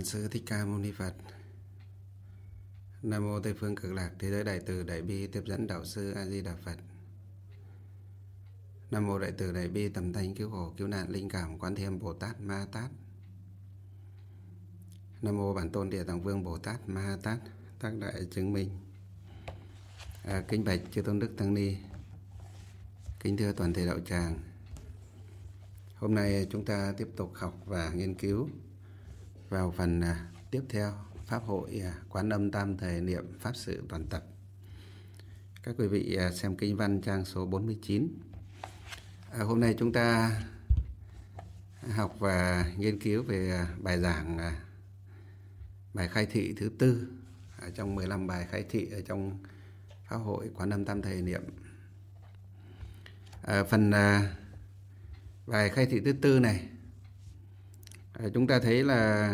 Bản sư Thích Ca Mâu Ni Phật Nam Mô Tây Phương Cực Lạc Thế giới Đại Từ Đại Bi Tiếp dẫn Đạo Sư A Di Đà Phật Nam Mô Đại Từ Đại Bi Tầm Thanh Cứu Khổ Cứu Nạn Linh Cảm Quán Thêm Bồ Tát Ma Tát Nam Mô Bản Tôn Địa Tạng Vương Bồ Tát Ma Tát Tác Đại Chứng Minh à, Kính Bạch Chư Tôn Đức Tăng Ni Kính thưa toàn thể đạo tràng Hôm nay chúng ta tiếp tục học và nghiên cứu vào phần à, tiếp theo Pháp hội à, Quán Âm Tam Thời Niệm Pháp Sự Toàn Tập. Các quý vị à, xem kinh văn trang số 49. À, hôm nay chúng ta học và nghiên cứu về bài giảng bài khai thị thứ tư ở trong 15 bài khai thị ở trong Pháp hội Quán Âm Tam Thời Niệm. À, phần à, bài khai thị thứ tư này chúng ta thấy là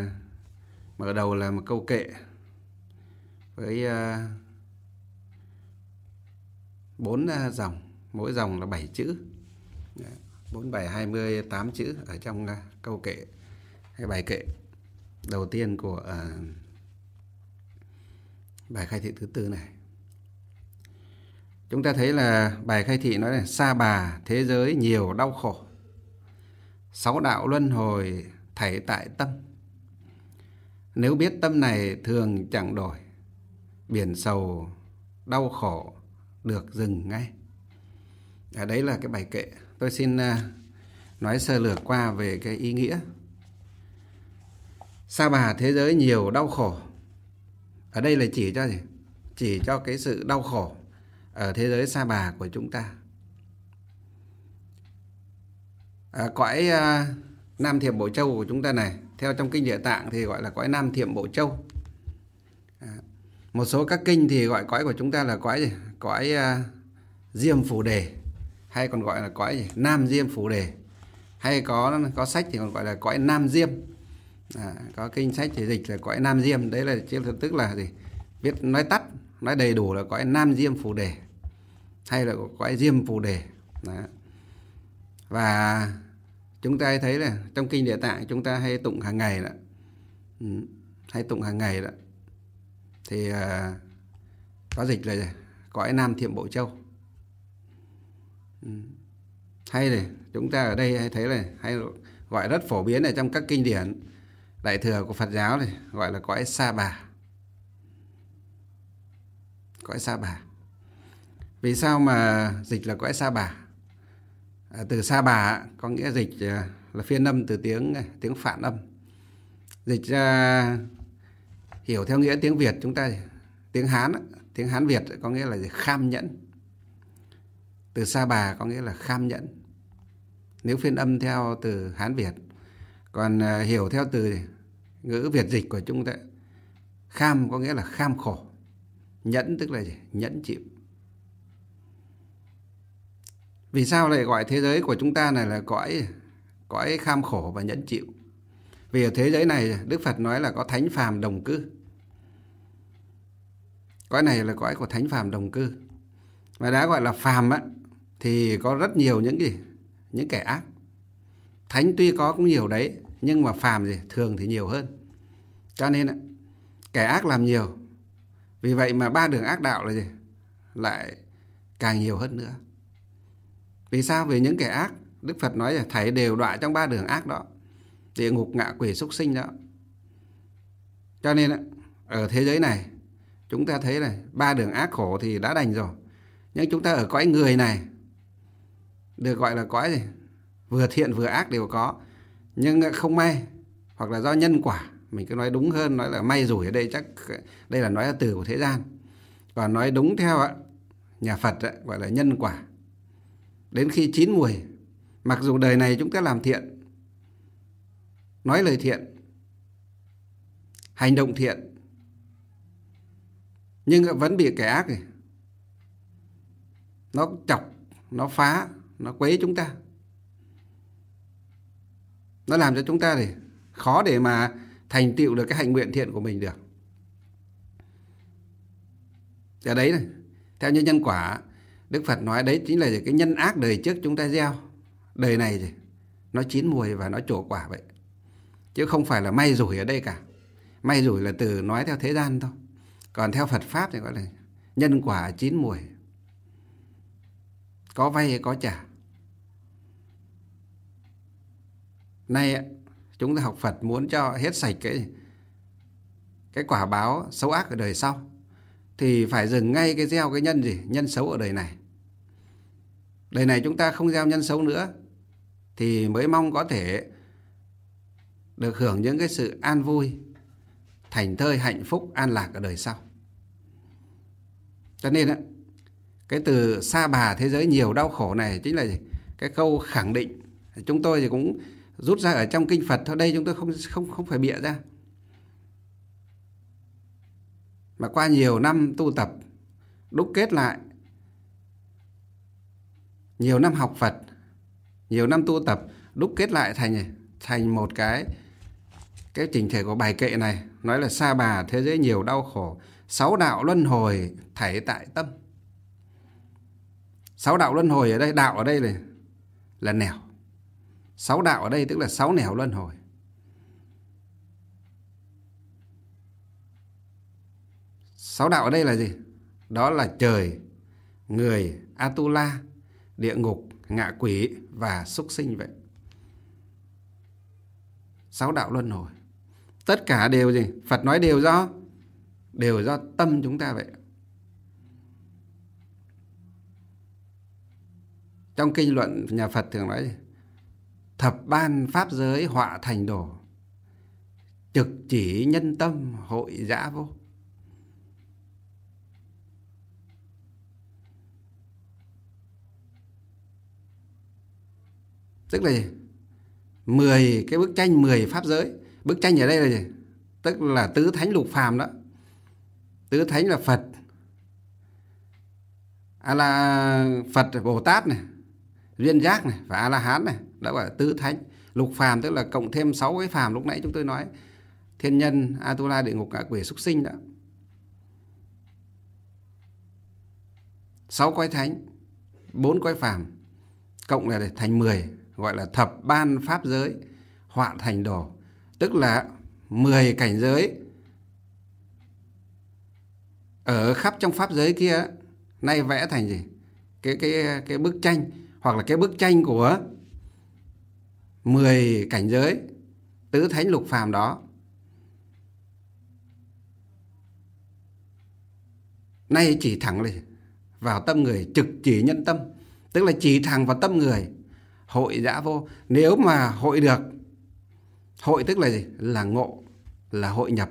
mở đầu là một câu kệ với à, bốn à, dòng mỗi dòng là bảy chữ bốn bảy hai mươi tám chữ ở trong à, câu kệ hay bài kệ đầu tiên của bài khai thị thứ tư này chúng ta thấy là bài khai thị nói là xa bà thế giới nhiều đau khổ sáu đạo luân hồi thảy tại tâm. Nếu biết tâm này thường chẳng đổi, biển sầu, đau khổ được dừng ngay. À, đấy là cái bài kệ. Tôi xin à, nói sơ lược qua về cái ý nghĩa. Sa bà thế giới nhiều đau khổ. Ở đây là chỉ cho gì? Chỉ cho cái sự đau khổ ở thế giới sa bà của chúng ta. À, cõi à, Nam Thiểm Bộ Châu của chúng ta này theo trong kinh địa tạng thì gọi là cõi Nam Thiểm Bộ Châu một số các kinh thì gọi cõi của chúng ta là cõi gì cõi uh, Diêm Phủ Đề hay còn gọi là cõi gì? Nam Diêm Phủ Đề hay có có sách thì còn gọi là cõi Nam Diêm à, có kinh sách thì dịch là cõi Nam Diêm đấy là tức là gì biết nói tắt nói đầy đủ là cõi Nam Diêm Phủ Đề hay là cõi Diêm Phủ Đề Đó. và chúng ta thấy là trong kinh địa tạng chúng ta hay tụng hàng ngày đó ừ, hay tụng hàng ngày đó thì à, có dịch là cõi nam thiệm bộ châu ừ, hay này chúng ta ở đây hay thấy này hay gọi rất phổ biến ở trong các kinh điển đại thừa của Phật giáo này gọi là cõi sa bà cõi sa bà vì sao mà dịch là cõi sa bà À, từ Sa Bà có nghĩa dịch à, là phiên âm từ tiếng à, tiếng phản âm dịch ra hiểu theo nghĩa tiếng Việt chúng ta tiếng Hán tiếng Hán Việt có nghĩa là gì? kham nhẫn từ Sa Bà có nghĩa là kham nhẫn nếu phiên âm theo từ Hán Việt còn hiểu theo từ ngữ Việt dịch của chúng ta kham có nghĩa là kham khổ nhẫn tức là gì? nhẫn chịu vì sao lại gọi thế giới của chúng ta này là cõi cõi kham khổ và nhẫn chịu vì ở thế giới này đức phật nói là có thánh phàm đồng cư cõi này là cõi của thánh phàm đồng cư và đã gọi là phàm á thì có rất nhiều những gì những kẻ ác thánh tuy có cũng nhiều đấy nhưng mà phàm gì thường thì nhiều hơn cho nên á, kẻ ác làm nhiều vì vậy mà ba đường ác đạo là gì lại càng nhiều hơn nữa vì sao? Vì những kẻ ác, Đức Phật nói là thầy đều đọa trong ba đường ác đó. Địa ngục, ngạ quỷ, súc sinh đó. Cho nên ở thế giới này, chúng ta thấy này, ba đường ác khổ thì đã đành rồi. Nhưng chúng ta ở cõi người này, được gọi là cõi gì? Vừa thiện vừa ác đều có. Nhưng không may, hoặc là do nhân quả, mình cứ nói đúng hơn, nói là may rủi ở đây chắc đây là nói là từ của thế gian. Còn nói đúng theo nhà Phật gọi là nhân quả đến khi chín mùi mặc dù đời này chúng ta làm thiện nói lời thiện hành động thiện nhưng vẫn bị kẻ ác này nó chọc nó phá nó quấy chúng ta nó làm cho chúng ta thì khó để mà thành tựu được cái hạnh nguyện thiện của mình được ở đấy này theo như nhân quả Đức Phật nói đấy chính là cái nhân ác đời trước chúng ta gieo. Đời này thì nó chín mùi và nó trổ quả vậy. Chứ không phải là may rủi ở đây cả. May rủi là từ nói theo thế gian thôi. Còn theo Phật Pháp thì gọi là nhân quả chín mùi. Có vay có trả. Nay chúng ta học Phật muốn cho hết sạch cái cái quả báo xấu ác ở đời sau thì phải dừng ngay cái gieo cái nhân gì nhân xấu ở đời này đời này chúng ta không gieo nhân xấu nữa thì mới mong có thể được hưởng những cái sự an vui thành thơi hạnh phúc an lạc ở đời sau cho nên cái từ xa bà thế giới nhiều đau khổ này chính là gì? cái câu khẳng định chúng tôi thì cũng rút ra ở trong kinh Phật thôi đây chúng tôi không không không phải bịa ra mà qua nhiều năm tu tập đúc kết lại nhiều năm học Phật nhiều năm tu tập đúc kết lại thành thành một cái cái trình thể của bài kệ này nói là xa bà thế giới nhiều đau khổ sáu đạo luân hồi thảy tại tâm sáu đạo luân hồi ở đây đạo ở đây này là nẻo sáu đạo ở đây tức là sáu nẻo luân hồi sáu đạo ở đây là gì đó là trời người atula địa ngục ngạ quỷ và súc sinh vậy sáu đạo luân hồi tất cả đều gì phật nói đều do đều do tâm chúng ta vậy trong kinh luận nhà phật thường nói gì? thập ban pháp giới họa thành đồ trực chỉ nhân tâm hội dã vô tức là gì 10 cái bức tranh 10 pháp giới bức tranh ở đây là gì tức là tứ thánh lục phàm đó tứ thánh là phật a la phật bồ tát này duyên giác này và a la hán này đã gọi là tứ thánh lục phàm tức là cộng thêm sáu cái phàm lúc nãy chúng tôi nói thiên nhân atula địa ngục cả quỷ súc sinh đó sáu quái thánh bốn quái phàm cộng là thành mười gọi là thập ban pháp giới họa thành đồ tức là 10 cảnh giới ở khắp trong pháp giới kia nay vẽ thành gì cái cái cái bức tranh hoặc là cái bức tranh của 10 cảnh giới tứ thánh lục phàm đó nay chỉ thẳng lên vào tâm người trực chỉ nhân tâm tức là chỉ thẳng vào tâm người hội dã vô nếu mà hội được hội tức là gì là ngộ là hội nhập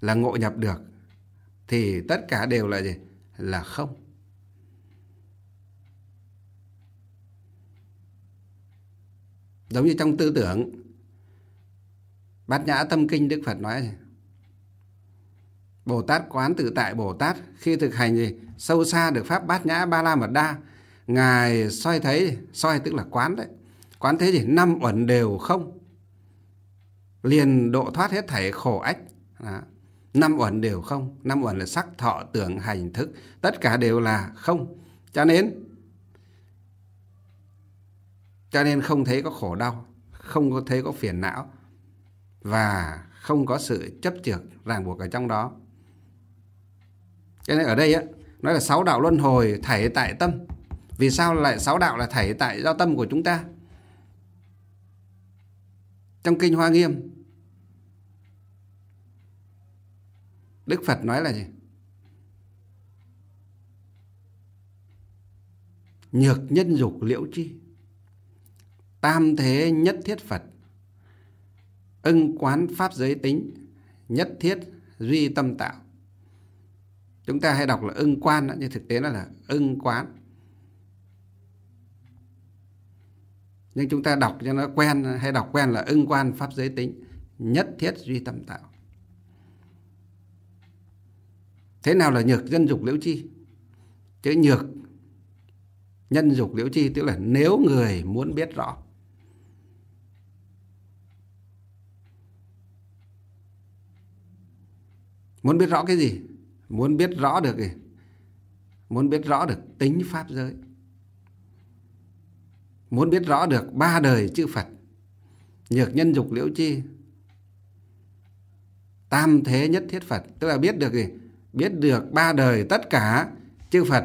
là ngộ nhập được thì tất cả đều là gì là không giống như trong tư tưởng bát nhã tâm kinh đức phật nói gì? bồ tát quán tự tại bồ tát khi thực hành gì sâu xa được pháp bát nhã ba la mật đa ngài soi thấy soi tức là quán đấy quán thế gì? năm uẩn đều không liền độ thoát hết thảy khổ ách đó. năm uẩn đều không năm uẩn là sắc thọ tưởng hành thức tất cả đều là không cho nên cho nên không thấy có khổ đau không có thấy có phiền não và không có sự chấp trượt ràng buộc ở trong đó cho nên ở đây á, nói là sáu đạo luân hồi thảy tại tâm vì sao lại sáu đạo là thể tại giao tâm của chúng ta? Trong kinh Hoa Nghiêm Đức Phật nói là gì? Nhược nhân dục liễu chi Tam thế nhất thiết Phật Ưng quán pháp giới tính Nhất thiết duy tâm tạo Chúng ta hay đọc là ưng quan Nhưng thực tế nó là ưng quán nhưng chúng ta đọc cho nó quen hay đọc quen là ưng quan pháp giới tính nhất thiết duy tâm tạo thế nào là nhược dân dục liễu chi chữ nhược nhân dục liễu chi tức là nếu người muốn biết rõ muốn biết rõ cái gì muốn biết rõ được gì muốn biết rõ được tính pháp giới Muốn biết rõ được ba đời chư Phật Nhược nhân dục liễu chi Tam thế nhất thiết Phật Tức là biết được gì Biết được ba đời tất cả chư Phật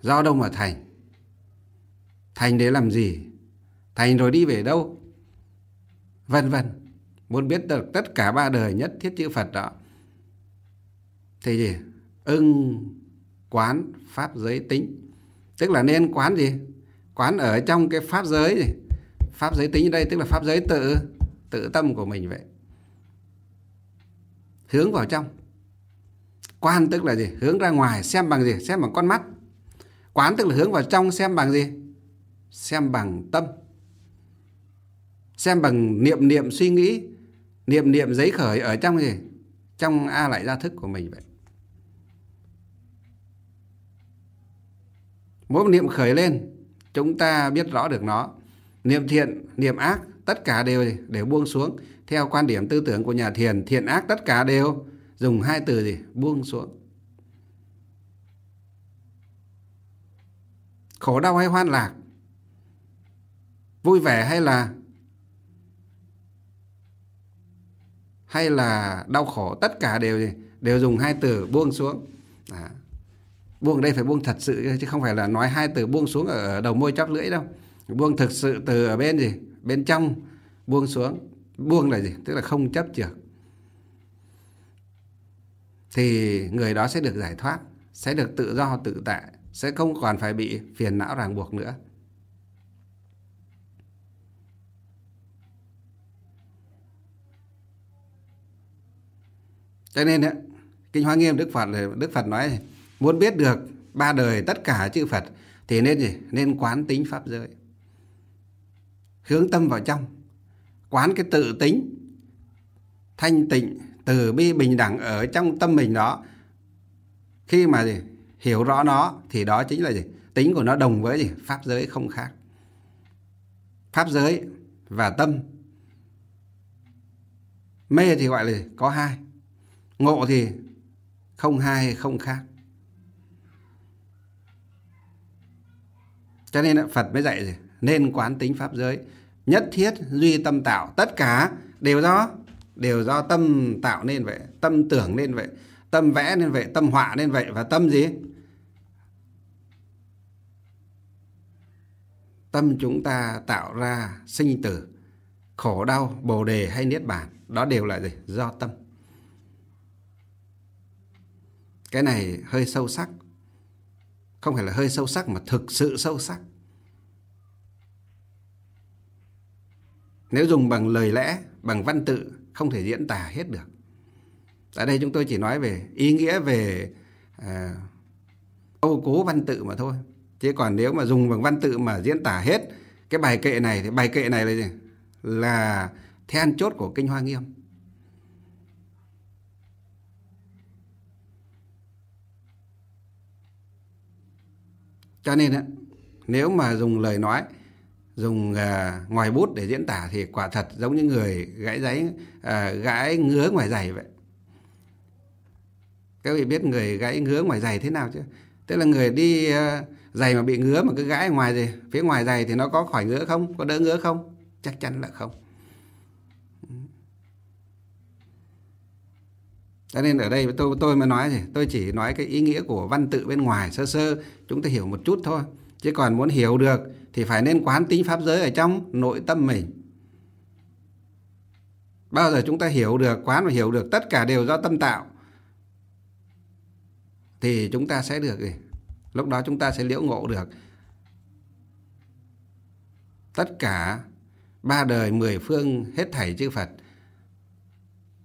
Do đâu mà thành Thành để làm gì Thành rồi đi về đâu Vân vân Muốn biết được tất cả ba đời nhất thiết chư Phật đó Thì gì Ưng quán pháp giới tính Tức là nên quán gì quán ở trong cái pháp giới pháp giới tính ở đây tức là pháp giới tự tự tâm của mình vậy hướng vào trong quan tức là gì hướng ra ngoài xem bằng gì xem bằng con mắt quán tức là hướng vào trong xem bằng gì xem bằng tâm xem bằng niệm niệm suy nghĩ niệm niệm giấy khởi ở trong gì trong a lại gia thức của mình vậy mỗi một niệm khởi lên chúng ta biết rõ được nó niệm thiện niệm ác tất cả đều để buông xuống theo quan điểm tư tưởng của nhà thiền thiện ác tất cả đều dùng hai từ gì buông xuống khổ đau hay hoan lạc vui vẻ hay là hay là đau khổ tất cả đều đều dùng hai từ buông xuống à buông đây phải buông thật sự chứ không phải là nói hai từ buông xuống ở đầu môi chóp lưỡi đâu buông thực sự từ ở bên gì bên trong buông xuống buông là gì tức là không chấp trước thì người đó sẽ được giải thoát sẽ được tự do tự tại sẽ không còn phải bị phiền não ràng buộc nữa cho nên kinh hoa nghiêm đức phật đức phật nói gì? Muốn biết được ba đời tất cả chữ Phật thì nên gì? Nên quán tính pháp giới. Hướng tâm vào trong, quán cái tự tính thanh tịnh, từ bi bình đẳng ở trong tâm mình đó. Khi mà gì? hiểu rõ nó thì đó chính là gì? Tính của nó đồng với gì? Pháp giới không khác. Pháp giới và tâm. Mê thì gọi là gì? có hai. Ngộ thì không hai không khác. Cho nên Phật mới dạy gì? Nên quán tính pháp giới. Nhất thiết duy tâm tạo. Tất cả đều do đều do tâm tạo nên vậy. Tâm tưởng nên vậy. Tâm vẽ nên vậy. Tâm họa nên vậy. Và tâm gì? Tâm chúng ta tạo ra sinh tử, khổ đau, bồ đề hay niết bàn. Đó đều là gì? Do tâm. Cái này hơi sâu sắc không phải là hơi sâu sắc mà thực sự sâu sắc. Nếu dùng bằng lời lẽ, bằng văn tự không thể diễn tả hết được. Tại đây chúng tôi chỉ nói về ý nghĩa về à, câu cố văn tự mà thôi. Chứ còn nếu mà dùng bằng văn tự mà diễn tả hết cái bài kệ này thì bài kệ này là gì? Là then chốt của kinh Hoa Nghiêm. cho nên nếu mà dùng lời nói dùng à, ngoài bút để diễn tả thì quả thật giống như người gãi giấy à, gãi ngứa ngoài giày vậy các vị biết người gãy ngứa ngoài giày thế nào chứ tức là người đi à, giày mà bị ngứa mà cứ gãi ngoài gì phía ngoài giày thì nó có khỏi ngứa không có đỡ ngứa không chắc chắn là không cho nên ở đây tôi tôi mới nói gì tôi chỉ nói cái ý nghĩa của văn tự bên ngoài sơ sơ chúng ta hiểu một chút thôi chứ còn muốn hiểu được thì phải nên quán tính pháp giới ở trong nội tâm mình bao giờ chúng ta hiểu được quán và hiểu được tất cả đều do tâm tạo thì chúng ta sẽ được gì lúc đó chúng ta sẽ liễu ngộ được tất cả ba đời mười phương hết thảy chư Phật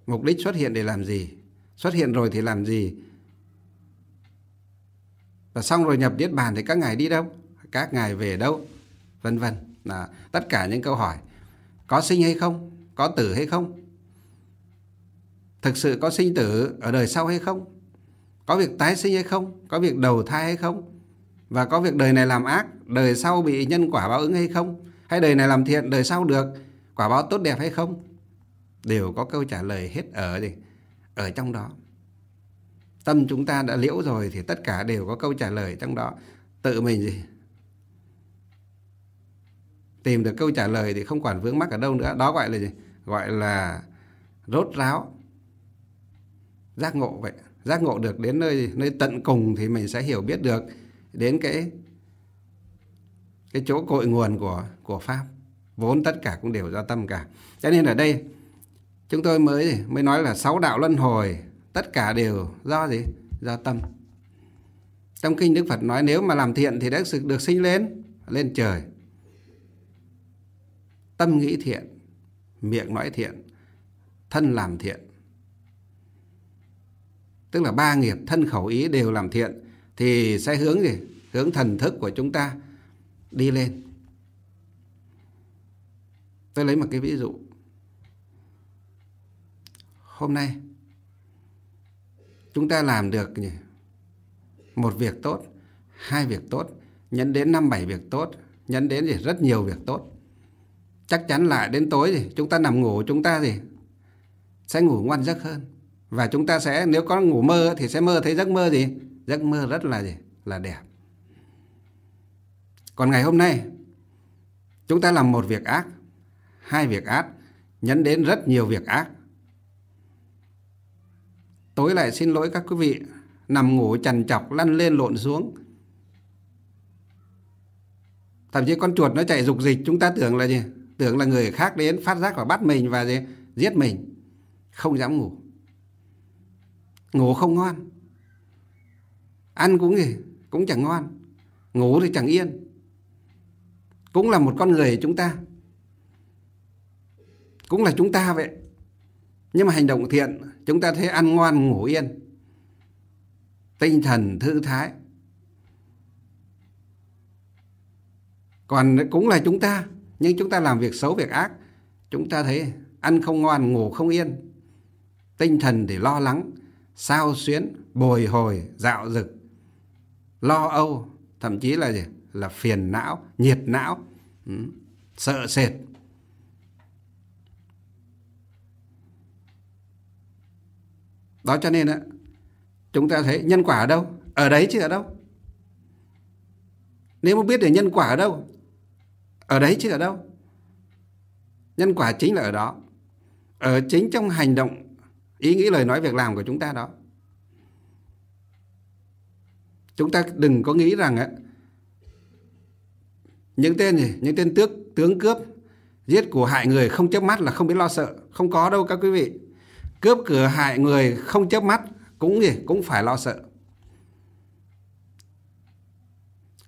mục đích xuất hiện để làm gì xuất hiện rồi thì làm gì và xong rồi nhập niết bàn thì các ngài đi đâu các ngài về đâu vân vân là tất cả những câu hỏi có sinh hay không có tử hay không thực sự có sinh tử ở đời sau hay không có việc tái sinh hay không có việc đầu thai hay không và có việc đời này làm ác đời sau bị nhân quả báo ứng hay không hay đời này làm thiện đời sau được quả báo tốt đẹp hay không đều có câu trả lời hết ở đây ở trong đó tâm chúng ta đã liễu rồi thì tất cả đều có câu trả lời trong đó tự mình gì tìm được câu trả lời thì không quản vướng mắc ở đâu nữa đó gọi là gì gọi là rốt ráo giác ngộ vậy giác ngộ được đến nơi nơi tận cùng thì mình sẽ hiểu biết được đến cái cái chỗ cội nguồn của của pháp vốn tất cả cũng đều do tâm cả cho nên ở đây chúng tôi mới mới nói là sáu đạo luân hồi tất cả đều do gì do tâm trong kinh đức phật nói nếu mà làm thiện thì đã được, được sinh lên lên trời tâm nghĩ thiện miệng nói thiện thân làm thiện tức là ba nghiệp thân khẩu ý đều làm thiện thì sẽ hướng gì hướng thần thức của chúng ta đi lên tôi lấy một cái ví dụ hôm nay chúng ta làm được một việc tốt, hai việc tốt, nhấn đến năm bảy việc tốt, nhấn đến gì rất nhiều việc tốt. Chắc chắn lại đến tối thì chúng ta nằm ngủ chúng ta gì sẽ ngủ ngoan giấc hơn và chúng ta sẽ nếu có ngủ mơ thì sẽ mơ thấy giấc mơ gì giấc mơ rất là gì là đẹp còn ngày hôm nay chúng ta làm một việc ác hai việc ác nhấn đến rất nhiều việc ác Tối lại xin lỗi các quý vị Nằm ngủ chằn chọc lăn lên lộn xuống Thậm chí con chuột nó chạy dục dịch Chúng ta tưởng là gì Tưởng là người khác đến phát giác và bắt mình và gì? giết mình Không dám ngủ Ngủ không ngon Ăn cũng gì Cũng chẳng ngon Ngủ thì chẳng yên Cũng là một con người chúng ta Cũng là chúng ta vậy nhưng mà hành động thiện chúng ta thấy ăn ngoan ngủ yên tinh thần thư thái còn cũng là chúng ta nhưng chúng ta làm việc xấu việc ác chúng ta thấy ăn không ngoan ngủ không yên tinh thần thì lo lắng sao xuyến bồi hồi dạo dực lo âu thậm chí là gì là phiền não nhiệt não ừ, sợ sệt đó cho nên á chúng ta thấy nhân quả ở đâu ở đấy chứ ở đâu nếu muốn biết được nhân quả ở đâu ở đấy chứ ở đâu nhân quả chính là ở đó ở chính trong hành động ý nghĩ lời nói việc làm của chúng ta đó chúng ta đừng có nghĩ rằng á những tên gì những tên tước tướng cướp giết của hại người không chớp mắt là không biết lo sợ không có đâu các quý vị cướp cửa hại người không chớp mắt cũng gì cũng phải lo sợ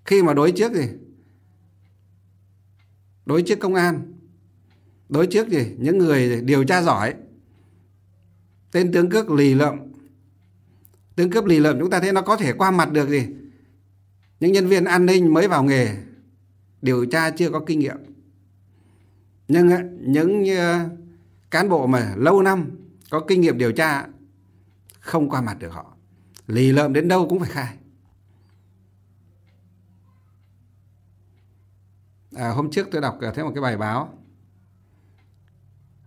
khi mà đối trước gì đối trước công an đối trước gì những người điều tra giỏi tên tướng cướp lì lợm tướng cướp lì lợm chúng ta thấy nó có thể qua mặt được gì những nhân viên an ninh mới vào nghề điều tra chưa có kinh nghiệm nhưng những ờ, cán bộ mà lâu năm có kinh nghiệm điều tra không qua mặt được họ lì lợm đến đâu cũng phải khai à, hôm trước tôi đọc à, thêm một cái bài báo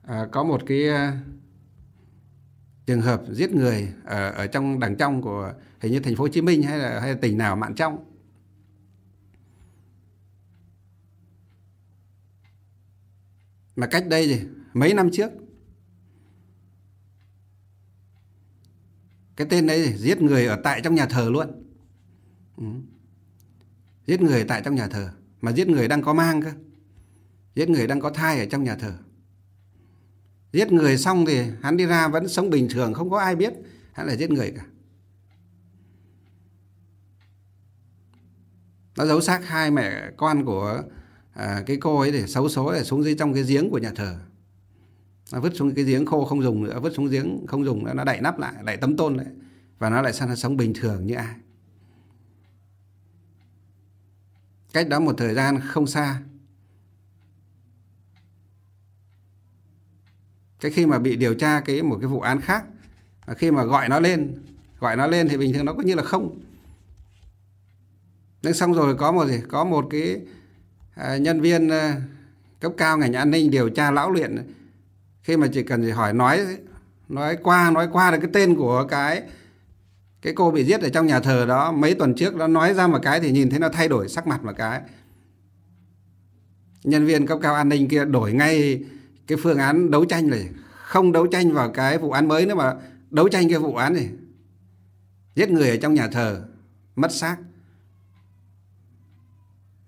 à, có một cái à, trường hợp giết người ở, ở trong đằng trong của hình như thành phố Hồ Chí Minh hay là hay là tỉnh nào mạn trong mà cách đây gì mấy năm trước cái tên đấy giết người ở tại trong nhà thờ luôn ừ. giết người tại trong nhà thờ mà giết người đang có mang cơ giết người đang có thai ở trong nhà thờ giết người xong thì hắn đi ra vẫn sống bình thường không có ai biết hắn là giết người cả nó giấu xác hai mẹ con của à, cái cô ấy để xấu số để xuống dưới trong cái giếng của nhà thờ nó à, vứt xuống cái giếng khô không dùng nữa vứt xuống giếng không dùng nữa nó đậy nắp lại đậy tấm tôn lại và nó lại sang sống bình thường như ai cách đó một thời gian không xa cái khi mà bị điều tra cái một cái vụ án khác khi mà gọi nó lên gọi nó lên thì bình thường nó có như là không nhưng xong rồi có một gì có một cái à, nhân viên à, cấp cao ngành an ninh điều tra lão luyện khi mà chỉ cần gì hỏi nói nói qua nói qua được cái tên của cái cái cô bị giết ở trong nhà thờ đó mấy tuần trước đó nói ra một cái thì nhìn thấy nó thay đổi sắc mặt một cái nhân viên cấp cao an ninh kia đổi ngay cái phương án đấu tranh này không đấu tranh vào cái vụ án mới nữa mà đấu tranh cái vụ án này giết người ở trong nhà thờ mất xác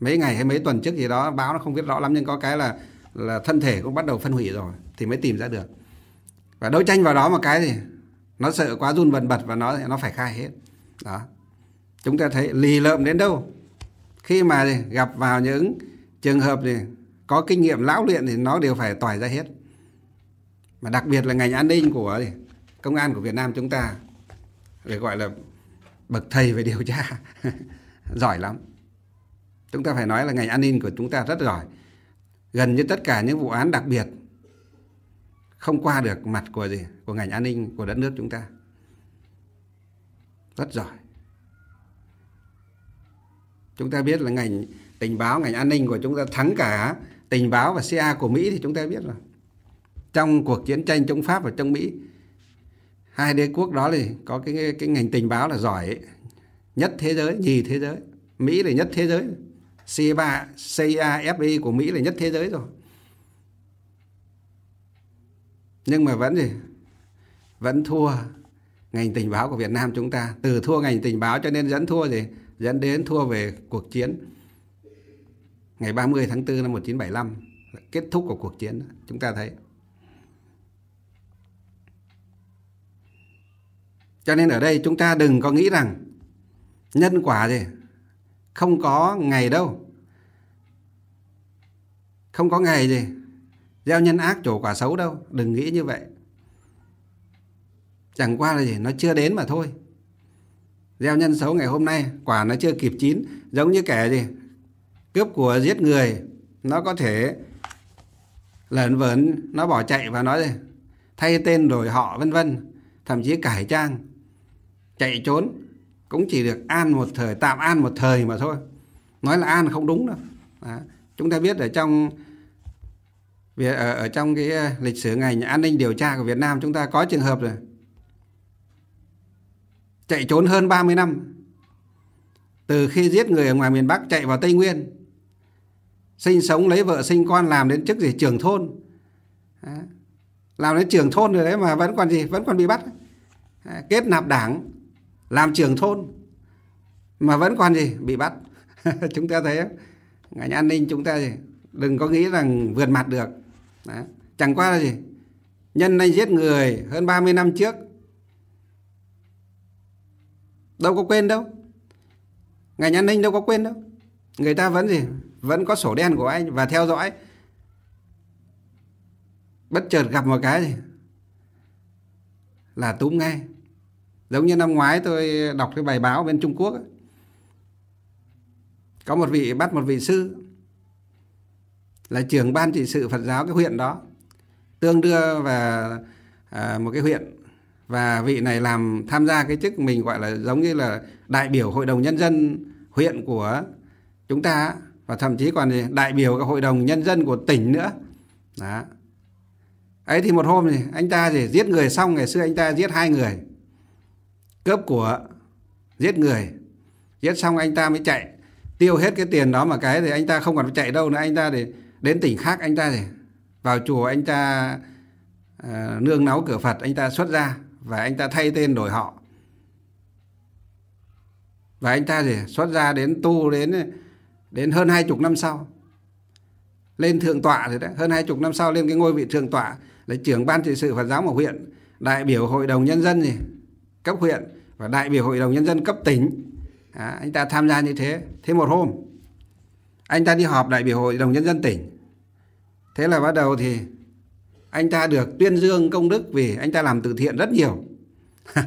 mấy ngày hay mấy tuần trước gì đó báo nó không biết rõ lắm nhưng có cái là là thân thể cũng bắt đầu phân hủy rồi thì mới tìm ra được và đấu tranh vào đó một cái gì nó sợ quá run bần bật và nó nó phải khai hết đó chúng ta thấy lì lợm đến đâu khi mà gặp vào những trường hợp thì có kinh nghiệm lão luyện thì nó đều phải tỏi ra hết mà đặc biệt là ngành an ninh của công an của Việt Nam chúng ta để gọi là bậc thầy về điều tra giỏi lắm chúng ta phải nói là ngành an ninh của chúng ta rất giỏi gần như tất cả những vụ án đặc biệt không qua được mặt của gì của ngành an ninh của đất nước chúng ta rất giỏi chúng ta biết là ngành tình báo ngành an ninh của chúng ta thắng cả tình báo và CIA của Mỹ thì chúng ta biết rồi trong cuộc chiến tranh chống Pháp và chống Mỹ hai đế quốc đó thì có cái cái ngành tình báo là giỏi nhất thế giới nhì thế giới Mỹ là nhất thế giới C3 CIA FBI của Mỹ là nhất thế giới rồi nhưng mà vẫn gì vẫn thua ngành tình báo của Việt Nam chúng ta từ thua ngành tình báo cho nên dẫn thua gì dẫn đến thua về cuộc chiến ngày 30 tháng 4 năm 1975 kết thúc của cuộc chiến chúng ta thấy cho nên ở đây chúng ta đừng có nghĩ rằng nhân quả gì không có ngày đâu không có ngày gì Gieo nhân ác trổ quả xấu đâu Đừng nghĩ như vậy Chẳng qua là gì Nó chưa đến mà thôi Gieo nhân xấu ngày hôm nay Quả nó chưa kịp chín Giống như kẻ gì Cướp của giết người Nó có thể lẩn vẩn, Nó bỏ chạy và nói gì Thay tên đổi họ vân vân Thậm chí cải trang Chạy trốn Cũng chỉ được an một thời Tạm an một thời mà thôi Nói là an không đúng đâu Đó. Chúng ta biết ở trong vì ở, ờ, ở trong cái ờ, lịch sử ngành an ninh điều tra của Việt Nam chúng ta có trường hợp rồi chạy trốn hơn 30 năm từ khi giết người ở ngoài miền Bắc chạy vào Tây Nguyên sinh sống lấy vợ sinh con làm đến chức gì trưởng thôn làm đến trưởng thôn rồi đấy mà vẫn còn gì vẫn còn bị bắt kết nạp đảng làm trưởng thôn mà vẫn còn gì bị bắt chúng ta thấy ngành an ninh chúng ta gì đừng có nghĩ rằng vượt mặt được Đấy. Chẳng qua là gì? Nhân anh giết người hơn 30 năm trước. Đâu có quên đâu. Ngài Nhân Ninh đâu có quên đâu. Người ta vẫn gì? Vẫn có sổ đen của anh và theo dõi. Bất chợt gặp một cái gì? Là túm ngay. Giống như năm ngoái tôi đọc cái bài báo bên Trung Quốc Có một vị bắt một vị sư là trưởng ban trị sự Phật giáo cái huyện đó tương đưa và à, một cái huyện và vị này làm tham gia cái chức mình gọi là giống như là đại biểu hội đồng nhân dân huyện của chúng ta và thậm chí còn đại biểu cái hội đồng nhân dân của tỉnh nữa đó ấy thì một hôm thì anh ta thì giết người xong ngày xưa anh ta giết hai người cướp của giết người giết xong anh ta mới chạy tiêu hết cái tiền đó mà cái thì anh ta không còn chạy đâu nữa anh ta thì đến tỉnh khác anh ta thì vào chùa anh ta à, nương náu cửa Phật anh ta xuất ra và anh ta thay tên đổi họ và anh ta gì xuất ra đến tu đến đến hơn hai chục năm sau lên thượng tọa rồi đấy hơn hai chục năm sau lên cái ngôi vị thượng tọa là trưởng ban trị sự Phật giáo của huyện đại biểu hội đồng nhân dân gì cấp huyện và đại biểu hội đồng nhân dân cấp tỉnh à, anh ta tham gia như thế thế một hôm anh ta đi họp đại biểu hội đồng nhân dân tỉnh thế là bắt đầu thì anh ta được tuyên dương công đức vì anh ta làm từ thiện rất nhiều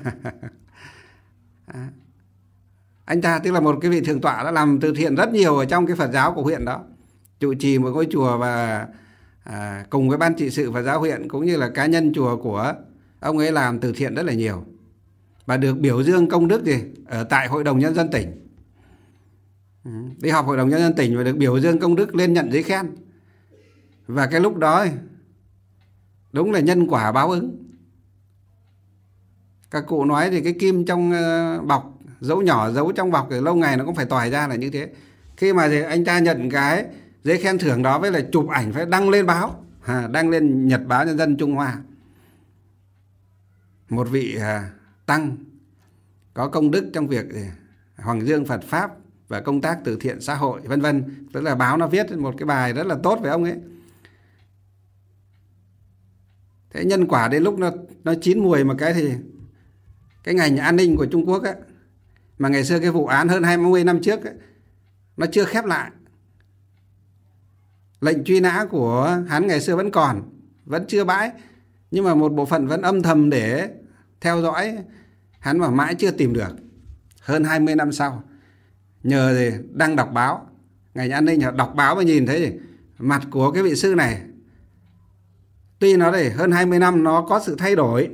anh ta tức là một cái vị thượng tọa đã làm từ thiện rất nhiều ở trong cái phật giáo của huyện đó trụ trì một ngôi chùa và à, cùng với ban trị sự và giáo huyện cũng như là cá nhân chùa của ông ấy làm từ thiện rất là nhiều và được biểu dương công đức gì ở tại hội đồng nhân dân tỉnh Ừ. đi họp hội đồng nhân dân tỉnh và được biểu dương công đức lên nhận giấy khen và cái lúc đó đúng là nhân quả báo ứng các cụ nói thì cái kim trong ờ, bọc dấu nhỏ dấu trong bọc thì lâu ngày nó cũng phải tỏi ra là như thế khi mà thì anh ta nhận cái giấy khen thưởng đó với lại chụp ảnh phải đăng lên báo à, đăng lên nhật báo nhân dân trung hoa một vị à, tăng có công đức trong việc à, Hoàng Dương Phật Pháp và công tác từ thiện xã hội vân vân tức là báo nó viết một cái bài rất là tốt về ông ấy thế nhân quả đến lúc nó nó chín mùi một cái thì cái ngành an ninh của Trung Quốc ấy, mà ngày xưa cái vụ án hơn 20 năm trước ấy, nó chưa khép lại lệnh truy nã của hắn ngày xưa vẫn còn vẫn chưa bãi nhưng mà một bộ phận vẫn âm thầm để theo dõi hắn mà mãi chưa tìm được hơn 20 năm sau nhờ gì đang đọc báo ngành an ninh đọc báo mà nhìn thấy gì? mặt của cái vị sư này tuy nó để hơn 20 năm nó có sự thay đổi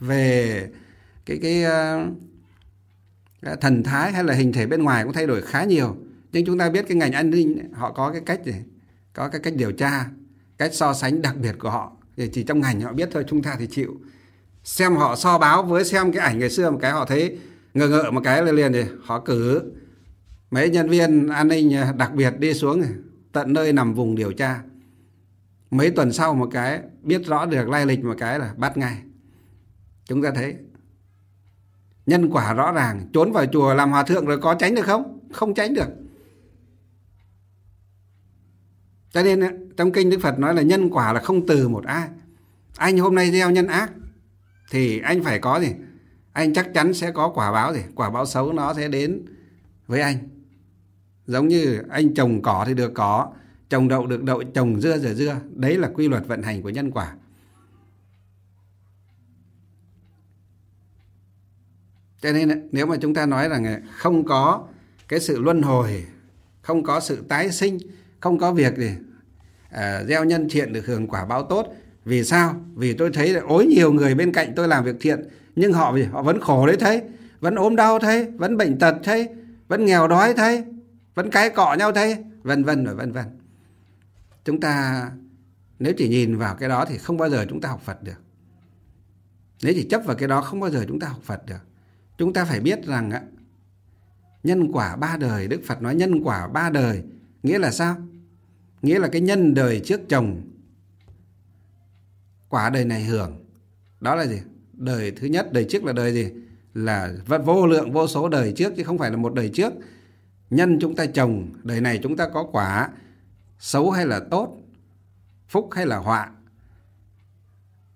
về cái cái uh, thần thái hay là hình thể bên ngoài cũng thay đổi khá nhiều nhưng chúng ta biết cái ngành an ninh họ có cái cách gì có cái cách điều tra cách so sánh đặc biệt của họ thì chỉ trong ngành họ biết thôi chúng ta thì chịu xem họ so báo với xem cái ảnh ngày xưa một cái họ thấy ngờ ngợ một cái là liền thì họ cử mấy nhân viên an ninh à, đặc biệt đi xuống tận nơi nằm vùng điều tra mấy tuần sau một cái biết rõ được lai lịch một cái là bắt ngay chúng ta thấy nhân quả rõ ràng trốn vào chùa làm hòa thượng rồi có tránh được không không tránh được cho nên à, trong kinh đức phật nói là nhân quả là không từ một ai anh hôm nay gieo nhân ác thì anh phải có gì anh chắc chắn sẽ có quả báo gì quả báo xấu nó sẽ đến với anh giống như anh trồng cỏ thì được cỏ trồng đậu được đậu trồng dưa rồi dưa đấy là quy luật vận hành của nhân quả cho nên nếu mà chúng ta nói rằng không có cái sự luân hồi không có sự tái sinh không có việc gì à, gieo nhân thiện được hưởng quả báo tốt vì sao vì tôi thấy là ối nhiều người bên cạnh tôi làm việc thiện nhưng họ họ vẫn khổ đấy thấy vẫn ốm đau thấy vẫn bệnh tật thấy vẫn nghèo đói thấy vẫn cái cọ nhau thế vân vân và vân vân chúng ta nếu chỉ nhìn vào cái đó thì không bao giờ chúng ta học Phật được nếu chỉ chấp vào cái đó không bao giờ chúng ta học Phật được chúng ta phải biết rằng á, nhân quả ba đời Đức Phật nói nhân quả ba đời nghĩa là sao nghĩa là cái nhân đời trước chồng quả đời này hưởng đó là gì đời thứ nhất đời trước là đời gì là vô lượng vô số đời trước chứ không phải là một đời trước nhân chúng ta trồng đời này chúng ta có quả xấu hay là tốt phúc hay là họa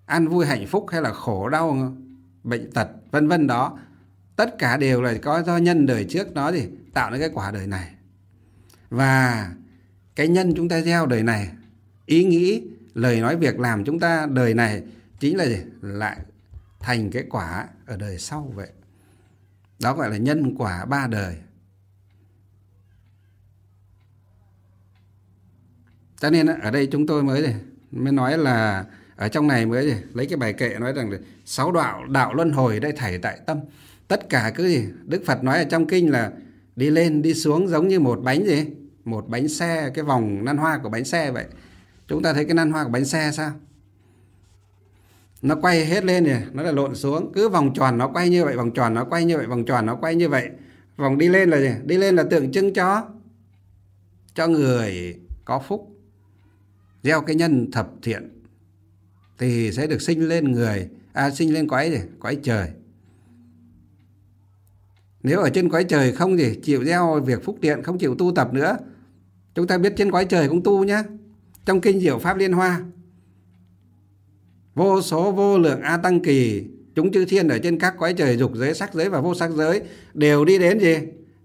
an vui hạnh phúc hay là khổ đau bệnh tật vân vân đó tất cả đều là có do nhân đời trước nó gì tạo nên cái quả đời này và cái nhân chúng ta gieo đời này ý nghĩ lời nói việc làm chúng ta đời này chính là gì? lại thành cái quả ở đời sau vậy đó gọi là nhân quả ba đời cho nên ở đây chúng tôi mới mới nói là ở trong này mới lấy cái bài kệ nói rằng sáu đạo đạo luân hồi đây thảy tại tâm tất cả cứ gì đức phật nói ở trong kinh là đi lên đi xuống giống như một bánh gì một bánh xe cái vòng năn hoa của bánh xe vậy chúng ta thấy cái năn hoa của bánh xe sao nó quay hết lên này nó là lộn xuống cứ vòng tròn nó quay như vậy vòng tròn nó quay như vậy vòng tròn nó quay như vậy vòng đi lên là gì đi lên là tượng trưng cho cho người có phúc gieo cái nhân thập thiện thì sẽ được sinh lên người à sinh lên quái gì quái trời nếu ở trên quái trời không gì chịu gieo việc phúc thiện không chịu tu tập nữa chúng ta biết trên quái trời cũng tu nhá trong kinh diệu pháp liên hoa vô số vô lượng a tăng kỳ chúng chư thiên ở trên các quái trời dục giới sắc giới và vô sắc giới đều đi đến gì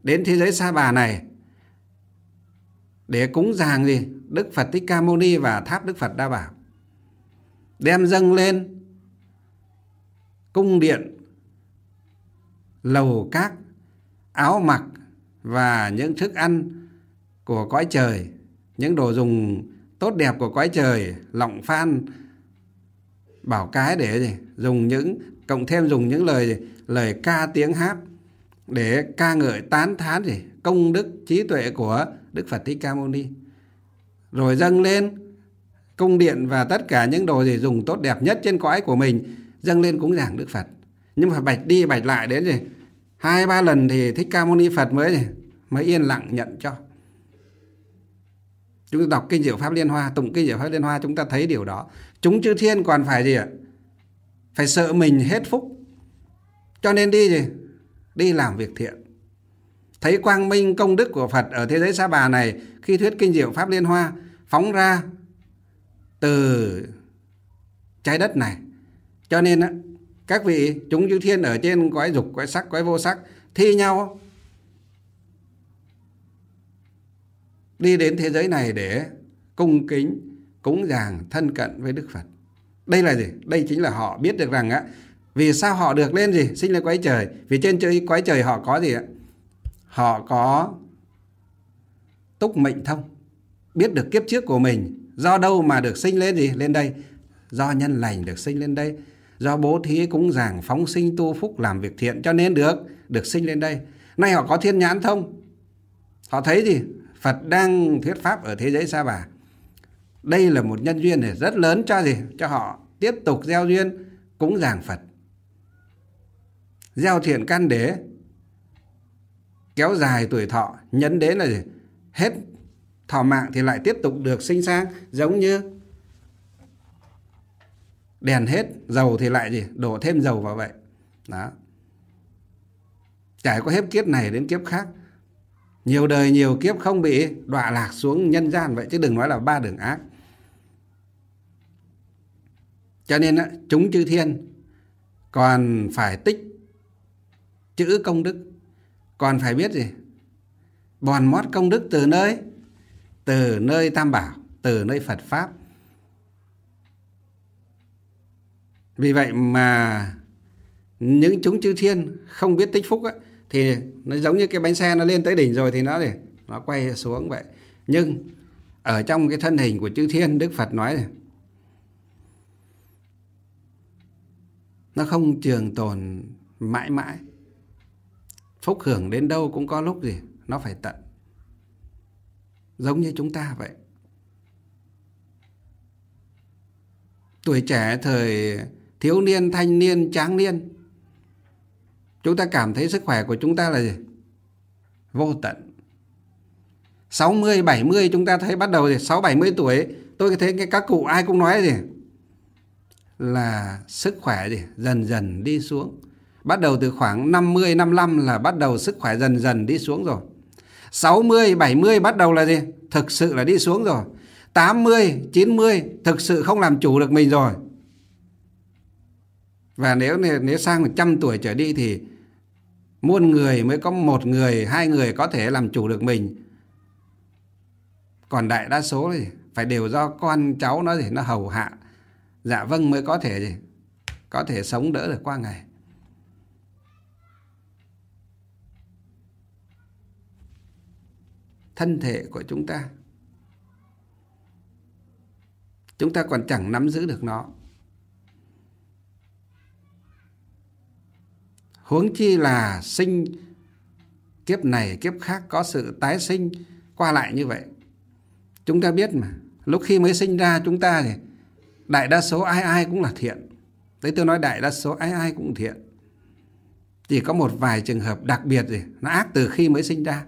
đến thế giới xa bà này để cúng dàng gì Đức Phật Thích Ca Mâu Ni và tháp Đức Phật Đa Bảo đem dâng lên cung điện lầu các áo mặc và những thức ăn của cõi trời những đồ dùng tốt đẹp của cõi trời lọng phan bảo cái để gì dùng những cộng thêm dùng những lời lời ca tiếng hát để ca ngợi tán thán gì công đức trí tuệ của Đức Phật Thích Ca Mâu Ni rồi dâng lên cung điện và tất cả những đồ gì dùng tốt đẹp nhất trên cõi của mình dâng lên cúng giảng Đức Phật nhưng mà bạch đi bạch lại đến gì hai ba lần thì thích ca mâu ni Phật mới gì? mới yên lặng nhận cho chúng ta đọc kinh diệu pháp liên hoa tụng kinh diệu pháp liên hoa chúng ta thấy điều đó chúng chư thiên còn phải gì ạ phải sợ mình hết phúc cho nên đi gì đi làm việc thiện thấy quang minh công đức của Phật ở thế giới Sa Bà này khi thuyết kinh diệu Pháp Liên Hoa phóng ra từ trái đất này. Cho nên các vị chúng chư thiên ở trên quái dục, quái sắc, quái vô sắc thi nhau đi đến thế giới này để cung kính, cúng dường thân cận với Đức Phật. Đây là gì? Đây chính là họ biết được rằng á, vì sao họ được lên gì? Sinh lên quái trời. Vì trên trời quái trời họ có gì ạ? họ có túc mệnh thông biết được kiếp trước của mình do đâu mà được sinh lên gì lên đây do nhân lành được sinh lên đây do bố thí cúng giảng phóng sinh tu phúc làm việc thiện cho nên được được sinh lên đây nay họ có thiên nhãn thông họ thấy gì Phật đang thuyết pháp ở thế giới xa Bà đây là một nhân duyên này rất lớn cho gì cho họ tiếp tục gieo duyên cúng giảng Phật gieo thiện căn để kéo dài tuổi thọ nhấn đến là gì? hết thọ mạng thì lại tiếp tục được sinh sang giống như đèn hết dầu thì lại gì đổ thêm dầu vào vậy đó trải qua hết kiếp này đến kiếp khác nhiều đời nhiều kiếp không bị đọa lạc xuống nhân gian vậy chứ đừng nói là ba đường ác cho nên chúng chư thiên còn phải tích chữ công đức còn phải biết gì bòn mót công đức từ nơi từ nơi tam bảo từ nơi phật pháp vì vậy mà những chúng chư thiên không biết tích phúc ấy, thì nó giống như cái bánh xe nó lên tới đỉnh rồi thì nó để nó quay xuống vậy nhưng ở trong cái thân hình của chư thiên đức phật nói này, nó không trường tồn mãi mãi phúc hưởng đến đâu cũng có lúc gì nó phải tận giống như chúng ta vậy tuổi trẻ thời thiếu niên thanh niên tráng niên chúng ta cảm thấy sức khỏe của chúng ta là gì vô tận 60, 70 chúng ta thấy bắt đầu thì 6, 70 tuổi Tôi thấy cái các cụ ai cũng nói gì Là sức khỏe gì dần dần đi xuống Bắt đầu từ khoảng 50, 55 là bắt đầu sức khỏe dần dần đi xuống rồi. 60, 70 bắt đầu là gì? Thực sự là đi xuống rồi. 80, 90 thực sự không làm chủ được mình rồi. Và nếu nếu sang 100 tuổi trở đi thì muôn người mới có một người, hai người có thể làm chủ được mình. Còn đại đa số thì phải đều do con cháu nó thì nó hầu hạ. Dạ vâng mới có thể gì? Có thể sống đỡ được qua ngày. thân thể của chúng ta chúng ta còn chẳng nắm giữ được nó huống chi là sinh kiếp này kiếp khác có sự tái sinh qua lại như vậy chúng ta biết mà lúc khi mới sinh ra chúng ta thì đại đa số ai ai cũng là thiện đấy tôi nói đại đa số ai ai cũng thiện chỉ có một vài trường hợp đặc biệt gì nó ác từ khi mới sinh ra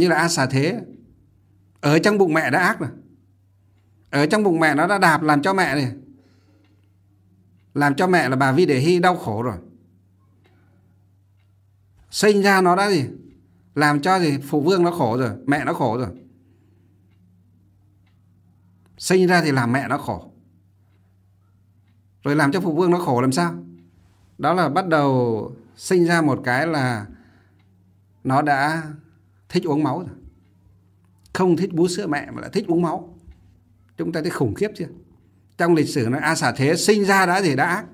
như là a xà thế ở trong bụng mẹ đã ác rồi ở trong bụng mẹ nó đã đạp làm cho mẹ này làm cho mẹ là bà vi để hy đau khổ rồi sinh ra nó đã gì làm cho gì phụ vương nó khổ rồi mẹ nó khổ rồi sinh ra thì làm mẹ nó khổ rồi làm cho phụ vương nó khổ làm sao đó là bắt đầu sinh ra một cái là nó đã thích uống máu rồi không thích bú sữa mẹ mà lại thích uống máu chúng ta thấy khủng khiếp chưa trong lịch sử nó a xả thế sinh ra đã thì đã ác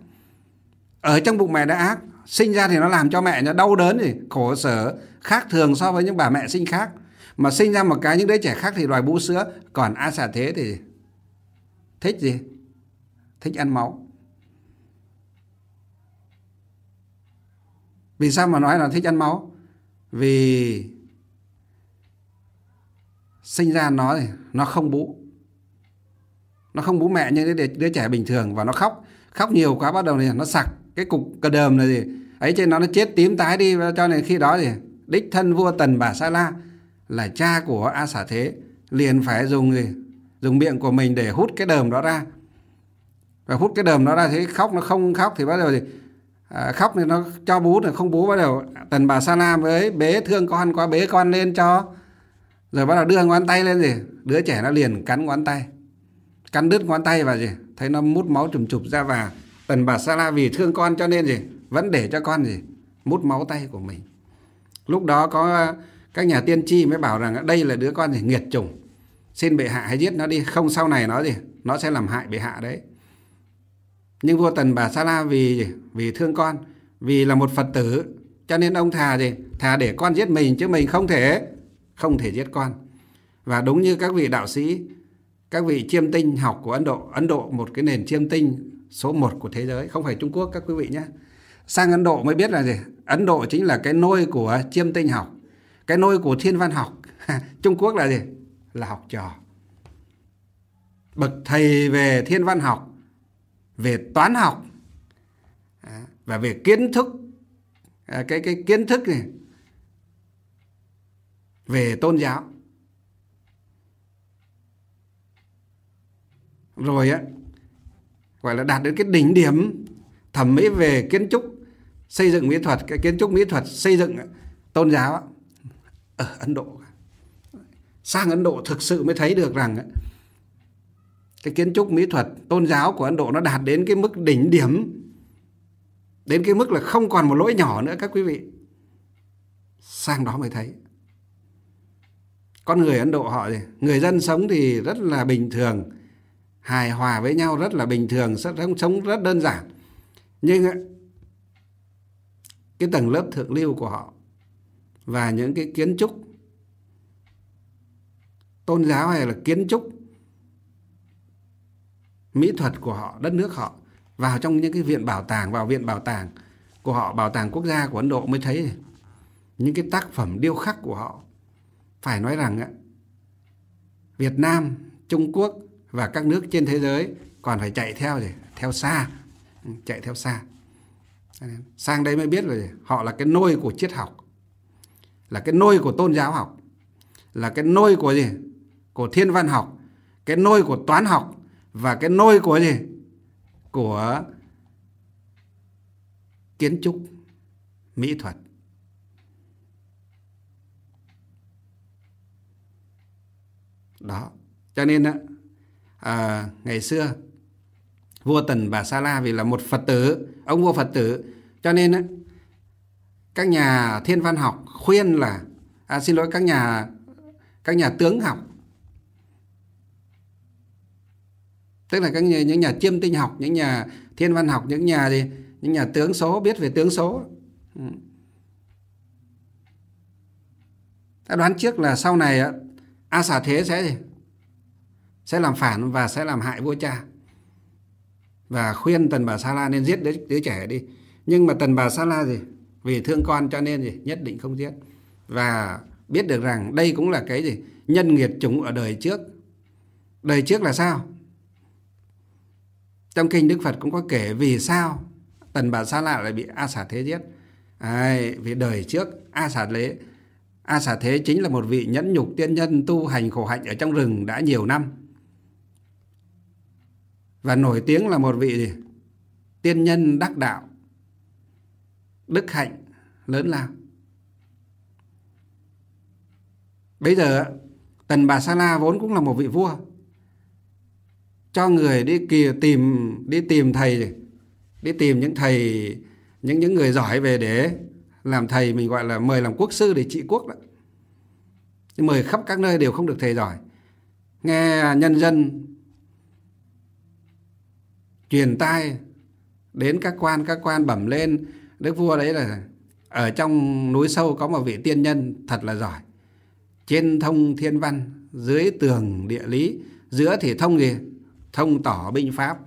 ở trong bụng mẹ đã ác sinh ra thì nó làm cho mẹ nó đau đớn thì khổ sở khác thường so với những bà mẹ sinh khác mà sinh ra một cái những đứa trẻ khác thì đòi bú sữa còn a xả thế thì thích gì thích ăn máu vì sao mà nói là thích ăn máu vì sinh ra nó nó không bú nó không bú mẹ như đứa, đứa trẻ bình thường và nó khóc khóc nhiều quá bắt đầu này nó sặc cái cục cờ đờm là gì ấy trên nó nó chết tím tái đi cho nên khi đó thì đích thân vua tần bà sa la là cha của a xả thế liền phải dùng gì dùng miệng của mình để hút cái đờm đó ra và hút cái đờm đó ra thế khóc nó không khóc thì bắt đầu thì à, khóc thì nó cho bú thì không bú bắt đầu tần bà sa la với bế thương con quá bế con lên cho rồi bắt đầu đưa ngón tay lên gì đứa trẻ nó liền cắn ngón tay cắn đứt ngón tay và gì thấy nó mút máu trùm chụp ra và tần bà sa la vì thương con cho nên gì vẫn để cho con gì mút máu tay của mình lúc đó có các nhà tiên tri mới bảo rằng đây là đứa con gì nghiệt trùng xin bệ hạ hãy giết nó đi không sau này nó gì nó sẽ làm hại bệ hạ đấy nhưng vua tần bà sa la vì gì? vì thương con vì là một phật tử cho nên ông thà gì thà để con giết mình chứ mình không thể không thể giết con và đúng như các vị đạo sĩ các vị chiêm tinh học của Ấn Độ Ấn Độ một cái nền chiêm tinh số một của thế giới không phải Trung Quốc các quý vị nhé sang Ấn Độ mới biết là gì Ấn Độ chính là cái nôi của chiêm tinh học cái nôi của thiên văn học Trung Quốc là gì là học trò bậc thầy về thiên văn học về toán học à, và về kiến thức à, cái cái kiến thức này về tôn giáo rồi á gọi là đạt đến cái đỉnh điểm thẩm mỹ về kiến trúc xây dựng mỹ thuật cái kiến trúc mỹ thuật xây dựng tôn giáo ở Ấn Độ sang Ấn Độ thực sự mới thấy được rằng cái kiến trúc mỹ thuật tôn giáo của Ấn Độ nó đạt đến cái mức đỉnh điểm đến cái mức là không còn một lỗi nhỏ nữa các quý vị sang đó mới thấy con người Ấn Độ họ người dân sống thì rất là bình thường hài hòa với nhau rất là bình thường sống sống rất đơn giản nhưng cái tầng lớp thượng lưu của họ và những cái kiến trúc tôn giáo hay là kiến trúc mỹ thuật của họ đất nước họ vào trong những cái viện bảo tàng vào viện bảo tàng của họ bảo tàng quốc gia của ấn độ mới thấy những cái tác phẩm điêu khắc của họ phải nói rằng Việt Nam, Trung Quốc và các nước trên thế giới còn phải chạy theo rồi, theo xa, ừ, chạy theo xa. Sang đây mới biết rồi, họ là cái nôi của triết học, là cái nôi của tôn giáo học, là cái nôi của gì? Của thiên văn học, cái nôi của toán học và cái nôi của gì? Của kiến trúc, mỹ thuật đó cho nên á à, ngày xưa vua tần bà sa la vì là một phật tử ông vua phật tử cho nên á các nhà thiên văn học khuyên là à, xin lỗi các nhà các nhà tướng học tức là các nhà, những nhà chiêm tinh học những nhà thiên văn học những nhà gì những nhà tướng số biết về tướng số đã ừ. đoán trước là sau này a xà thế sẽ gì sẽ làm phản và sẽ làm hại vua cha và khuyên tần bà sa la nên giết đứa, đứa trẻ đi nhưng mà tần bà sa la gì vì thương con cho nên gì nhất định không giết và biết được rằng đây cũng là cái gì nhân nghiệt chúng ở đời trước đời trước là sao trong kinh đức phật cũng có kể vì sao tần bà sa la lại bị a xà thế giết Ai? vì đời trước a xà lễ A Xà Thế chính là một vị nhẫn nhục tiên nhân tu hành khổ hạnh ở trong rừng đã nhiều năm. Và nổi tiếng là một vị tiên nhân đắc đạo, đức hạnh lớn lao. Bây giờ Tần Bà Sa La vốn cũng là một vị vua cho người đi kìa tìm đi tìm thầy đi tìm những thầy những những người giỏi về để làm thầy mình gọi là mời làm quốc sư để trị quốc đó mời khắp các nơi đều không được thầy giỏi nghe nhân dân truyền tai đến các quan các quan bẩm lên đức vua đấy là ở trong núi sâu có một vị tiên nhân thật là giỏi trên thông thiên văn dưới tường địa lý giữa thì thông gì thông tỏ binh pháp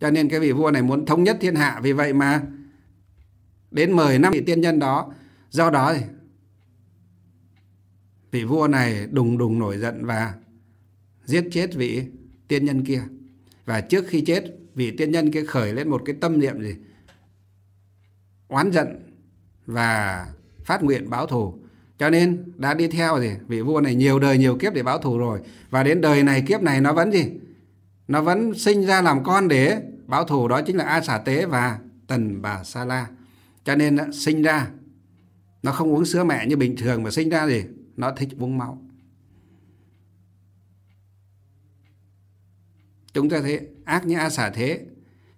cho nên cái vị vua này muốn thống nhất thiên hạ vì vậy mà đến mời năm vị tiên nhân đó. Do đó vị vua này đùng đùng nổi giận và giết chết vị tiên nhân kia. Và trước khi chết, vị tiên nhân kia khởi lên một cái tâm niệm gì? Oán giận và phát nguyện báo thù. Cho nên đã đi theo gì? Vị vua này nhiều đời nhiều kiếp để báo thù rồi. Và đến đời này kiếp này nó vẫn gì? Nó vẫn sinh ra làm con để báo thù đó chính là A Xà Tế và Tần Bà Sa La cho nên sinh ra nó không uống sữa mẹ như bình thường mà sinh ra gì nó thích uống máu chúng ta thấy ác như a xả thế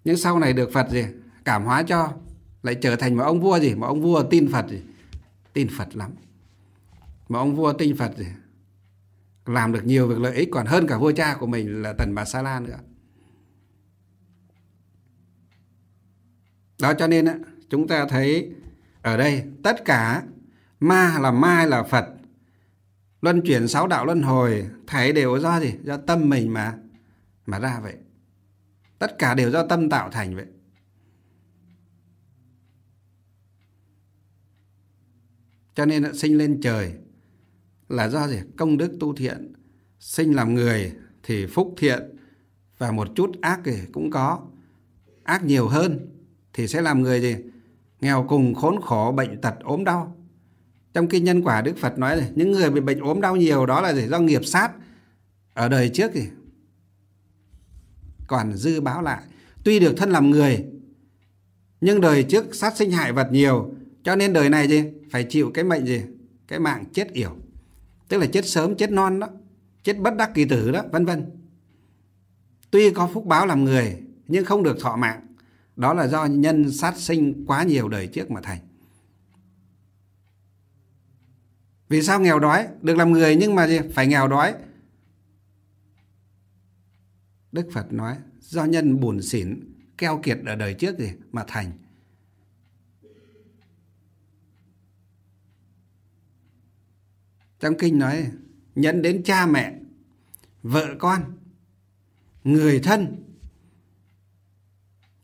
nhưng sau này được phật gì cảm hóa cho lại trở thành một ông vua gì một ông vua tin phật gì tin phật lắm một ông vua tin phật gì làm được nhiều việc lợi ích còn hơn cả vua cha của mình là tần bà sa la nữa đó cho nên chúng ta thấy ở đây tất cả ma là ma là Phật luân chuyển sáu đạo luân hồi thấy đều do gì do tâm mình mà mà ra vậy tất cả đều do tâm tạo thành vậy cho nên đã sinh lên trời là do gì công đức tu thiện sinh làm người thì phúc thiện và một chút ác thì cũng có ác nhiều hơn thì sẽ làm người gì nghèo cùng khốn khổ bệnh tật ốm đau trong kinh nhân quả đức phật nói là những người bị bệnh ốm đau nhiều đó là do nghiệp sát ở đời trước thì còn dư báo lại tuy được thân làm người nhưng đời trước sát sinh hại vật nhiều cho nên đời này gì phải chịu cái mệnh gì cái mạng chết yểu tức là chết sớm chết non đó chết bất đắc kỳ tử đó vân vân tuy có phúc báo làm người nhưng không được thọ mạng đó là do nhân sát sinh quá nhiều đời trước mà thành vì sao nghèo đói được làm người nhưng mà gì? phải nghèo đói đức phật nói do nhân buồn xỉn keo kiệt ở đời trước gì mà thành trong kinh nói nhân đến cha mẹ vợ con người thân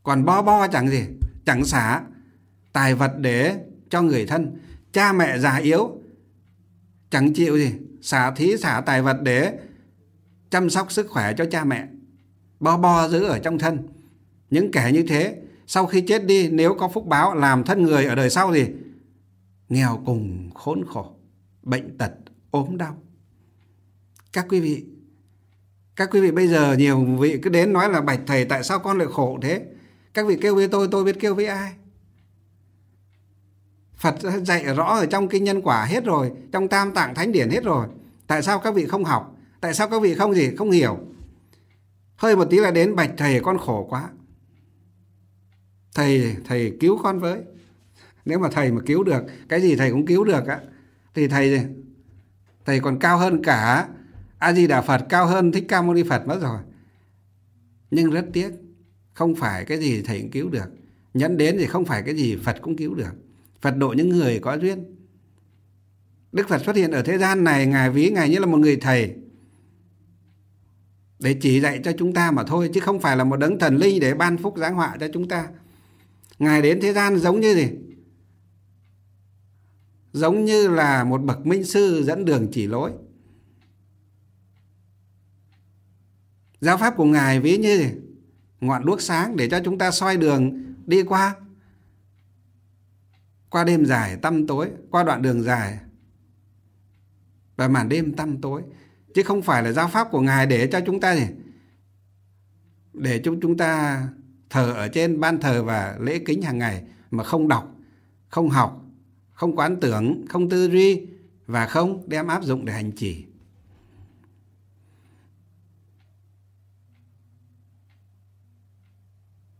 còn bo bo chẳng gì chẳng xả tài vật để cho người thân cha mẹ già yếu chẳng chịu gì xả thí xả tài vật để chăm sóc sức khỏe cho cha mẹ bo bo giữ ở trong thân những kẻ như thế sau khi chết đi nếu có phúc báo làm thân người ở đời sau gì nghèo cùng khốn khổ bệnh tật ốm đau các quý vị các quý vị bây giờ nhiều vị cứ đến nói là bạch thầy tại sao con lại khổ thế các vị kêu với tôi tôi biết kêu với ai Phật dạy rõ ở trong kinh nhân quả hết rồi trong tam tạng thánh điển hết rồi tại sao các vị không học tại sao các vị không gì không hiểu hơi một tí là đến bạch thầy con khổ quá thầy thầy cứu con với nếu mà thầy mà cứu được cái gì thầy cũng cứu được á thì thầy thầy còn cao hơn cả a di đà phật cao hơn thích ca mâu ni phật mất rồi nhưng rất tiếc không phải cái gì thầy cũng cứu được nhẫn đến thì không phải cái gì phật cũng cứu được phật độ những người có duyên đức phật xuất hiện ở thế gian này ngài ví ngài như là một người thầy để chỉ dạy cho chúng ta mà thôi chứ không phải là một đấng thần linh để ban phúc giáng họa cho chúng ta ngài đến thế gian giống như gì giống như là một bậc minh sư dẫn đường chỉ lối giáo pháp của ngài ví như gì ngọn đuốc sáng để cho chúng ta soi đường đi qua qua đêm dài tăm tối qua đoạn đường dài và màn đêm tăm tối chứ không phải là giáo pháp của ngài để cho chúng ta gì để cho chúng ta thờ ở trên ban thờ và lễ kính hàng ngày mà không đọc không học không quán tưởng không tư duy và không đem áp dụng để hành trì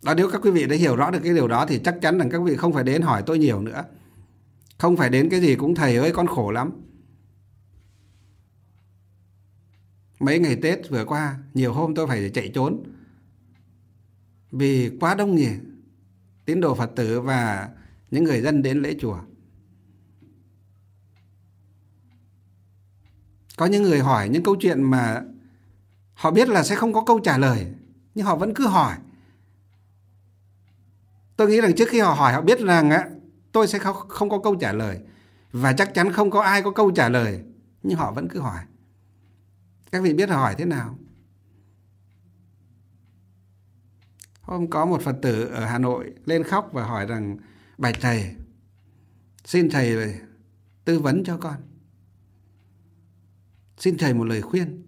đó nếu các quý vị đã hiểu rõ được cái điều đó thì chắc chắn rằng các vị không phải đến hỏi tôi nhiều nữa không phải đến cái gì cũng thầy ơi con khổ lắm mấy ngày tết vừa qua nhiều hôm tôi phải chạy trốn vì quá đông nhỉ tín đồ phật tử và những người dân đến lễ chùa có những người hỏi những câu chuyện mà họ biết là sẽ không có câu trả lời nhưng họ vẫn cứ hỏi tôi nghĩ rằng trước khi họ hỏi họ biết rằng á tôi sẽ không không có câu trả lời và chắc chắn không có ai có câu trả lời nhưng họ vẫn cứ hỏi các vị biết hỏi thế nào hôm có một phật tử ở hà nội lên khóc và hỏi rằng bạch thầy xin thầy tư vấn cho con xin thầy một lời khuyên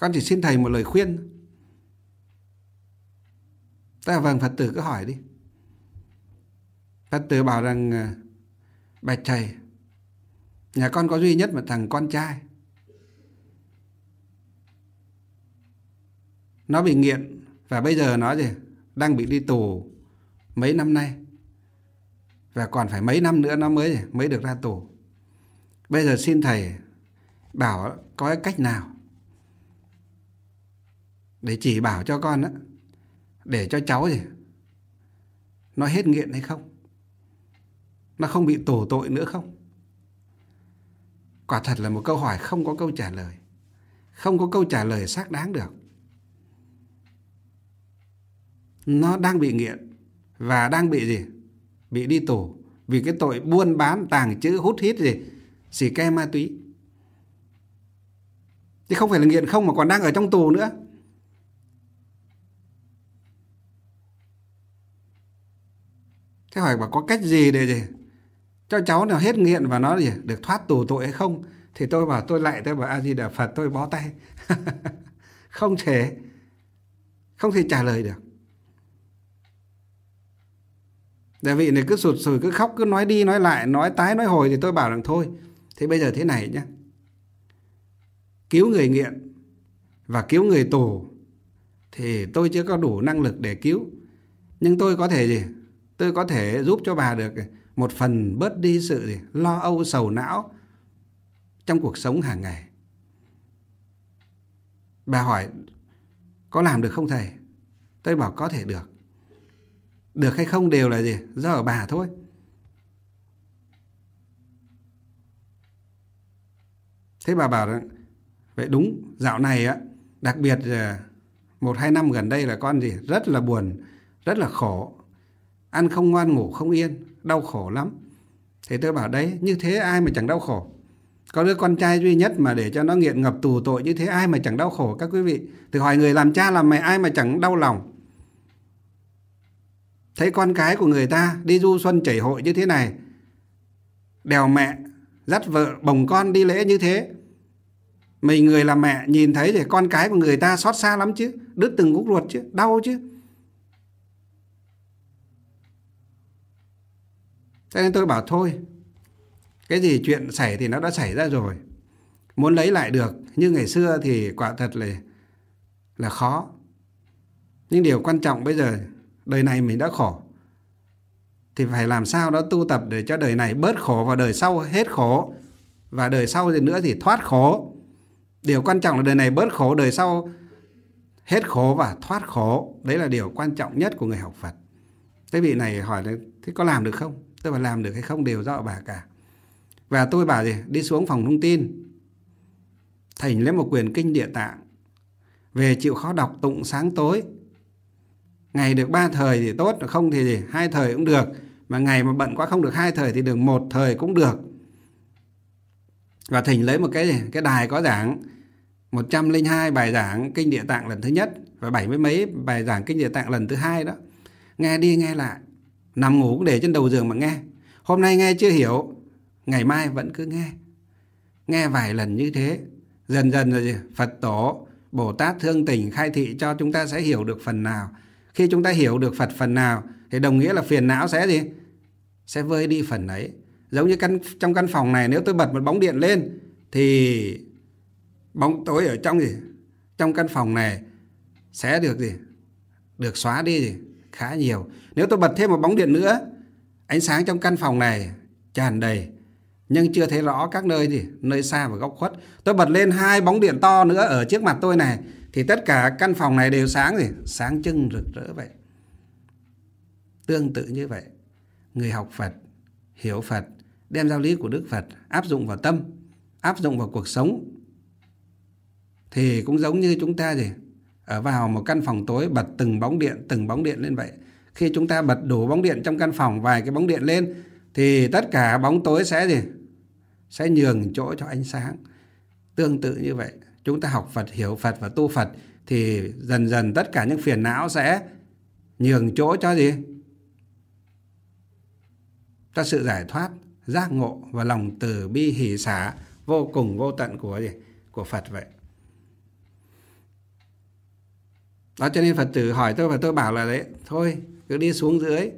con chỉ xin thầy một lời khuyên ta vâng phật tử cứ hỏi đi phật tử bảo rằng à, bạch thầy nhà con có duy nhất một thằng con trai nó bị nghiện và bây giờ nó gì đang bị đi tù mấy năm nay và còn phải mấy năm nữa nó mới mới được ra tù bây giờ xin thầy bảo có cách nào để chỉ bảo cho con đó để cho cháu gì nó hết nghiện hay không nó không bị tổ tội nữa không quả thật là một câu hỏi không có câu trả lời không có câu trả lời xác đáng được nó đang bị nghiện và đang bị gì bị đi tù vì cái tội buôn bán tàng trữ hút hít gì xì ke ma túy chứ không phải là nghiện không mà còn đang ở trong tù nữa thế hỏi bảo có cách gì để gì cho cháu nào hết nghiện và nó gì được thoát tù tội hay không thì tôi bảo tôi lại tôi bảo a di đà phật tôi bó tay không thể không thể trả lời được Đại dạ vị này cứ sụt sùi cứ khóc cứ nói đi nói lại nói tái nói hồi thì tôi bảo rằng thôi thế bây giờ thế này nhé cứu người nghiện và cứu người tù thì tôi chưa có đủ năng lực để cứu nhưng tôi có thể gì tôi có thể giúp cho bà được một phần bớt đi sự gì, lo âu sầu não trong cuộc sống hàng ngày. Bà hỏi có làm được không thầy? Tôi bảo có thể được. Được hay không đều là gì? Do ở bà thôi. Thế bà bảo vậy đúng, dạo này á, đặc biệt ờ, một hai năm gần đây là con gì rất là buồn, rất là khổ ăn không ngoan ngủ không yên đau khổ lắm thì tôi bảo đấy như thế ai mà chẳng đau khổ có đứa con trai duy nhất mà để cho nó nghiện ngập tù tội như thế ai mà chẳng đau khổ các quý vị thì hỏi người làm cha làm mẹ ai mà chẳng đau lòng thấy con cái của người ta đi du xuân chảy hội như thế này đèo mẹ dắt vợ bồng con đi lễ như thế mình người là mẹ nhìn thấy thì con cái của người ta xót xa lắm chứ đứt từng khúc ruột chứ đau chứ cho nên tôi bảo thôi cái gì chuyện xảy thì nó đã xảy ra rồi muốn lấy lại được như ngày xưa thì quả thật là là khó nhưng điều quan trọng bây giờ đời này mình đã khổ thì phải làm sao đó tu tập để cho đời này bớt khổ và đời sau hết khổ và đời sau thì nữa thì thoát khổ điều quan trọng là đời này bớt khổ đời sau hết khổ và thoát khổ đấy là điều quan trọng nhất của người học Phật thế vị này hỏi là thế có làm được không tức là làm được hay không đều do bà cả và tôi bảo gì đi xuống phòng thông tin thành lấy một quyển kinh địa tạng về chịu khó đọc tụng sáng tối ngày được ba thời thì tốt không thì gì hai thời cũng được mà ngày mà bận quá không được hai thời thì được một thời cũng được và thỉnh lấy một cái cái đài có giảng 102 bài giảng kinh địa tạng lần thứ nhất và bảy mươi mấy bài giảng kinh địa tạng lần thứ hai đó nghe đi nghe lại Nằm ngủ cũng để trên đầu giường mà nghe. Hôm nay nghe chưa hiểu, ngày mai vẫn cứ nghe. Nghe vài lần như thế, dần dần rồi gì? Phật tổ, Bồ Tát thương tình khai thị cho chúng ta sẽ hiểu được phần nào. Khi chúng ta hiểu được Phật phần nào thì đồng nghĩa là phiền não sẽ gì? Sẽ vơi đi phần ấy. Giống như căn trong căn phòng này nếu tôi bật một bóng điện lên thì bóng tối ở trong gì? Trong căn phòng này sẽ được gì? Được xóa đi gì? khá nhiều. Nếu tôi bật thêm một bóng điện nữa, ánh sáng trong căn phòng này tràn đầy nhưng chưa thấy rõ các nơi gì, nơi xa và góc khuất. Tôi bật lên hai bóng điện to nữa ở trước mặt tôi này thì tất cả căn phòng này đều sáng gì, sáng trưng rực rỡ vậy. Tương tự như vậy, người học Phật, hiểu Phật, đem giáo lý của Đức Phật áp dụng vào tâm, áp dụng vào cuộc sống thì cũng giống như chúng ta gì, ở vào một căn phòng tối bật từng bóng điện từng bóng điện lên vậy khi chúng ta bật đủ bóng điện trong căn phòng vài cái bóng điện lên thì tất cả bóng tối sẽ gì sẽ nhường chỗ cho ánh sáng tương tự như vậy chúng ta học Phật hiểu Phật và tu Phật thì dần dần tất cả những phiền não sẽ nhường chỗ cho gì cho sự giải thoát giác ngộ và lòng từ bi hỷ xả vô cùng vô tận của gì của Phật vậy đó cho nên phật tử hỏi tôi và tôi bảo là đấy thôi cứ đi xuống dưới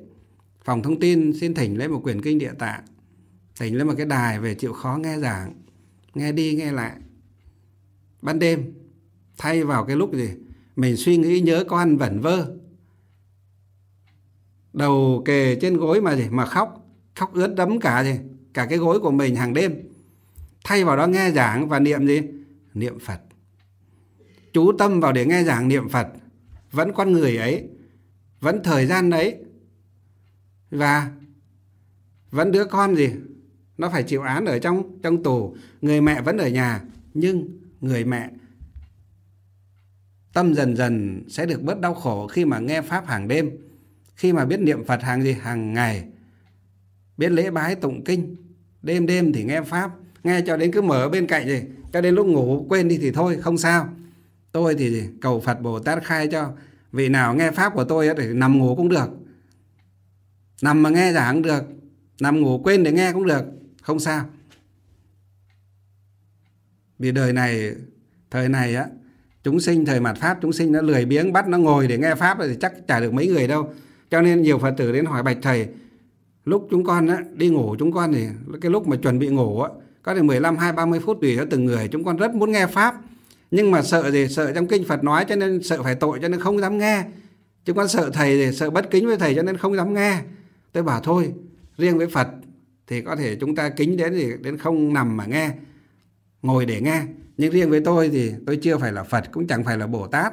phòng thông tin xin thỉnh lấy một quyển kinh địa tạng thỉnh lấy một cái đài về chịu khó nghe giảng nghe đi nghe lại ban đêm thay vào cái lúc gì mình suy nghĩ nhớ con vẩn vơ đầu kề trên gối mà gì mà khóc khóc ướt đẫm cả gì cả cái gối của mình hàng đêm thay vào đó nghe giảng và niệm gì niệm phật chú tâm vào để nghe giảng niệm phật vẫn con người ấy vẫn thời gian đấy và vẫn đứa con gì nó phải chịu án ở trong trong tù người mẹ vẫn ở nhà nhưng người mẹ tâm dần dần sẽ được bớt đau khổ khi mà nghe pháp hàng đêm khi mà biết niệm phật hàng gì hàng ngày biết lễ bái tụng kinh đêm đêm thì nghe pháp nghe cho đến cứ mở bên cạnh gì cho đến lúc ngủ quên đi thì thôi không sao tôi thì gì? cầu phật bồ tát khai cho vị nào nghe pháp của tôi thì nằm ngủ cũng được nằm mà nghe giảng được nằm ngủ quên để nghe cũng được không sao vì đời này thời này á chúng sinh thời mặt pháp chúng sinh nó lười biếng bắt nó ngồi để nghe pháp thì chắc chả được mấy người đâu cho nên nhiều phật tử đến hỏi bạch thầy lúc chúng con á, đi ngủ chúng con thì cái lúc mà chuẩn bị ngủ á, có thể 15 hai 30 phút tùy theo từng người chúng con rất muốn nghe pháp nhưng mà sợ gì sợ trong kinh Phật nói cho nên sợ phải tội cho nên không dám nghe chứ con sợ thầy thì sợ bất kính với thầy cho nên không dám nghe tôi bảo thôi riêng với Phật thì có thể chúng ta kính đến thì đến không nằm mà nghe ngồi để nghe nhưng riêng với tôi thì tôi chưa phải là Phật cũng chẳng phải là Bồ Tát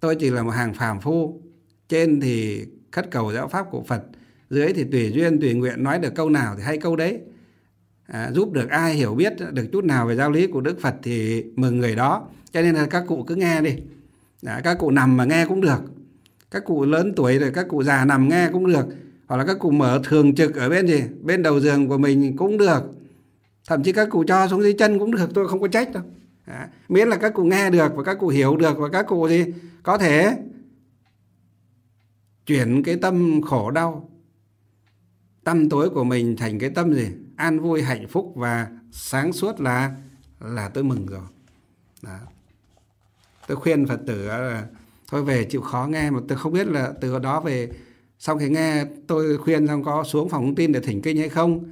tôi chỉ là một hàng phàm phu trên thì khất cầu giáo pháp của Phật dưới thì tùy duyên tùy nguyện nói được câu nào thì hay câu đấy à, giúp được ai hiểu biết được chút nào về giáo lý của Đức Phật thì mừng người đó cho nên là các cụ cứ nghe đi à, các cụ nằm mà nghe cũng được các cụ lớn tuổi rồi các cụ già nằm nghe cũng được hoặc là các cụ mở thường trực ở bên gì bên đầu giường của mình cũng được thậm chí các cụ cho xuống dưới chân cũng được tôi không có trách đâu à, miễn là các cụ nghe được và các cụ hiểu được và các cụ gì có thể chuyển cái tâm khổ đau tâm tối của mình thành cái tâm gì an vui hạnh phúc và sáng suốt là là tôi mừng rồi đó. tôi khuyên phật tử là thôi về chịu khó nghe mà tôi không biết là từ đó về sau khi nghe tôi khuyên xong có xuống phòng thông tin để thỉnh kinh hay không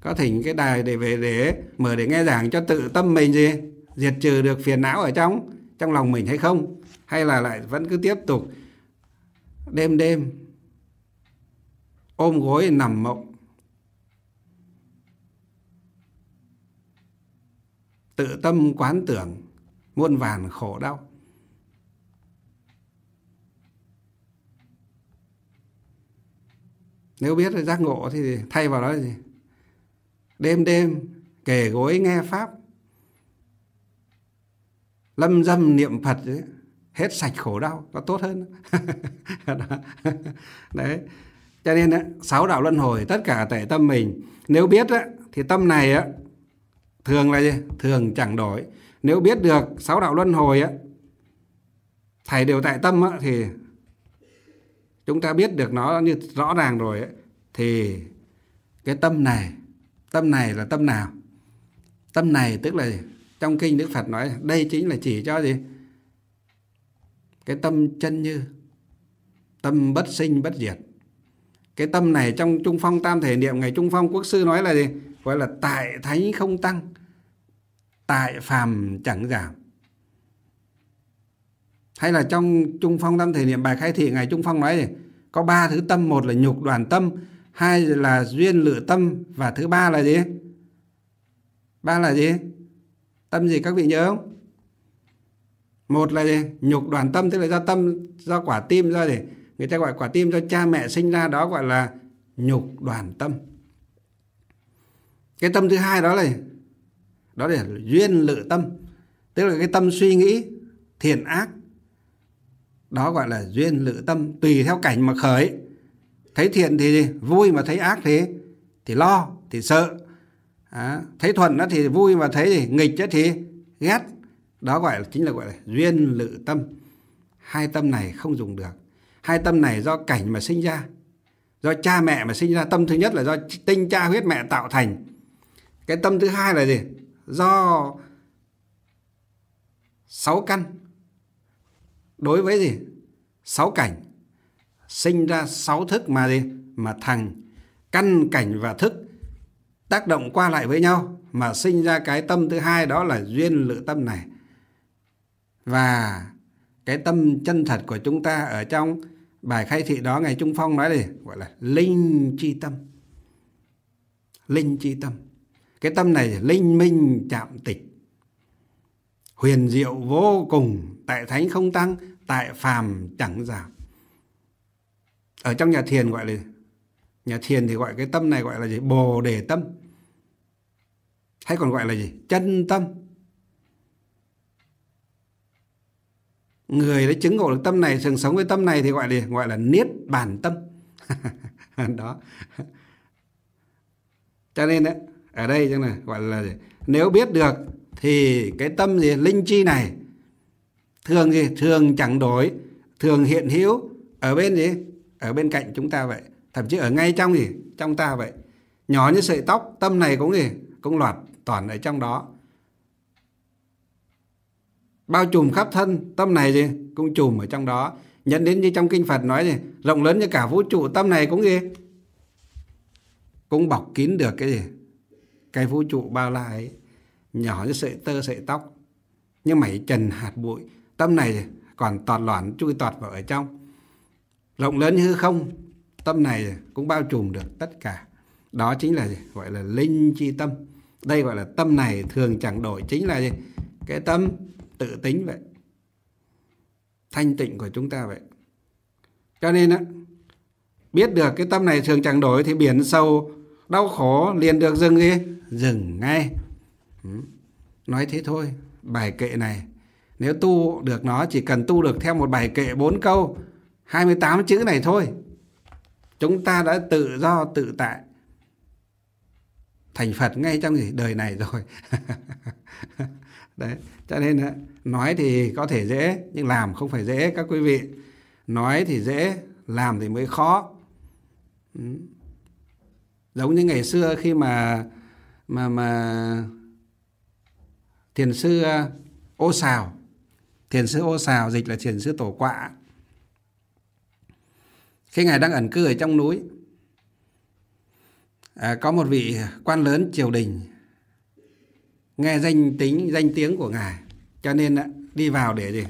có thỉnh cái đài để về để mở để nghe giảng cho tự tâm mình gì diệt trừ được phiền não ở trong trong lòng mình hay không hay là lại vẫn cứ tiếp tục đêm đêm ôm gối nằm mộng tự tâm quán tưởng muôn vàn khổ đau nếu biết giác ngộ thì thay vào đó là gì đêm đêm kề gối nghe pháp lâm dâm niệm phật ấy, hết sạch khổ đau nó tốt hơn đấy cho nên sáu đạo luân hồi tất cả tại tâm mình nếu biết thì tâm này thường là gì thường chẳng đổi nếu biết được sáu đạo luân hồi á thầy đều tại tâm á thì chúng ta biết được nó như rõ ràng rồi ấy, thì cái tâm này tâm này là tâm nào tâm này tức là trong kinh đức phật nói đây chính là chỉ cho gì cái tâm chân như tâm bất sinh bất diệt cái tâm này trong trung phong tam thể niệm ngày trung phong quốc sư nói là gì gọi là tại thánh không tăng tại phàm chẳng giảm hay là trong trung phong tâm thể niệm bài khai thị ngày trung phong nói gì? có ba thứ tâm một là nhục đoàn tâm hai là duyên lự tâm và thứ ba là gì ba là gì tâm gì các vị nhớ không một là gì? nhục đoàn tâm tức là do tâm do quả tim ra để người ta gọi quả tim do cha mẹ sinh ra đó gọi là nhục đoàn tâm cái tâm thứ hai đó là đó là duyên lự tâm tức là cái tâm suy nghĩ thiện ác đó gọi là duyên lự tâm tùy theo cảnh mà khởi thấy thiện thì vui mà thấy ác thì thì lo thì sợ à, thấy thuận đó thì vui mà thấy thì nghịch đó thì ghét đó gọi là chính là gọi là duyên lự tâm hai tâm này không dùng được hai tâm này do cảnh mà sinh ra do cha mẹ mà sinh ra tâm thứ nhất là do tinh cha huyết mẹ tạo thành cái tâm thứ hai là gì do sáu căn đối với gì sáu cảnh sinh ra sáu thức mà gì mà thằng căn cảnh và thức tác động qua lại với nhau mà sinh ra cái tâm thứ hai đó là duyên lự tâm này và cái tâm chân thật của chúng ta ở trong bài khai thị đó ngày trung phong nói gì gọi là linh chi tâm linh chi tâm cái tâm này linh minh chạm tịch huyền diệu vô cùng tại thánh không tăng tại phàm chẳng giảm ở trong nhà thiền gọi là nhà thiền thì gọi cái tâm này gọi là gì bồ đề tâm hay còn gọi là gì chân tâm người đã chứng ngộ được tâm này thường sống với tâm này thì gọi là gọi là niết bàn tâm đó cho nên đấy ở đây chứ này gọi là gì? nếu biết được thì cái tâm gì linh chi này thường gì thường chẳng đổi thường hiện hữu ở bên gì ở bên cạnh chúng ta vậy thậm chí ở ngay trong gì trong ta vậy nhỏ như sợi tóc tâm này cũng gì cũng loạt toàn ở trong đó bao trùm khắp thân tâm này gì cũng trùm ở trong đó nhận đến như trong kinh Phật nói gì rộng lớn như cả vũ trụ tâm này cũng gì cũng bọc kín được cái gì cái vũ trụ bao la ấy nhỏ như sợi tơ sợi tóc như mảy trần hạt bụi tâm này còn tọt loạn chui tọt vào ở trong rộng lớn hư không tâm này cũng bao trùm được tất cả đó chính là gì? gọi là linh chi tâm đây gọi là tâm này thường chẳng đổi chính là gì? cái tâm tự tính vậy thanh tịnh của chúng ta vậy cho nên á biết được cái tâm này thường chẳng đổi thì biển sâu đau khổ liền được dừng gì dừng ngay ừ. nói thế thôi bài kệ này nếu tu được nó chỉ cần tu được theo một bài kệ 4 câu 28 chữ này thôi chúng ta đã tự do tự tại thành Phật ngay trong gì đời này rồi đấy cho nên ờ, nói thì có thể dễ nhưng làm không phải dễ các quý vị nói thì dễ làm thì mới khó ừ giống như ngày xưa khi mà mà mà thiền sư ờ, ô xào thiền sư ô xào dịch là thiền sư tổ quạ khi ngài đang ẩn cư ở trong núi à, có một vị quan lớn triều đình nghe danh tính danh tiếng của ngài cho nên ờ, đi vào để gì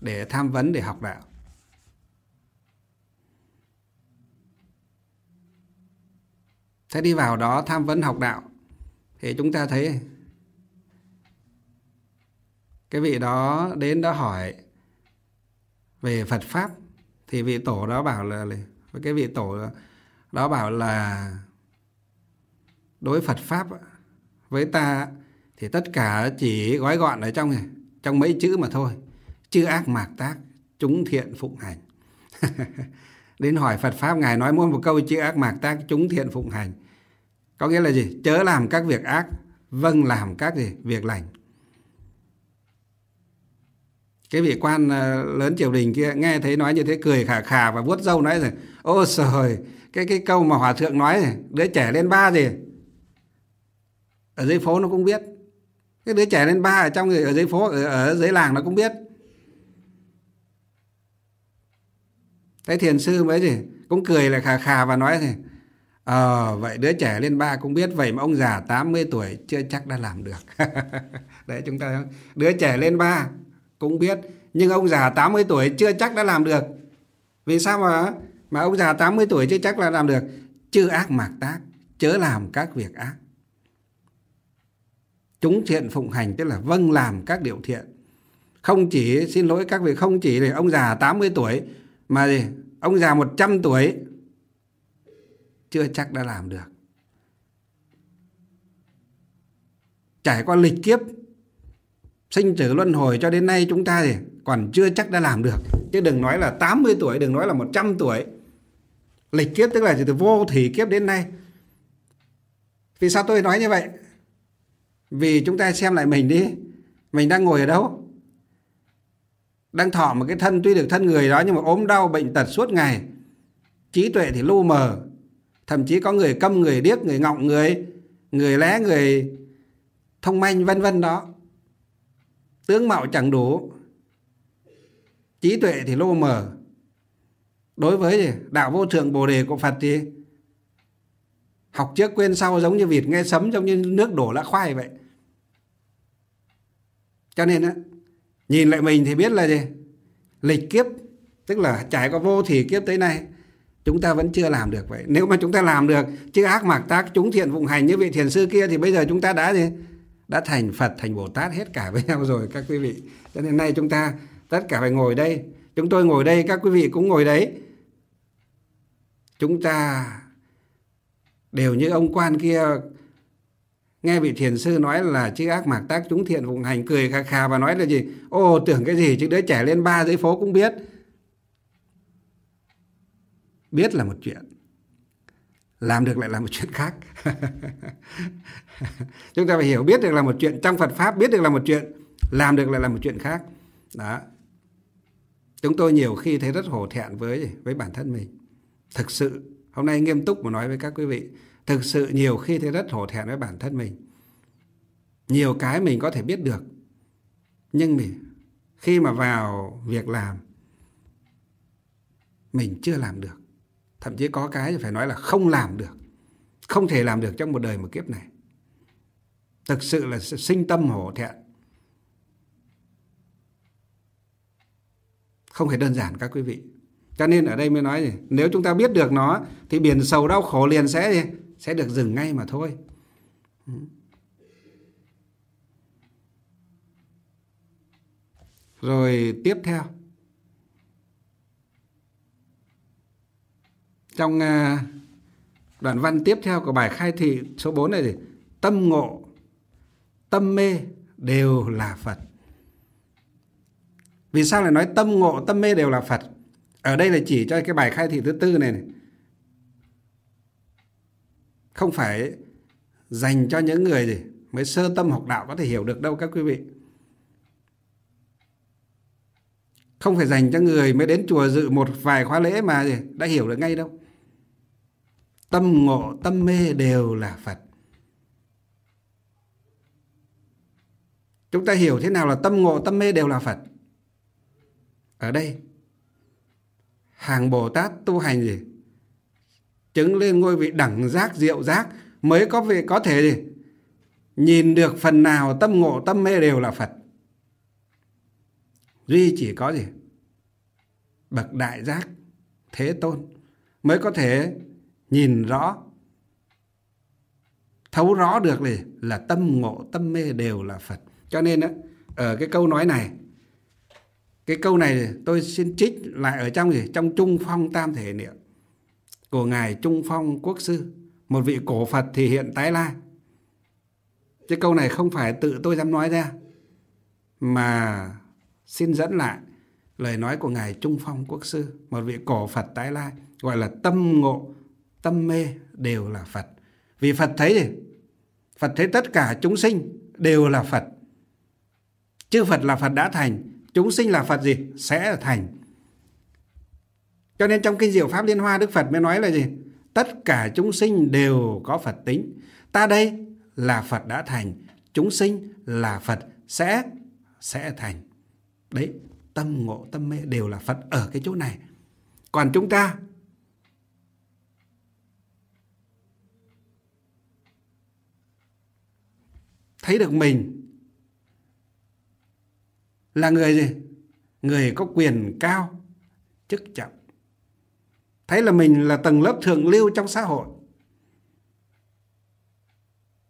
để tham vấn để học đạo sẽ đi vào đó tham vấn học đạo thì chúng ta thấy cái vị đó đến đó hỏi về Phật pháp thì vị tổ đó bảo là cái vị tổ đó bảo là đối Phật pháp với ta thì tất cả chỉ gói gọn ở trong này, trong mấy chữ mà thôi chư ác mạc tác chúng thiện phụng hành đến hỏi Phật Pháp Ngài nói mỗi một câu chữ ác mạc tác chúng thiện phụng hành có nghĩa là gì chớ làm các việc ác vâng làm các gì việc lành cái vị quan ờ, lớn triều đình kia nghe thấy nói như thế cười khà khà và vuốt râu nói rồi ô trời cái cái câu mà hòa thượng nói rồi đứa trẻ lên ba gì ở dưới phố nó cũng biết cái đứa trẻ lên ba ở trong người ở dưới phố ở, ở dưới làng nó cũng biết Thế thiền sư mới gì cũng cười là khà khà và nói thì Ờ vậy đứa trẻ lên ba cũng biết vậy mà ông già 80 tuổi chưa chắc đã làm được. Đấy chúng ta đứa trẻ lên ba cũng biết nhưng ông già 80 tuổi chưa chắc đã làm được. Vì sao mà mà ông già 80 tuổi chưa chắc là làm được? Chư ác mạc tác, chớ làm các việc ác. Chúng thiện phụng hành tức là vâng làm các điều thiện. Không chỉ xin lỗi các vị không chỉ để ông già 80 tuổi mà gì ông già 100 tuổi chưa chắc đã làm được trải qua lịch kiếp sinh tử luân hồi cho đến nay chúng ta thì còn chưa chắc đã làm được chứ đừng nói là 80 tuổi đừng nói là 100 tuổi lịch kiếp tức là từ vô thủy kiếp đến nay vì sao tôi nói như vậy vì chúng ta xem lại mình đi mình đang ngồi ở đâu đang thọ một cái thân tuy được thân người đó nhưng mà ốm đau bệnh tật suốt ngày trí tuệ thì lu mờ thậm chí có người câm người điếc người ngọng người người lé người thông manh vân vân đó tướng mạo chẳng đủ trí tuệ thì lô mờ đối với đạo vô thượng bồ đề của phật thì học trước quên sau giống như vịt nghe sấm giống như nước đổ lá khoai vậy cho nên á nhìn lại mình thì biết là gì lịch kiếp tức là trải qua vô thì kiếp tới nay chúng ta vẫn chưa làm được vậy nếu mà chúng ta làm được chứ ác mạc tác chúng thiện vụng hành như vị thiền sư kia thì bây giờ chúng ta đã gì đã thành phật thành bồ tát hết cả với nhau rồi các quý vị cho nên nay chúng ta tất cả phải ngồi đây chúng tôi ngồi đây các quý vị cũng ngồi đấy chúng ta đều như ông quan kia nghe vị thiền sư nói là chữ ác mạc tác chúng thiện phụng hành cười khà khà và nói là gì ô tưởng cái gì chứ đứa trẻ lên ba dưới phố cũng biết biết là một chuyện làm được lại là một chuyện khác chúng ta phải hiểu biết được là một chuyện trong Phật pháp biết được là một chuyện làm được lại là một chuyện khác đó chúng tôi nhiều khi thấy rất hổ thẹn với với bản thân mình thực sự hôm nay nghiêm túc mà nói với các quý vị thực sự nhiều khi thì rất hổ thẹn với bản thân mình nhiều cái mình có thể biết được nhưng mình khi mà vào việc làm mình chưa làm được thậm chí có cái phải nói là không làm được không thể làm được trong một đời một kiếp này thực sự là sinh tâm hổ thẹn không hề đơn giản các quý vị cho nên ở đây mới nói gì nếu chúng ta biết được nó thì biển sầu đau khổ liền sẽ gì sẽ được dừng ngay mà thôi rồi tiếp theo trong à, đoạn văn tiếp theo của bài khai thị số 4 này thì tâm ngộ tâm mê đều là phật vì sao lại nói tâm ngộ tâm mê đều là phật ở đây là chỉ cho cái bài khai thị thứ tư này, này không phải dành cho những người gì mới sơ tâm học đạo có thể hiểu được đâu các quý vị không phải dành cho người mới đến chùa dự một vài khóa lễ mà gì đã hiểu được ngay đâu tâm ngộ tâm mê đều là phật chúng ta hiểu thế nào là tâm ngộ tâm mê đều là phật ở đây hàng bồ tát tu hành gì chứng lên ngôi vị đẳng giác diệu giác mới có vị có thể gì nhìn được phần nào tâm ngộ tâm mê đều là Phật duy chỉ có gì bậc đại giác thế tôn mới có thể nhìn rõ thấu rõ được này là tâm ngộ tâm mê đều là Phật cho nên đó, ở cái câu nói này cái câu này tôi xin trích lại ở trong gì trong trung phong tam thể niệm của Ngài Trung Phong Quốc Sư, một vị cổ Phật thì hiện tái lai. Chứ câu này không phải tự tôi dám nói ra, mà xin dẫn lại lời nói của Ngài Trung Phong Quốc Sư, một vị cổ Phật tái lai, gọi là tâm ngộ, tâm mê đều là Phật. Vì Phật thấy gì? Phật thấy tất cả chúng sinh đều là Phật. Chư Phật là Phật đã thành, chúng sinh là Phật gì? Sẽ thành cho nên trong kinh diệu pháp liên hoa đức phật mới nói là gì tất cả chúng sinh đều có phật tính ta đây là phật đã thành chúng sinh là phật sẽ sẽ thành đấy tâm ngộ tâm mê đều là phật ở cái chỗ này còn chúng ta thấy được mình là người gì người có quyền cao chức trọng thấy là mình là tầng lớp thượng lưu trong xã hội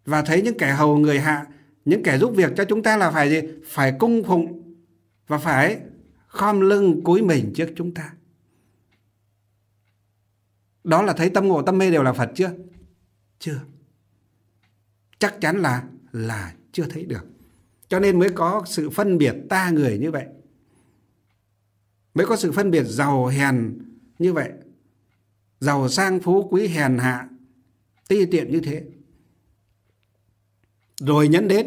và thấy những kẻ hầu người hạ những kẻ giúp việc cho chúng ta là phải gì phải cung phụng và phải khom lưng cúi mình trước chúng ta đó là thấy tâm ngộ tâm mê đều là phật chưa chưa chắc chắn là là chưa thấy được cho nên mới có sự phân biệt ta người như vậy mới có sự phân biệt giàu hèn như vậy giàu sang phú quý hèn hạ ti tiện như thế rồi nhẫn đến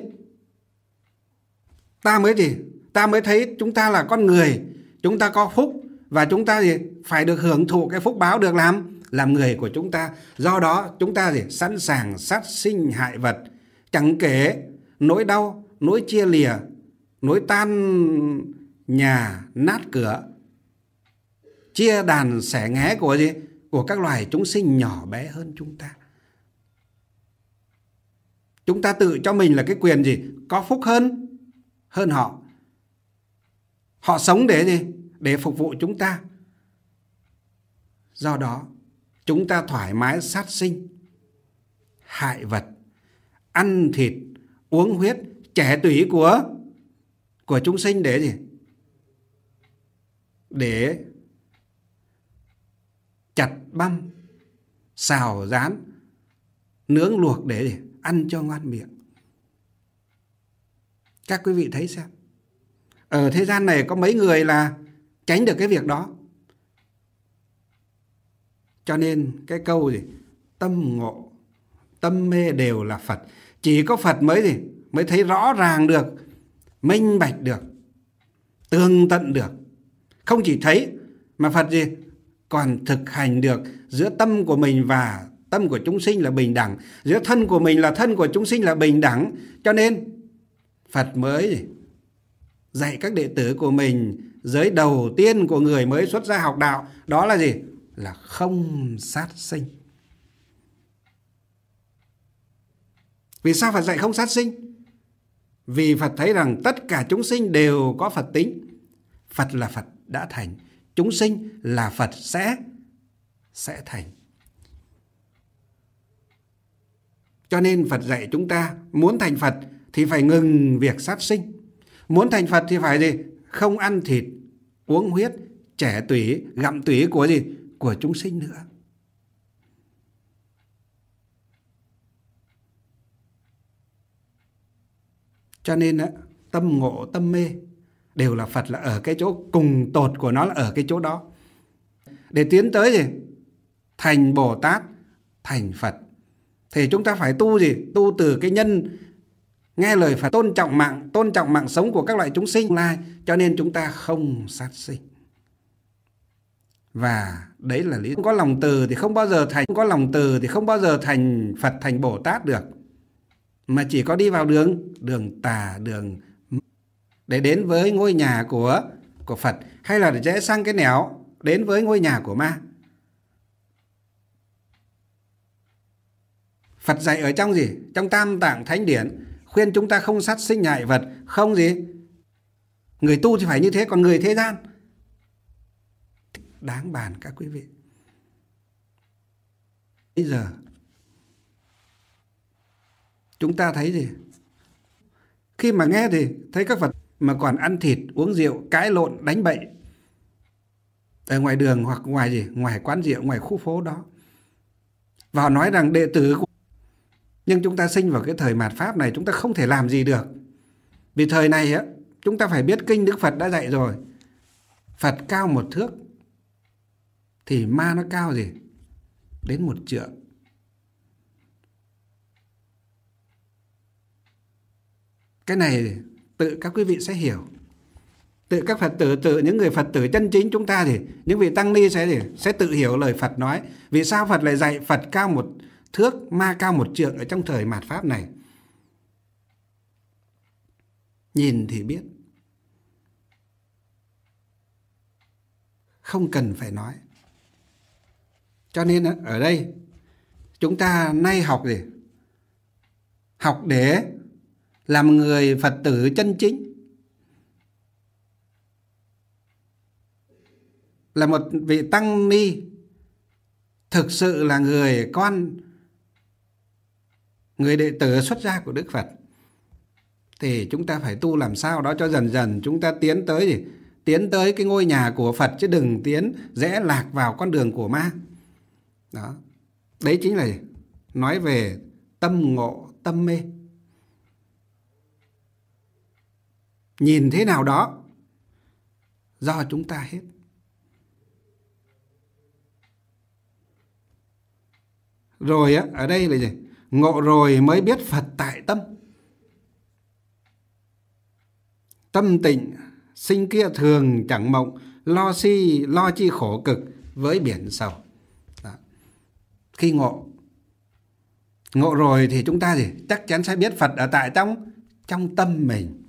ta mới gì ta mới thấy chúng ta là con người chúng ta có phúc và chúng ta gì phải được hưởng thụ cái phúc báo được làm làm người của chúng ta do đó chúng ta gì sẵn sàng sát sinh hại vật chẳng kể nỗi đau nỗi chia lìa nỗi tan nhà nát cửa chia đàn sẻ nghé của gì của các loài chúng sinh nhỏ bé hơn chúng ta. Chúng ta tự cho mình là cái quyền gì? Có phúc hơn hơn họ. Họ sống để gì? Để phục vụ chúng ta. Do đó, chúng ta thoải mái sát sinh, hại vật, ăn thịt, uống huyết, trẻ tủy của của chúng sinh để gì? Để chặt băm, xào rán, nướng luộc để, ăn cho ngoan miệng. Các quý vị thấy xem. Ở thế gian này có mấy người là tránh được cái việc đó. Cho nên cái câu gì? Tâm ngộ, tâm mê đều là Phật. Chỉ có Phật mới gì? Mới thấy rõ ràng được, minh bạch được, tương tận được. Không chỉ thấy mà Phật gì? còn thực hành được giữa tâm của mình và tâm của chúng sinh là bình đẳng giữa thân của mình là thân của chúng sinh là bình đẳng cho nên phật mới dạy các đệ tử của mình giới đầu tiên của người mới xuất gia học đạo đó là gì là không sát sinh vì sao phật dạy không sát sinh vì phật thấy rằng tất cả chúng sinh đều có phật tính phật là phật đã thành chúng sinh là Phật sẽ sẽ thành. Cho nên Phật dạy chúng ta muốn thành Phật thì phải ngừng việc sát sinh. Muốn thành Phật thì phải gì? Không ăn thịt, uống huyết, trẻ tủy, gặm tủy của gì? Của chúng sinh nữa. Cho nên á, tâm ngộ tâm mê đều là Phật là ở cái chỗ cùng tột của nó là ở cái chỗ đó để tiến tới gì thành Bồ Tát thành Phật thì chúng ta phải tu gì tu từ cái nhân nghe lời phải tôn trọng mạng tôn trọng mạng sống của các loại chúng sinh lai cho nên chúng ta không sát sinh và đấy là lý không có lòng từ thì không bao giờ thành không có lòng từ thì không bao giờ thành Phật thành Bồ Tát được mà chỉ có đi vào đường đường tà đường để đến với ngôi nhà của của Phật hay là để rẽ sang cái nẻo đến với ngôi nhà của ma. Phật dạy ở trong gì? Trong Tam Tạng Thánh Điển khuyên chúng ta không sát sinh hại vật, không gì? Người tu thì phải như thế, còn người thế gian đáng bàn các quý vị. Bây giờ chúng ta thấy gì? Khi mà nghe thì thấy các Phật mà còn ăn thịt, uống rượu, cãi lộn, đánh bậy ở ngoài đường hoặc ngoài gì, ngoài quán rượu, ngoài khu phố đó. Và họ nói rằng đệ tử của... Nhưng chúng ta sinh vào cái thời mạt Pháp này chúng ta không thể làm gì được. Vì thời này á, chúng ta phải biết kinh Đức Phật đã dạy rồi. Phật cao một thước thì ma nó cao gì? Đến một trượng. Cái này tự các quý vị sẽ hiểu tự các phật tử tự những người phật tử chân chính chúng ta thì những vị tăng ni sẽ sẽ tự hiểu lời phật nói vì sao phật lại dạy phật cao một thước ma cao một trượng ở trong thời mạt pháp này nhìn thì biết không cần phải nói cho nên ở đây chúng ta nay học gì học để làm người Phật tử chân chính là một vị tăng ni thực sự là người con người đệ tử xuất gia của Đức Phật thì chúng ta phải tu làm sao đó cho dần dần chúng ta tiến tới gì tiến tới cái ngôi nhà của Phật chứ đừng tiến rẽ lạc vào con đường của ma đó đấy chính là nói về tâm ngộ tâm mê nhìn thế nào đó do chúng ta hết rồi á ở đây là gì ngộ rồi mới biết phật tại tâm tâm tịnh sinh kia thường chẳng mộng lo si lo chi khổ cực với biển sầu Đó. khi ngộ ngộ rồi thì chúng ta gì chắc chắn sẽ biết phật ở tại trong trong tâm mình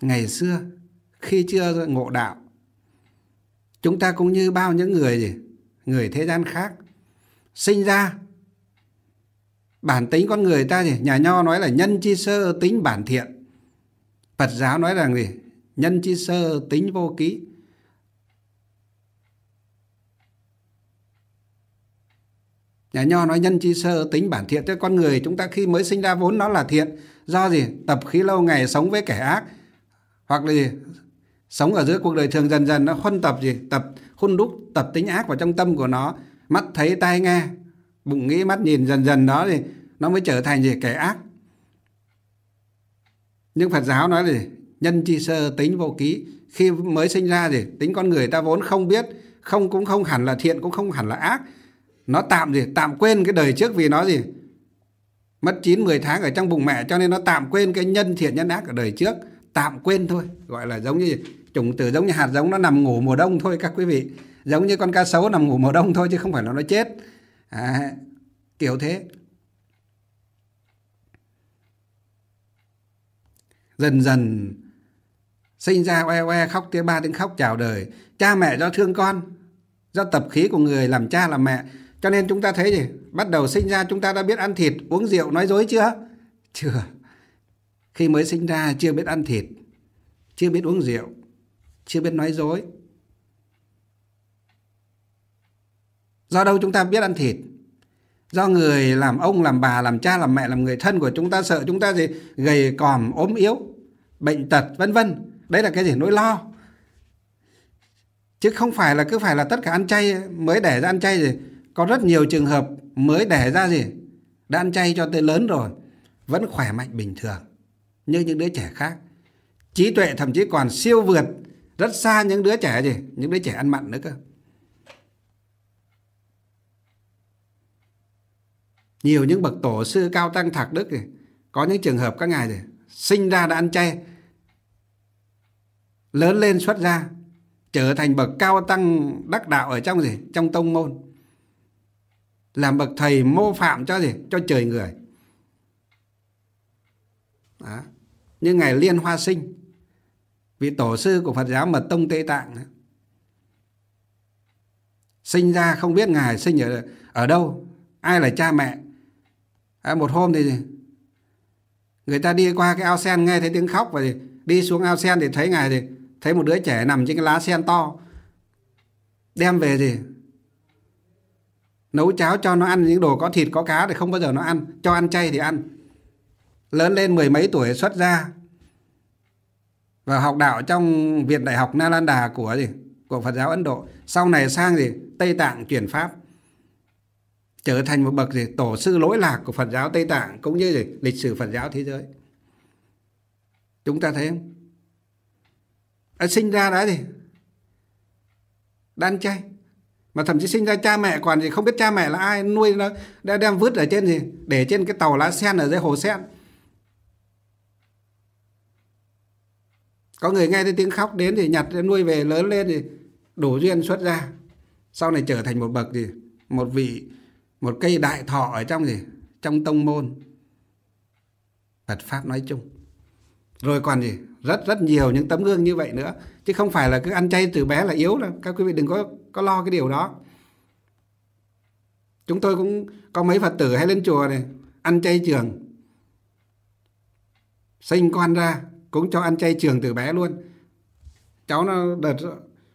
ngày xưa khi chưa ngộ đạo chúng ta cũng như bao những người gì người thế gian khác sinh ra bản tính con người ta gì nhà nho nói là nhân chi sơ tính bản thiện phật giáo nói rằng gì nhân chi sơ tính vô ký nhà nho nói nhân chi sơ tính bản thiện cho con người chúng ta khi mới sinh ra vốn nó là thiện do gì tập khí lâu ngày sống với kẻ ác hoặc là gì sống ở giữa cuộc đời thường dần dần nó huân tập gì tập khuôn đúc tập tính ác vào trong tâm của nó mắt thấy tai nghe bụng nghĩ mắt nhìn dần dần đó thì nó mới trở thành gì kẻ ác nhưng Phật giáo nói gì? nhân chi sơ tính vô ký khi mới sinh ra gì tính con người ta vốn không biết không cũng không hẳn là thiện cũng không hẳn là ác nó tạm gì tạm quên cái đời trước vì nó gì mất 9 10 tháng ở trong bụng mẹ cho nên nó tạm quên cái nhân thiện nhân ác ở đời trước tạm quên thôi gọi là giống như chủng tử giống như hạt giống nó nằm ngủ mùa đông thôi các quý vị giống như con cá sấu nằm ngủ mùa đông thôi chứ không phải là nó chết à, kiểu thế dần dần sinh ra oe oe khóc tiếng ba tiếng khóc chào đời cha mẹ do thương con do tập khí của người làm cha làm mẹ cho nên chúng ta thấy gì bắt đầu sinh ra chúng ta đã biết ăn thịt uống rượu nói dối chưa chưa khi mới sinh ra chưa biết ăn thịt chưa biết uống rượu chưa biết nói dối do đâu chúng ta biết ăn thịt do người làm ông làm bà làm cha làm mẹ làm người thân của chúng ta sợ chúng ta gì gầy còm ốm yếu bệnh tật vân vân đấy là cái gì nỗi lo chứ không phải là cứ phải là tất cả ăn chay mới đẻ ra ăn chay gì có rất nhiều trường hợp mới đẻ ra gì đã ăn chay cho tới lớn rồi vẫn khỏe mạnh bình thường như những đứa trẻ khác trí tuệ thậm chí còn siêu vượt rất xa những đứa trẻ gì những đứa trẻ ăn mặn nữa cơ nhiều những bậc tổ sư cao tăng thạc đức thì có những trường hợp các ngài thì sinh ra đã ăn chay lớn lên xuất gia trở thành bậc cao tăng đắc đạo ở trong gì trong tông môn làm bậc thầy mô phạm cho gì cho trời người đó như ngày liên hoa sinh vị tổ sư của phật giáo mật tông tây tạng sinh ra không biết ngài sinh ở ở đâu ai là cha mẹ à, một hôm thì người ta đi qua cái ao sen nghe thấy tiếng khóc và đi xuống ao sen thì thấy ngài thì thấy một đứa trẻ nằm trên cái lá sen to đem về thì nấu cháo cho nó ăn những đồ có thịt có cá thì không bao giờ nó ăn cho ăn chay thì ăn lớn lên mười mấy tuổi xuất gia và học đạo trong viện đại học Nalanda của gì của Phật giáo Ấn Độ sau này sang gì Tây Tạng chuyển pháp trở thành một bậc gì tổ sư lỗi lạc của Phật giáo Tây Tạng cũng như gì lịch sử Phật giáo thế giới chúng ta thấy không à, sinh ra đã gì đan chay mà thậm chí sinh ra cha mẹ còn gì không biết cha mẹ là ai nuôi nó đã đem vứt ở trên gì để trên cái tàu lá sen ở dưới hồ sen có người nghe thấy tiếng khóc đến thì nhặt nuôi về lớn lên thì đủ duyên xuất ra sau này trở thành một bậc gì một vị một cây đại thọ ở trong gì trong tông môn Phật pháp nói chung rồi còn gì rất rất nhiều những tấm gương như vậy nữa chứ không phải là cứ ăn chay từ bé là yếu đâu các quý vị đừng có có lo cái điều đó chúng tôi cũng có mấy phật tử hay lên chùa này ăn chay trường sinh con ra cũng cho ăn chay trường từ bé luôn cháu nó đợt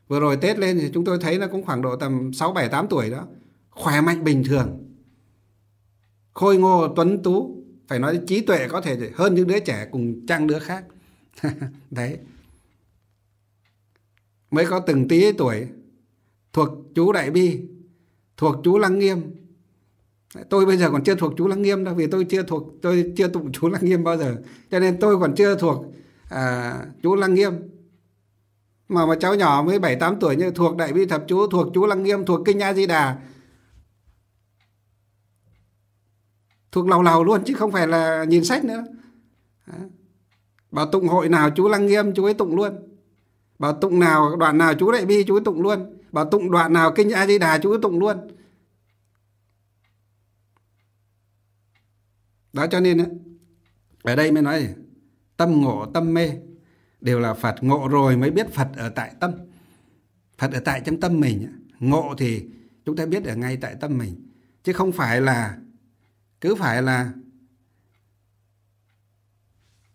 vừa rồi Tết lên thì chúng tôi thấy nó cũng khoảng độ tầm sáu bảy tám tuổi đó khỏe mạnh bình thường khôi ngô tuấn tú phải nói trí tuệ có thể hơn những đứa trẻ cùng trang đứa khác đấy mới có từng tí tuổi thuộc chú đại bi thuộc chú lăng nghiêm tôi bây giờ còn chưa thuộc chú lăng nghiêm đâu vì tôi chưa thuộc tôi chưa tụng chú lăng nghiêm bao giờ cho nên tôi còn chưa thuộc à, chú lăng nghiêm mà mà cháu nhỏ mới bảy tám tuổi như thuộc đại bi thập chú thuộc chú lăng nghiêm thuộc kinh a di đà thuộc lầu lầu luôn chứ không phải là nhìn sách nữa bảo tụng hội nào chú lăng nghiêm chú ấy tụng luôn bảo tụng nào đoạn nào chú đại bi chú ấy tụng luôn bảo tụng đoạn nào kinh a di đà chú ấy tụng luôn đó cho nên ở đây mới nói tâm ngộ tâm mê đều là Phật ngộ rồi mới biết Phật ở tại tâm Phật ở tại trong tâm mình ngộ thì chúng ta biết ở ngay tại tâm mình chứ không phải là cứ phải là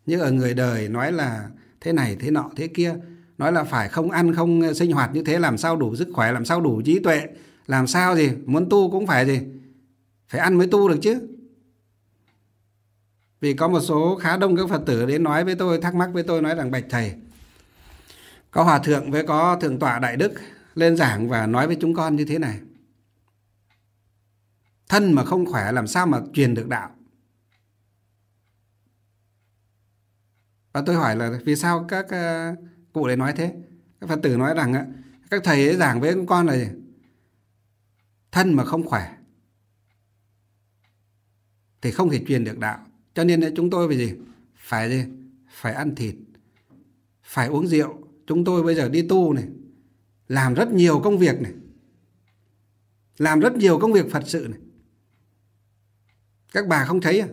như ở người đời nói là thế này thế nọ thế kia nói là phải không ăn không sinh hoạt như thế làm sao đủ sức khỏe làm sao đủ trí tuệ làm sao gì muốn tu cũng phải gì phải ăn mới tu được chứ vì có một số khá đông các Phật tử đến nói với tôi, thắc mắc với tôi nói rằng bạch thầy, có hòa thượng với có thượng tọa đại đức lên giảng và nói với chúng con như thế này. Thân mà không khỏe làm sao mà truyền được đạo? Và tôi hỏi là vì sao các ờ, cụ lại nói thế? Các Phật tử nói rằng á, các thầy ấy giảng với con là gì? thân mà không khỏe thì không thể truyền được đạo cho nên chúng tôi phải gì phải gì phải ăn thịt phải uống rượu chúng tôi bây giờ đi tu này làm rất nhiều công việc này làm rất nhiều công việc phật sự này các bà không thấy à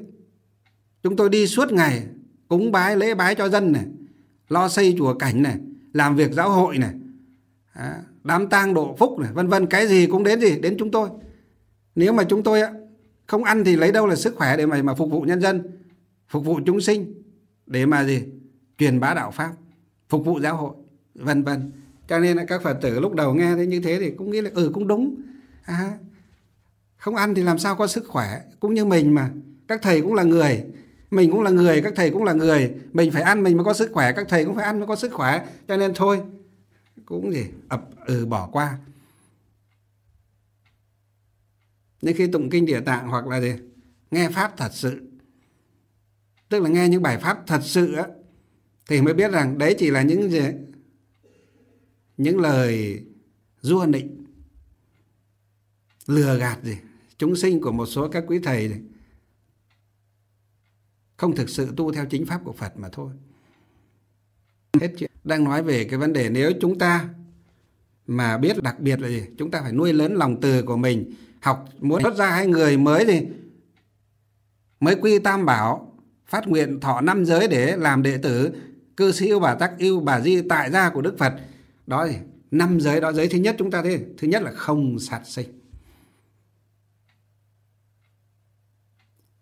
chúng tôi đi suốt ngày cúng bái lễ bái cho dân này lo xây chùa cảnh này làm việc giáo hội này đám tang độ phúc này vân vân cái gì cũng đến gì đến chúng tôi nếu mà chúng tôi không ăn thì lấy đâu là sức khỏe để mà mà phục vụ nhân dân phục vụ chúng sinh để mà gì truyền bá đạo pháp phục vụ giáo hội vân vân cho nên là các phật tử lúc đầu nghe thế như thế thì cũng nghĩ là ừ cũng đúng à, không ăn thì làm sao có sức khỏe cũng như mình mà các thầy cũng là người mình cũng là người các thầy cũng là người mình phải ăn mình mới có sức khỏe các thầy cũng phải ăn mới có sức khỏe cho nên thôi cũng gì ập ừ bỏ qua nên khi tụng kinh địa tạng hoặc là gì nghe pháp thật sự tức là nghe những bài pháp thật sự á thì mới biết rằng đấy chỉ là những gì những lời du định lừa gạt gì chúng sinh của một số các quý thầy này. không thực sự tu theo chính pháp của Phật mà thôi hết chuyện đang nói về cái vấn đề nếu chúng ta mà biết đặc biệt là gì chúng ta phải nuôi lớn lòng từ của mình học muốn xuất ra hai người mới thì mới quy tam bảo phát nguyện thọ năm giới để làm đệ tử cư sĩ yêu bà tắc yêu bà di tại gia của đức phật đó thì năm giới đó giới thứ nhất chúng ta thế thứ nhất là không sát sinh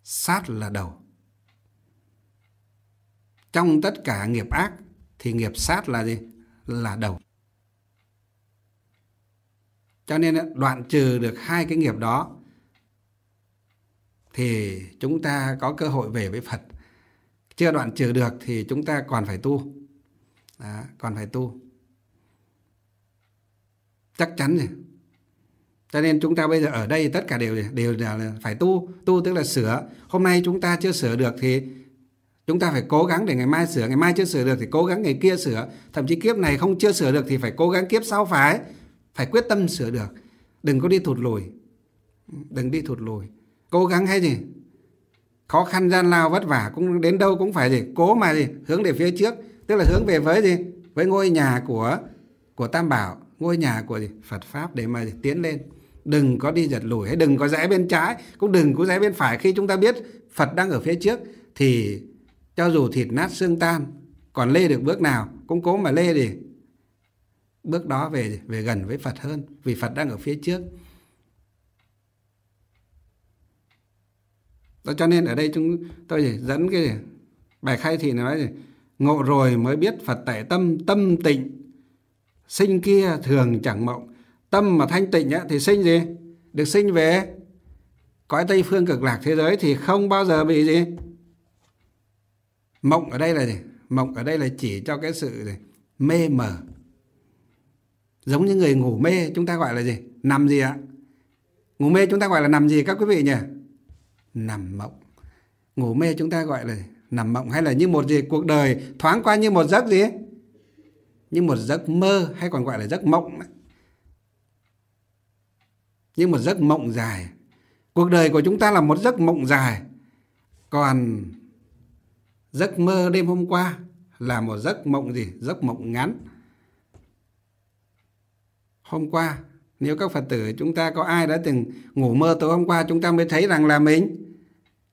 sát là đầu trong tất cả nghiệp ác thì nghiệp sát là gì là đầu cho nên đoạn trừ được hai cái nghiệp đó thì chúng ta có cơ hội về với Phật chưa đoạn trừ được thì chúng ta còn phải tu đó, còn phải tu chắc chắn rồi cho nên chúng ta bây giờ ở đây tất cả đều đều là phải tu tu tức là sửa hôm nay chúng ta chưa sửa được thì chúng ta phải cố gắng để ngày mai sửa ngày mai chưa sửa được thì cố gắng ngày kia sửa thậm chí kiếp này không chưa sửa được thì phải cố gắng kiếp sau phải phải quyết tâm sửa được đừng có đi thụt lùi đừng đi thụt lùi cố gắng hay gì khó khăn gian lao vất vả cũng đến đâu cũng phải gì cố mà gì hướng về phía trước tức là hướng về với gì với ngôi nhà của của tam bảo ngôi nhà của gì? phật pháp để mà gì? tiến lên đừng có đi giật lùi hay đừng có rẽ bên trái cũng đừng có rẽ bên phải khi chúng ta biết phật đang ở phía trước thì cho dù thịt nát xương tan còn lê được bước nào cũng cố mà lê thì bước đó về về gần với Phật hơn vì Phật đang ở phía trước đó cho nên ở đây chúng tôi dẫn cái bài khai thị nói gì ngộ rồi mới biết Phật tại tâm tâm tịnh sinh kia thường chẳng mộng tâm mà thanh tịnh á, thì sinh gì được sinh về cõi tây phương cực lạc thế giới thì không bao giờ bị gì mộng ở đây là gì mộng ở đây là chỉ cho cái sự gì? mê mờ giống như người ngủ mê chúng ta gọi là gì nằm gì ạ ngủ mê chúng ta gọi là nằm gì các quý vị nhỉ nằm mộng ngủ mê chúng ta gọi là nằm mộng hay là như một gì cuộc đời thoáng qua như một giấc gì như một giấc mơ hay còn gọi là giấc mộng như một giấc mộng dài cuộc đời của chúng ta là một giấc mộng dài còn giấc mơ đêm hôm qua là một giấc mộng gì giấc mộng ngắn hôm qua nếu các phật tử chúng ta có ai đã từng ngủ mơ tối hôm qua chúng ta mới thấy rằng là mình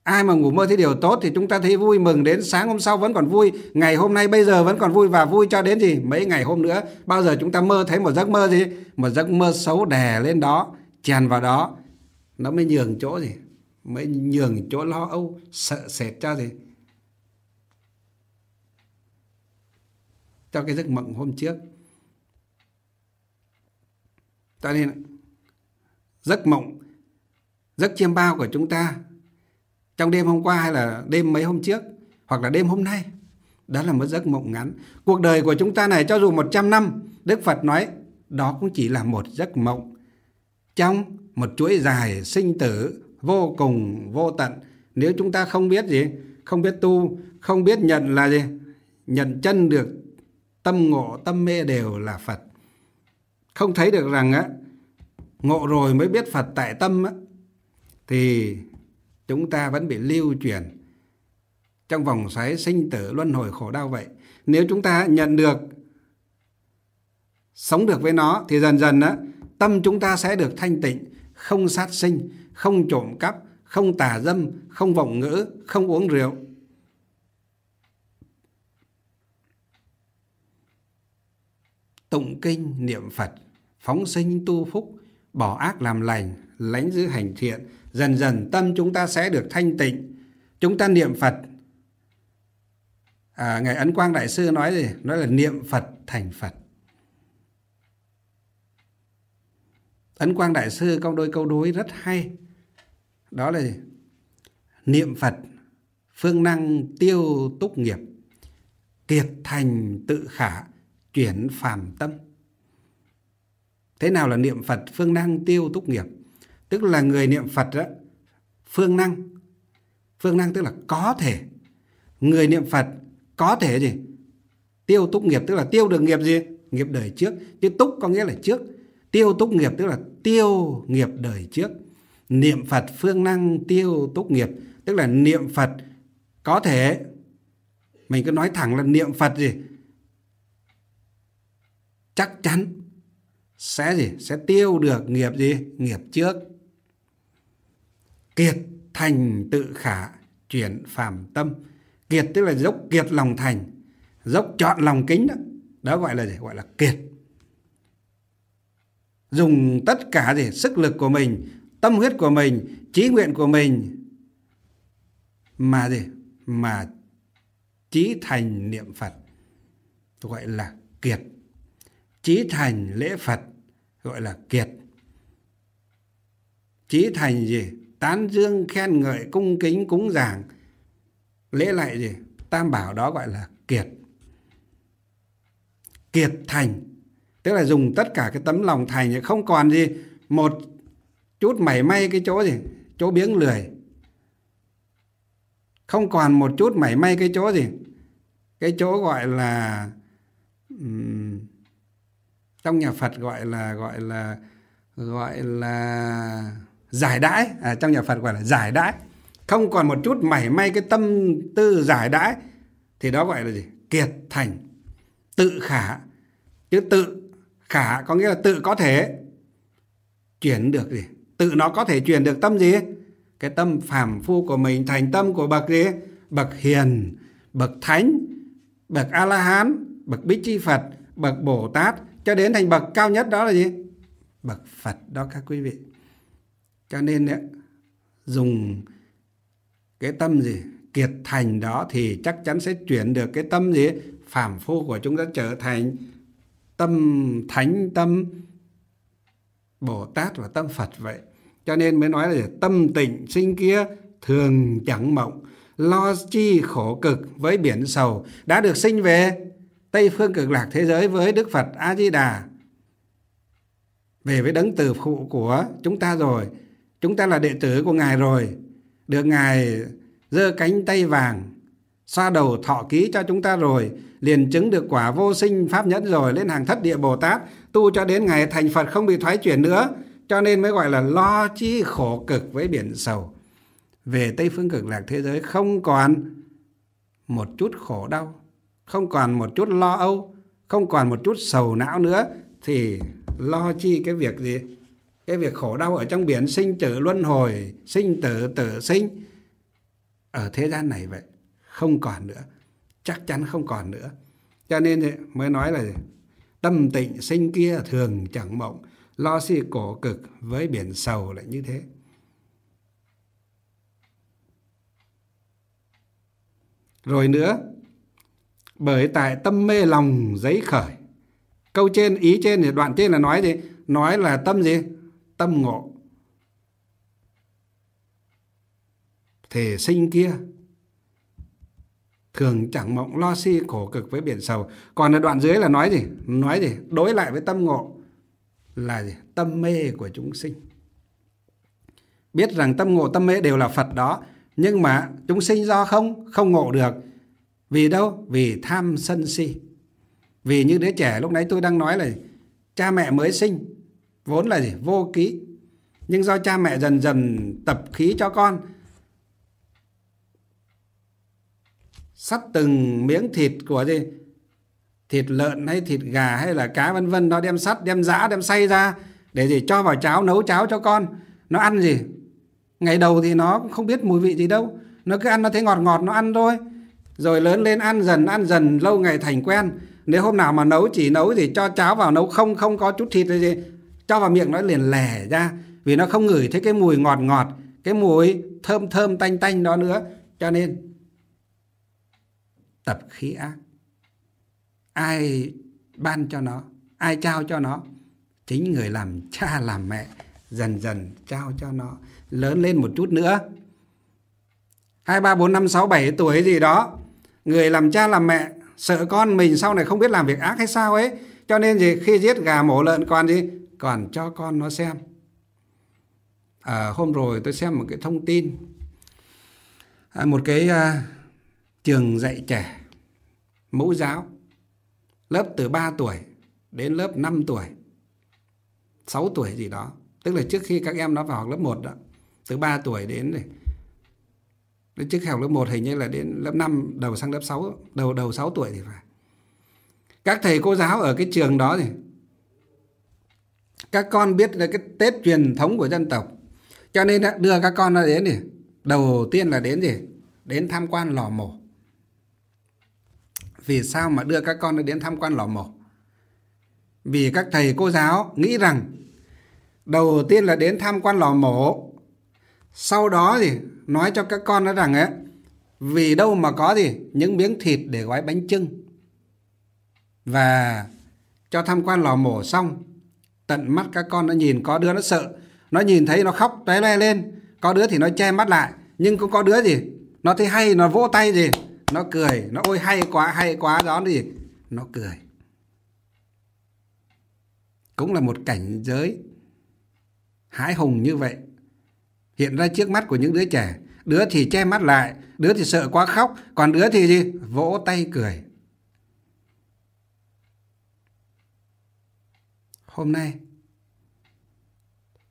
ai mà ngủ mơ thấy điều tốt thì chúng ta thấy vui mừng đến sáng hôm sau vẫn còn vui ngày hôm nay bây giờ vẫn còn vui và vui cho đến gì mấy ngày hôm nữa bao giờ chúng ta mơ thấy một giấc mơ gì một giấc mơ xấu đè lên đó chèn vào đó nó mới nhường chỗ gì mới nhường chỗ lo âu sợ sệt cho gì cho cái giấc mộng hôm trước cho nên giấc mộng giấc chiêm bao của chúng ta trong đêm hôm qua hay là đêm mấy hôm trước hoặc là đêm hôm nay đó là một giấc mộng ngắn cuộc đời của chúng ta này cho dù 100 năm Đức Phật nói đó cũng chỉ là một giấc mộng trong một chuỗi dài sinh tử vô cùng vô tận nếu chúng ta không biết gì không biết tu không biết nhận là gì nhận chân được tâm ngộ tâm mê đều là Phật không thấy được rằng á ngộ rồi mới biết Phật tại tâm á thì chúng ta vẫn bị lưu chuyển trong vòng xoáy sinh tử luân hồi khổ đau vậy. Nếu chúng ta nhận được sống được với nó thì dần dần á tâm chúng ta sẽ được thanh tịnh, không sát sinh, không trộm cắp, không tà dâm, không vọng ngữ, không uống rượu. Tụng kinh niệm Phật phóng sinh tu phúc, bỏ ác làm lành, lánh giữ hành thiện, dần dần tâm chúng ta sẽ được thanh tịnh. Chúng ta niệm Phật. À, Ngài Ấn Quang Đại Sư nói gì? Nói là niệm Phật thành Phật. Ấn Quang Đại Sư câu đôi câu đối rất hay. Đó là Niệm Phật phương năng tiêu túc nghiệp, kiệt thành tự khả, chuyển phàm tâm thế nào là niệm phật phương năng tiêu túc nghiệp tức là người niệm phật đó phương năng phương năng tức là có thể người niệm phật có thể gì tiêu túc nghiệp tức là tiêu được nghiệp gì nghiệp đời trước chứ túc có nghĩa là trước tiêu túc nghiệp tức là tiêu nghiệp đời trước niệm phật phương năng tiêu túc nghiệp tức là niệm phật có thể mình cứ nói thẳng là niệm phật gì chắc chắn sẽ gì sẽ tiêu được nghiệp gì nghiệp trước kiệt thành tự khả chuyển phàm tâm kiệt tức là dốc kiệt lòng thành dốc chọn lòng kính đó đó gọi là gì gọi là kiệt dùng tất cả gì sức lực của mình tâm huyết của mình trí nguyện của mình mà gì mà trí thành niệm phật gọi là kiệt chí thành lễ Phật gọi là kiệt. chí thành gì? Tán dương khen ngợi cung kính cúng giảng. Lễ lại gì? Tam bảo đó gọi là kiệt. Kiệt thành tức là dùng tất cả cái tấm lòng thành không còn gì một chút mảy may cái chỗ gì chỗ biếng lười không còn một chút mảy may cái chỗ gì cái chỗ gọi là um, trong nhà Phật gọi là gọi là gọi là giải đãi à, trong nhà Phật gọi là giải đãi không còn một chút mảy may cái tâm tư giải đãi thì đó gọi là gì kiệt thành tự khả chứ tự khả có nghĩa là tự có thể chuyển được gì tự nó có thể chuyển được tâm gì cái tâm phàm phu của mình thành tâm của bậc gì bậc hiền bậc thánh bậc a la hán bậc bích chi phật bậc bồ tát cho đến thành bậc cao nhất đó là gì bậc phật đó các quý vị cho nên ấy, dùng cái tâm gì kiệt thành đó thì chắc chắn sẽ chuyển được cái tâm gì phàm phu của chúng ta trở thành tâm thánh tâm bồ tát và tâm phật vậy cho nên mới nói là tâm tịnh sinh kia thường chẳng mộng lo chi khổ cực với biển sầu đã được sinh về Tây phương cực lạc thế giới với Đức Phật A Di Đà về với đấng từ phụ của chúng ta rồi, chúng ta là đệ tử của ngài rồi, được ngài giơ cánh tay vàng xoa đầu thọ ký cho chúng ta rồi, liền chứng được quả vô sinh pháp nhẫn rồi lên hàng thất địa Bồ Tát, tu cho đến ngày thành Phật không bị thoái chuyển nữa, cho nên mới gọi là lo chi khổ cực với biển sầu. Về Tây phương cực lạc thế giới không còn một chút khổ đau không còn một chút lo âu không còn một chút sầu não nữa thì lo chi cái việc gì cái việc khổ đau ở trong biển sinh tử luân hồi sinh tử tử sinh ở thế gian này vậy không còn nữa chắc chắn không còn nữa cho nên mới nói là tâm tịnh sinh kia thường chẳng mộng lo si cổ cực với biển sầu lại như thế rồi nữa bởi tại tâm mê lòng giấy khởi câu trên ý trên thì đoạn trên là nói gì nói là tâm gì tâm ngộ thể sinh kia thường chẳng mộng lo si khổ cực với biển sầu còn ở đoạn dưới là nói gì nói gì đối lại với tâm ngộ là gì tâm mê của chúng sinh biết rằng tâm ngộ tâm mê đều là phật đó nhưng mà chúng sinh do không không ngộ được vì đâu? Vì tham sân si. Vì như đứa trẻ lúc nãy tôi đang nói là cha mẹ mới sinh vốn là gì? Vô ký. Nhưng do cha mẹ dần dần tập khí cho con sắt từng miếng thịt của gì thịt lợn hay thịt gà hay là cá vân vân nó đem sắt đem giã đem xay ra để gì cho vào cháo nấu cháo cho con nó ăn gì ngày đầu thì nó cũng không biết mùi vị gì đâu nó cứ ăn nó thấy ngọt ngọt nó ăn thôi rồi lớn lên ăn dần ăn dần lâu ngày thành quen nếu hôm nào mà nấu chỉ nấu thì cho cháo vào nấu không không có chút thịt gì cho vào miệng nó liền lẻ ra vì nó không ngửi thấy cái mùi ngọt ngọt cái mùi thơm thơm tanh tanh đó nữa cho nên tập khí ác ai ban cho nó ai trao cho nó chính người làm cha làm mẹ dần dần trao cho nó lớn lên một chút nữa hai ba bốn năm sáu bảy tuổi gì đó người làm cha làm mẹ sợ con mình sau này không biết làm việc ác hay sao ấy cho nên gì khi giết gà mổ lợn còn gì còn cho con nó xem à, hôm rồi tôi xem một cái thông tin à, một cái à, trường dạy trẻ mẫu giáo lớp từ 3 tuổi đến lớp 5 tuổi 6 tuổi gì đó tức là trước khi các em nó vào học lớp 1 đó từ 3 tuổi đến này đến trước học lớp 1 hình như là đến lớp 5 đầu sang lớp 6 đầu đầu 6 tuổi thì phải các thầy cô giáo ở cái trường đó thì các con biết là cái Tết truyền thống của dân tộc cho nên đã đưa các con ra đến thì đầu tiên là đến gì đến tham quan lò mổ vì sao mà đưa các con đến tham quan lò mổ vì các thầy cô giáo nghĩ rằng đầu tiên là đến tham quan lò mổ sau đó thì nói cho các con nó rằng ấy vì đâu mà có gì những miếng thịt để gói bánh trưng và cho tham quan lò mổ xong tận mắt các con nó nhìn có đứa nó sợ nó nhìn thấy nó khóc té le lên có đứa thì nó che mắt lại nhưng cũng có đứa gì nó thấy hay nó vỗ tay gì nó cười nó ôi hay quá hay quá đó gì nó cười cũng là một cảnh giới hãi hùng như vậy hiện ra trước mắt của những đứa trẻ đứa thì che mắt lại đứa thì sợ quá khóc còn đứa thì gì vỗ tay cười hôm nay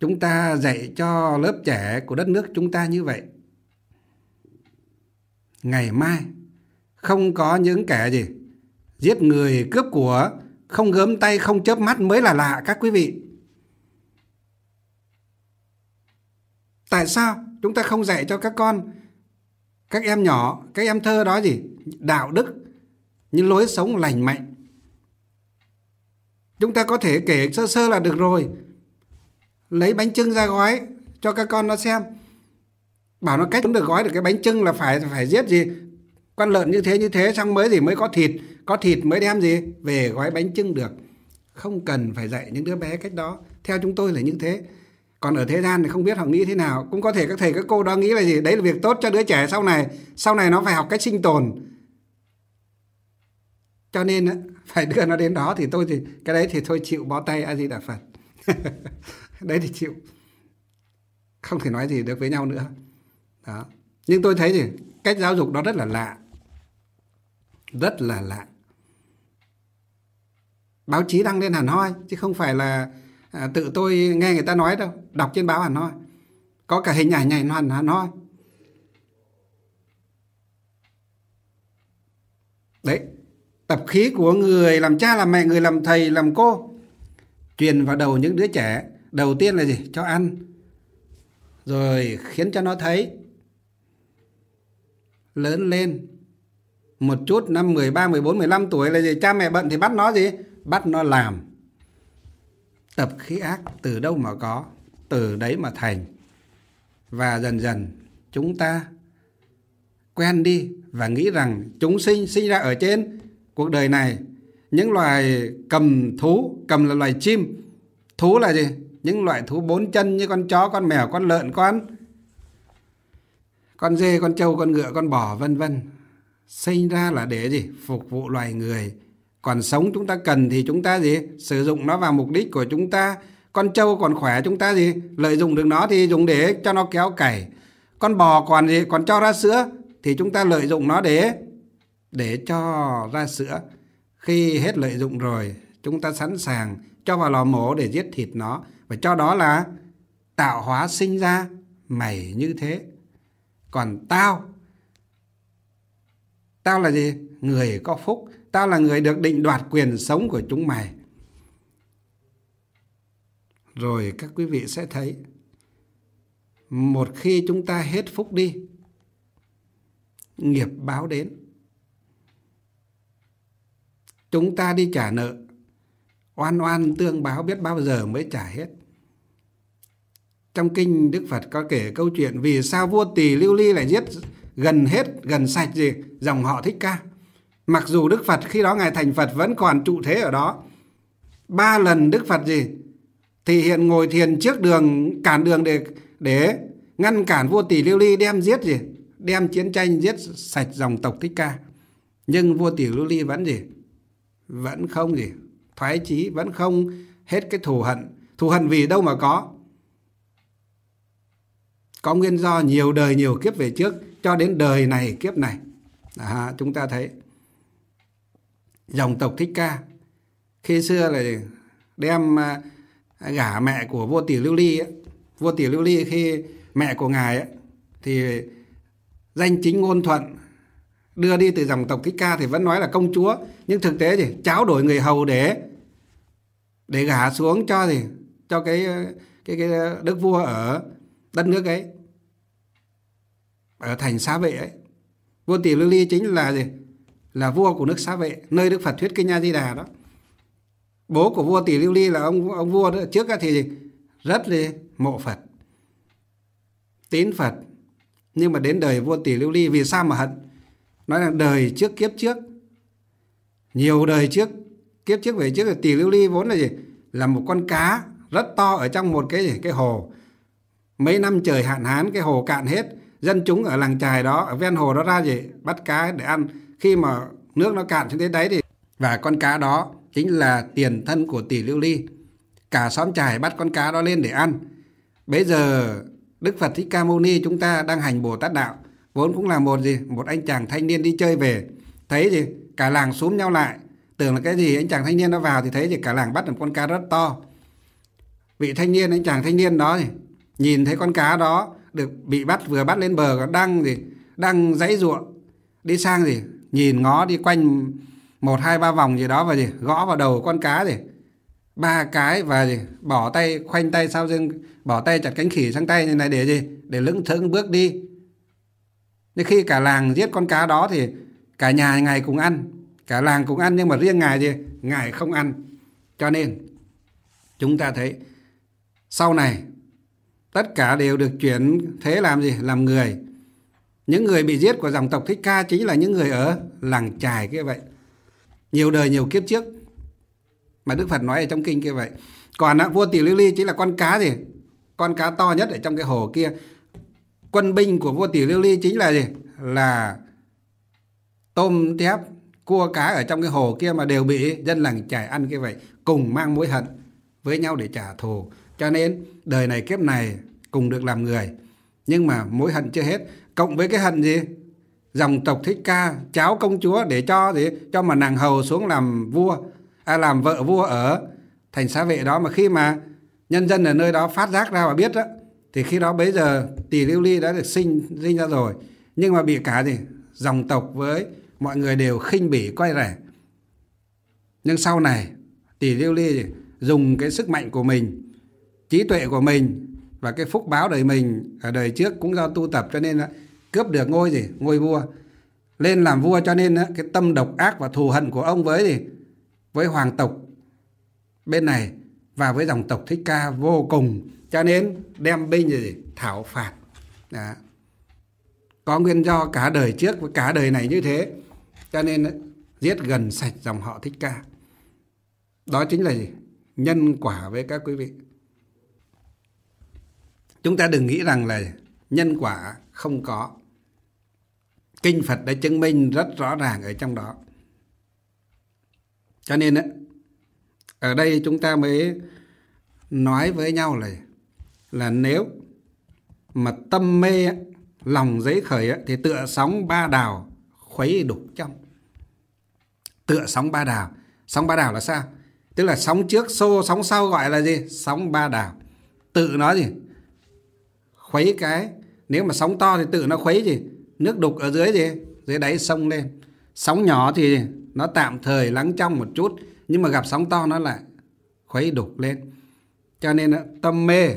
chúng ta dạy cho lớp trẻ của đất nước chúng ta như vậy ngày mai không có những kẻ gì giết người cướp của không gớm tay không chớp mắt mới là lạ các quý vị tại sao chúng ta không dạy cho các con các em nhỏ các em thơ đó gì đạo đức những lối sống lành mạnh chúng ta có thể kể sơ sơ là được rồi lấy bánh trưng ra gói cho các con nó xem bảo nó cách cũng được gói được cái bánh trưng là phải phải giết gì con lợn như thế như thế xong mới gì mới có thịt có thịt mới đem gì về gói bánh trưng được không cần phải dạy những đứa bé cách đó theo chúng tôi là như thế còn ở thế gian thì không biết họ nghĩ thế nào cũng có thể các thầy các cô đó nghĩ là gì đấy là việc tốt cho đứa trẻ sau này sau này nó phải học cách sinh tồn cho nên phải đưa nó đến đó thì tôi thì cái đấy thì thôi chịu bó tay a di đà phật đấy thì chịu không thể nói gì được với nhau nữa đó nhưng tôi thấy gì cách giáo dục đó rất là lạ rất là lạ báo chí đăng lên hẳn hoi chứ không phải là À, tự tôi nghe người ta nói đâu đọc trên báo hà nội có cả hình ảnh ảnh hoàn hà nội đấy tập khí của người làm cha làm mẹ người làm thầy làm cô truyền vào đầu những đứa trẻ đầu tiên là gì cho ăn rồi khiến cho nó thấy lớn lên một chút năm 13, 14, 15 tuổi là gì? Cha mẹ bận thì bắt nó gì? Bắt nó làm. Tập khí ác từ đâu mà có, từ đấy mà thành. Và dần dần chúng ta quen đi và nghĩ rằng chúng sinh sinh ra ở trên cuộc đời này. Những loài cầm thú, cầm là loài chim, thú là gì? Những loại thú bốn chân như con chó, con mèo, con lợn, con con dê, con trâu, con ngựa, con bò vân vân sinh ra là để gì? Phục vụ loài người còn sống chúng ta cần thì chúng ta gì sử dụng nó vào mục đích của chúng ta con trâu còn khỏe chúng ta gì lợi dụng được nó thì dùng để cho nó kéo cày con bò còn gì còn cho ra sữa thì chúng ta lợi dụng nó để để cho ra sữa khi hết lợi dụng rồi chúng ta sẵn sàng cho vào lò mổ để giết thịt nó và cho đó là tạo hóa sinh ra mày như thế còn tao tao là gì người có phúc ta là người được định đoạt quyền sống của chúng mày. Rồi các quý vị sẽ thấy một khi chúng ta hết phúc đi nghiệp báo đến chúng ta đi trả nợ oan oan tương báo biết bao giờ mới trả hết trong kinh đức phật có kể câu chuyện vì sao vua tỳ lưu ly lại giết gần hết gần sạch gì dòng họ thích ca Mặc dù Đức Phật khi đó Ngài thành Phật vẫn còn trụ thế ở đó. Ba lần Đức Phật gì? Thì hiện ngồi thiền trước đường, cản đường để để ngăn cản vua tỷ lưu ly đem giết gì? Đem chiến tranh giết sạch dòng tộc Thích Ca. Nhưng vua tỷ lưu ly vẫn gì? Vẫn không gì? Thoái chí, vẫn không hết cái thù hận. Thù hận vì đâu mà có? Có nguyên do nhiều đời nhiều kiếp về trước cho đến đời này kiếp này. À, chúng ta thấy dòng tộc Thích Ca. Khi xưa là đem à, gả mẹ của vua Tỷ Lưu Ly Vua Tỷ Lưu Ly khi mẹ của ngài ấy, thì danh chính ngôn thuận đưa đi từ dòng tộc Thích Ca thì vẫn nói là công chúa, nhưng thực tế thì tráo đổi người hầu để để gả xuống cho gì cho cái cái cái đức vua ở đất nước ấy ở thành xá vệ ấy vua tỷ lưu ly chính là gì là vua của nước Xá Vệ, nơi Đức Phật thuyết kinh A Di Đà đó. Bố của vua Tỷ Lưu Ly là ông ông vua đó, trước thì rất là mộ Phật, tín Phật. Nhưng mà đến đời vua Tỷ Lưu Ly vì sao mà hận? Nói là đời trước kiếp trước, nhiều đời trước kiếp trước về trước là Tỷ Lưu Ly vốn là gì? Là một con cá rất to ở trong một cái cái hồ. Mấy năm trời hạn hán cái hồ cạn hết, dân chúng ở làng trài đó, ở ven hồ đó ra gì? Bắt cá để ăn khi mà nước nó cạn xuống thế đấy thì và con cá đó chính là tiền thân của tỷ lưu ly cả xóm trải bắt con cá đó lên để ăn bây giờ đức phật thích ca mâu ni chúng ta đang hành bồ tát đạo vốn cũng là một gì một anh chàng thanh niên đi chơi về thấy gì cả làng xúm nhau lại tưởng là cái gì anh chàng thanh niên nó vào thì thấy thì cả làng bắt được con cá rất to vị thanh niên anh chàng thanh niên đó thì nhìn thấy con cá đó được bị bắt vừa bắt lên bờ đang gì đang dãy ruộng đi sang gì nhìn ngó đi quanh một hai ba vòng gì đó và gì gõ vào đầu con cá gì ba cái và gì bỏ tay khoanh tay sau lưng bỏ tay chặt cánh khỉ sang tay như này để gì để lững thững bước đi nhưng khi cả làng giết con cá đó thì cả nhà ngài cùng ăn cả làng cùng ăn nhưng mà riêng ngài gì ngài không ăn cho nên chúng ta thấy sau này tất cả đều được chuyển thế làm gì làm người những người bị giết của dòng tộc Thích Ca chính là những người ở làng trài kia vậy. Nhiều đời nhiều kiếp trước mà Đức Phật nói ở trong kinh kia vậy. Còn vua Tỷ Lưu Ly chính là con cá gì? Con cá to nhất ở trong cái hồ kia. Quân binh của vua Tỷ Lưu Ly chính là gì? Là tôm tép cua cá ở trong cái hồ kia mà đều bị dân làng trải ăn kia vậy cùng mang mối hận với nhau để trả thù cho nên đời này kiếp này cùng được làm người nhưng mà mối hận chưa hết cộng với cái hận gì dòng tộc thích ca cháu công chúa để cho gì cho mà nàng hầu xuống làm vua à, làm vợ vua ở thành xã vệ đó mà khi mà nhân dân ở nơi đó phát giác ra và biết đó thì khi đó bấy giờ tỷ lưu ly đã được sinh sinh ra rồi nhưng mà bị cả gì dòng tộc với mọi người đều khinh bỉ quay rẻ nhưng sau này tỷ lưu ly dùng cái sức mạnh của mình trí tuệ của mình và cái phúc báo đời mình ở đời trước cũng do tu tập cho nên là cướp được ngôi gì ngôi vua lên làm vua cho nên cái tâm độc ác và thù hận của ông với gì với hoàng tộc bên này và với dòng tộc thích ca vô cùng cho nên đem binh gì thảo phạt Đó. có nguyên do cả đời trước và cả đời này như thế cho nên giết gần sạch dòng họ thích ca đó chính là gì? nhân quả với các quý vị chúng ta đừng nghĩ rằng là nhân quả không có kinh phật đã chứng minh rất rõ ràng ở trong đó cho nên ở đây chúng ta mới nói với nhau là là nếu mà tâm mê lòng giấy khởi thì tựa sóng ba đào khuấy đục trong tựa sóng ba đào sóng ba đào là sao tức là sóng trước xô sóng sau gọi là gì sóng ba đào tự nó gì khuấy cái nếu mà sóng to thì tự nó khuấy gì nước đục ở dưới gì dưới đáy sông lên sóng nhỏ thì nó tạm thời lắng trong một chút nhưng mà gặp sóng to nó lại khuấy đục lên cho nên tâm mê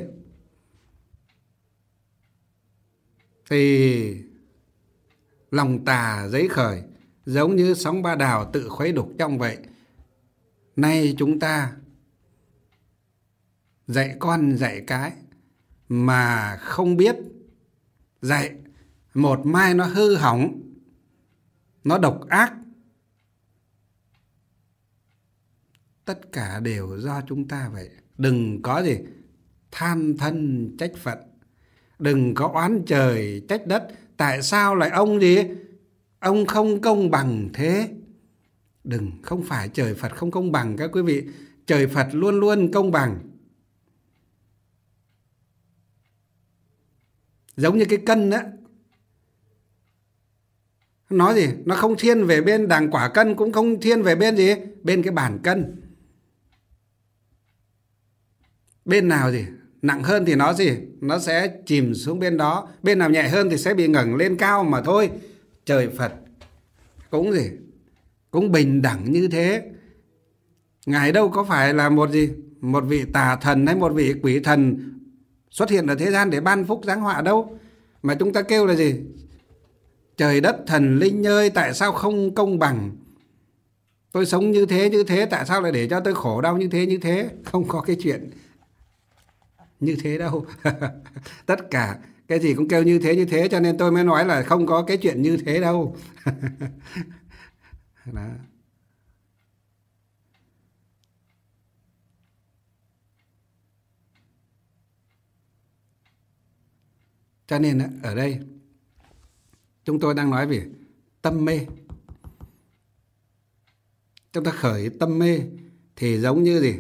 thì lòng tà giấy khởi giống như sóng ba đào tự khuấy đục trong vậy nay chúng ta dạy con dạy cái mà không biết dạy một mai nó hư hỏng nó độc ác tất cả đều do chúng ta vậy đừng có gì than thân trách phận đừng có oán trời trách đất tại sao lại ông gì ông không công bằng thế đừng không phải trời phật không công bằng các quý vị trời phật luôn luôn công bằng giống như cái cân đó nó gì nó không thiên về bên đàng quả cân cũng không thiên về bên gì bên cái bản cân bên nào gì nặng hơn thì nó gì nó sẽ chìm xuống bên đó bên nào nhẹ hơn thì sẽ bị ngẩng lên cao mà thôi trời phật cũng gì cũng bình đẳng như thế ngài đâu có phải là một gì một vị tà thần hay một vị quỷ thần xuất hiện ở thế gian để ban phúc giáng họa đâu mà chúng ta kêu là gì trời đất thần linh ơi tại sao không công bằng tôi sống như thế như thế tại sao lại để cho tôi khổ đau như thế như thế không có cái chuyện như thế đâu tất cả cái gì cũng kêu như thế như thế cho nên tôi mới nói là không có cái chuyện như thế đâu đó. Cho nên ở đây chúng tôi đang nói về tâm mê. Chúng ta khởi tâm mê thì giống như gì?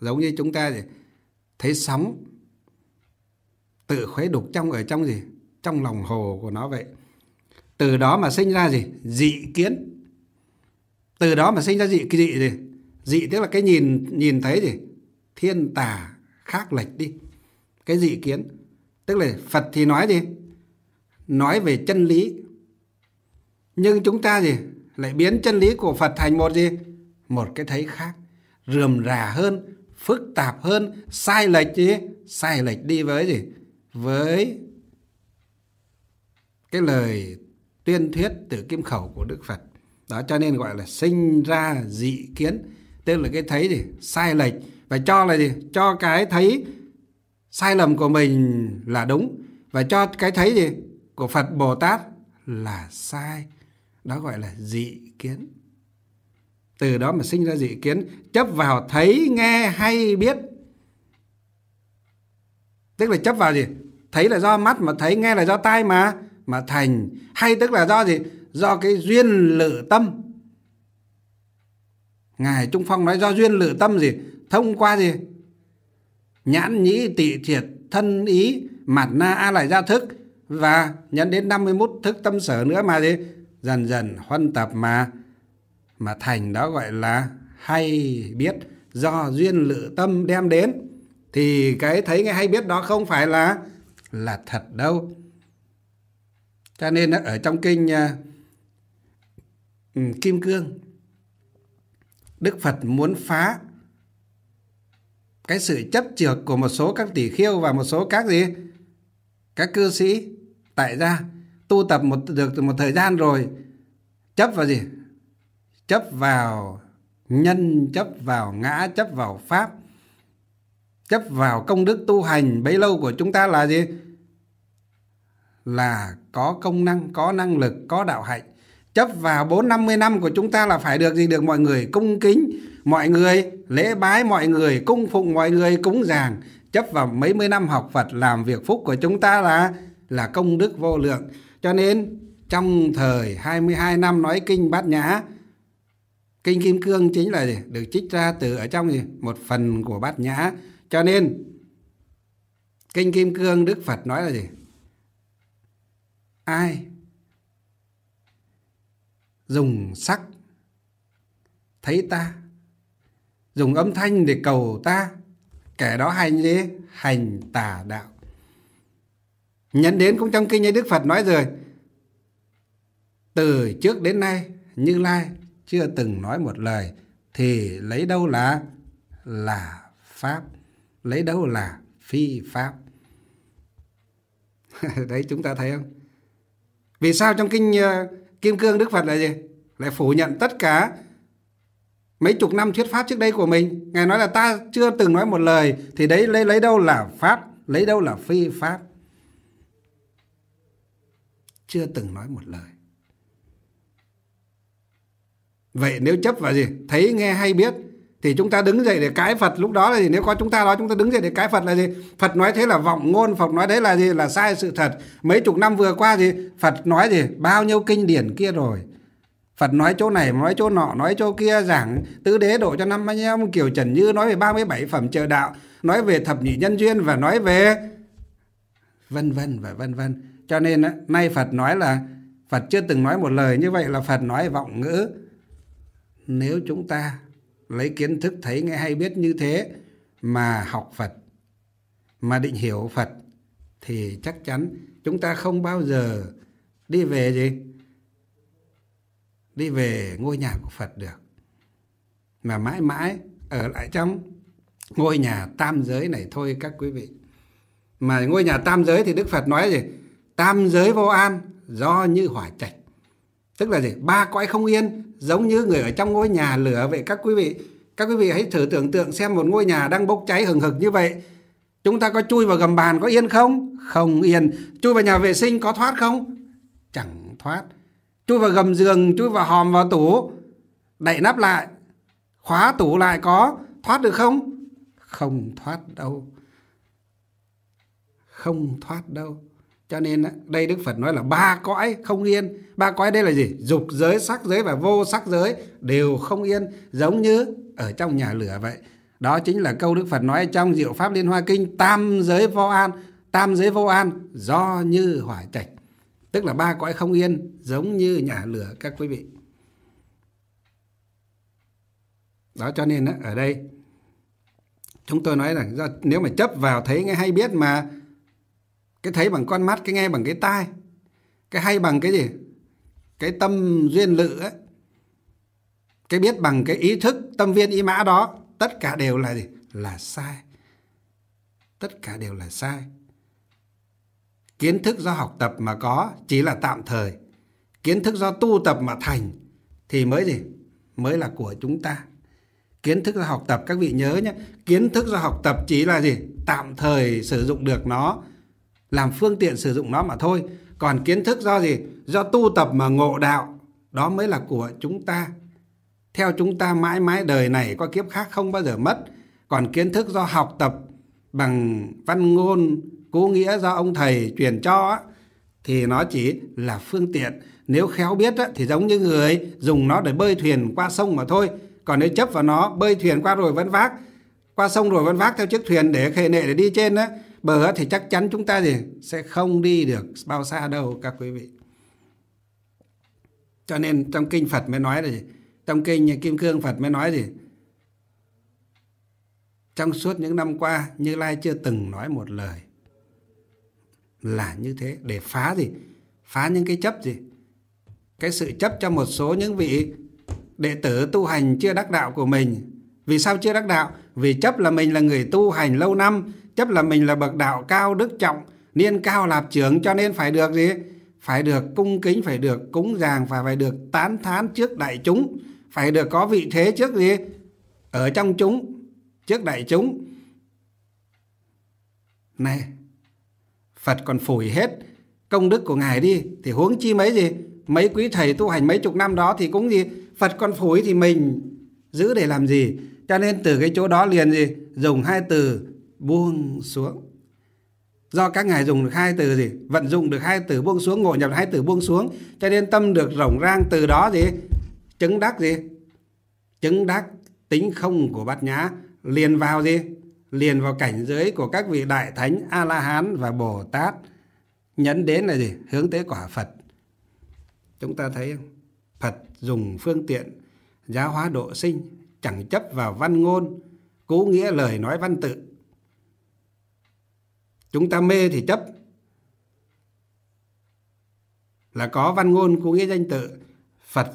Giống như chúng ta gì? thấy sóng tự khuấy đục trong ở trong gì? Trong lòng hồ của nó vậy. Từ đó mà sinh ra gì? Dị kiến. Từ đó mà sinh ra dị dị gì? Dị tức là cái nhìn nhìn thấy gì? Thiên tà khác lệch đi. Cái dị kiến tức là phật thì nói gì nói về chân lý nhưng chúng ta gì lại biến chân lý của phật thành một gì một cái thấy khác rườm rà hơn phức tạp hơn sai lệch gì sai lệch đi với gì với cái lời tuyên thuyết từ kim khẩu của đức phật đó cho nên gọi là sinh ra dị kiến tức là cái thấy gì sai lệch và cho là gì cho cái thấy sai lầm của mình là đúng và cho cái thấy gì của Phật Bồ Tát là sai đó gọi là dị kiến từ đó mà sinh ra dị kiến chấp vào thấy nghe hay biết tức là chấp vào gì thấy là do mắt mà thấy nghe là do tai mà mà thành hay tức là do gì do cái duyên lự tâm ngài trung phong nói do duyên lự tâm gì thông qua gì nhãn nhĩ tị thiệt thân ý mặt na a lại ra thức và nhấn đến 51 thức tâm sở nữa mà gì dần dần huân tập mà mà thành đó gọi là hay biết do duyên lự tâm đem đến thì cái thấy cái hay biết đó không phải là là thật đâu cho nên ở trong kinh à, ừ, kim cương đức phật muốn phá cái sự chấp chược của một số các tỷ khiêu và một số các gì các cư sĩ tại gia tu tập một được một thời gian rồi chấp vào gì chấp vào nhân chấp vào ngã chấp vào pháp chấp vào công đức tu hành bấy lâu của chúng ta là gì là có công năng có năng lực có đạo hạnh chấp vào bốn năm mươi năm của chúng ta là phải được gì được mọi người cung kính mọi người lễ bái mọi người cung phụng mọi người cúng dường chấp vào mấy mươi năm học Phật làm việc phúc của chúng ta là là công đức vô lượng cho nên trong thời 22 năm nói kinh bát nhã kinh kim cương chính là gì? được trích ra từ ở trong gì? một phần của bát nhã cho nên kinh kim cương đức Phật nói là gì ai dùng sắc thấy ta dùng âm thanh để cầu ta kẻ đó hành gì hành tà đạo nhận đến cũng trong kinh như đức phật nói rồi từ trước đến nay như lai chưa từng nói một lời thì lấy đâu là là pháp lấy đâu là phi pháp đấy chúng ta thấy không vì sao trong kinh ờ, kim cương đức phật là gì lại phủ nhận tất cả mấy chục năm thuyết pháp trước đây của mình ngài nói là ta chưa từng nói một lời thì đấy lấy lấy đâu là pháp lấy đâu là phi pháp chưa từng nói một lời vậy nếu chấp vào gì thấy nghe hay biết thì chúng ta đứng dậy để cái Phật lúc đó là gì nếu có chúng ta nói chúng ta đứng dậy để cái Phật là gì Phật nói thế là vọng ngôn Phật nói đấy là gì là sai sự thật mấy chục năm vừa qua gì Phật nói gì bao nhiêu kinh điển kia rồi Phật nói chỗ này, nói chỗ nọ, nói chỗ kia, giảng tứ đế độ cho năm anh em kiểu Trần Như nói về 37 phẩm trợ đạo, nói về thập nhị nhân duyên và nói về vân vân và vân vân. Cho nên nay Phật nói là Phật chưa từng nói một lời như vậy là Phật nói vọng ngữ. Nếu chúng ta lấy kiến thức thấy nghe hay biết như thế mà học Phật, mà định hiểu Phật thì chắc chắn chúng ta không bao giờ đi về gì đi về ngôi nhà của Phật được mà mãi mãi ở lại trong ngôi nhà tam giới này thôi các quý vị mà ngôi nhà tam giới thì Đức Phật nói gì tam giới vô an do như hỏa trạch tức là gì ba cõi không yên giống như người ở trong ngôi nhà lửa vậy các quý vị các quý vị hãy thử tưởng tượng xem một ngôi nhà đang bốc cháy hừng hực như vậy chúng ta có chui vào gầm bàn có yên không không yên chui vào nhà vệ sinh có thoát không chẳng thoát chui vào gầm giường chui vào hòm vào tủ đậy nắp lại khóa tủ lại có thoát được không không thoát đâu không thoát đâu cho nên đây đức phật nói là ba cõi không yên ba cõi đây là gì dục giới sắc giới và vô sắc giới đều không yên giống như ở trong nhà lửa vậy đó chính là câu đức phật nói trong diệu pháp liên hoa kinh tam giới vô an tam giới vô an do như hỏa trạch tức là ba cõi không yên giống như nhà lửa các quý vị đó cho nên ở đây chúng tôi nói là rằng nếu mà chấp vào thấy nghe hay biết mà cái thấy bằng con mắt cái nghe bằng cái tai cái hay bằng cái gì cái tâm duyên lự ấy cái biết bằng cái ý thức tâm viên ý mã đó tất cả đều là gì là sai tất cả đều là sai Kiến thức do học tập mà có chỉ là tạm thời. Kiến thức do tu tập mà thành thì mới gì? Mới là của chúng ta. Kiến thức do học tập các vị nhớ nhé. Kiến thức do học tập chỉ là gì? Tạm thời sử dụng được nó. Làm phương tiện sử dụng nó mà thôi. Còn kiến thức do gì? Do tu tập mà ngộ đạo. Đó mới là của chúng ta. Theo chúng ta mãi mãi đời này có kiếp khác không bao giờ mất. Còn kiến thức do học tập bằng văn ngôn cố nghĩa do ông thầy truyền cho thì nó chỉ là phương tiện nếu khéo biết thì giống như người dùng nó để bơi thuyền qua sông mà thôi còn nếu chấp vào nó bơi thuyền qua rồi vẫn vác qua sông rồi vẫn vác theo chiếc thuyền để khề nệ để đi trên á bờ thì chắc chắn chúng ta thì sẽ không đi được bao xa đâu các quý vị cho nên trong kinh Phật mới nói là gì trong kinh Kim Cương Phật mới nói gì trong suốt những năm qua Như Lai chưa từng nói một lời là như thế để phá gì phá những cái chấp gì cái sự chấp cho một số những vị đệ tử tu hành chưa đắc đạo của mình vì sao chưa đắc đạo vì chấp là mình là người tu hành lâu năm chấp là mình là bậc đạo cao đức trọng niên cao lạp trưởng cho nên phải được gì phải được cung kính phải được cúng dường và phải được tán thán trước đại chúng phải được có vị thế trước gì ở trong chúng trước đại chúng này Phật còn phủi hết công đức của Ngài đi thì huống chi mấy gì mấy quý thầy tu hành mấy chục năm đó thì cũng gì Phật còn phủi thì mình giữ để làm gì cho nên từ cái chỗ đó liền gì dùng hai từ buông xuống do các ngài dùng được hai từ gì vận dụng được hai từ buông xuống ngộ nhập hai từ buông xuống cho nên tâm được rộng rang từ đó gì chứng đắc gì chứng đắc tính không của bát nhã liền vào gì liền vào cảnh giới của các vị đại thánh a la hán và bồ tát nhấn đến là gì hướng tới quả phật chúng ta thấy không phật dùng phương tiện giáo hóa độ sinh chẳng chấp vào văn ngôn cố nghĩa lời nói văn tự chúng ta mê thì chấp là có văn ngôn cố nghĩa danh tự phật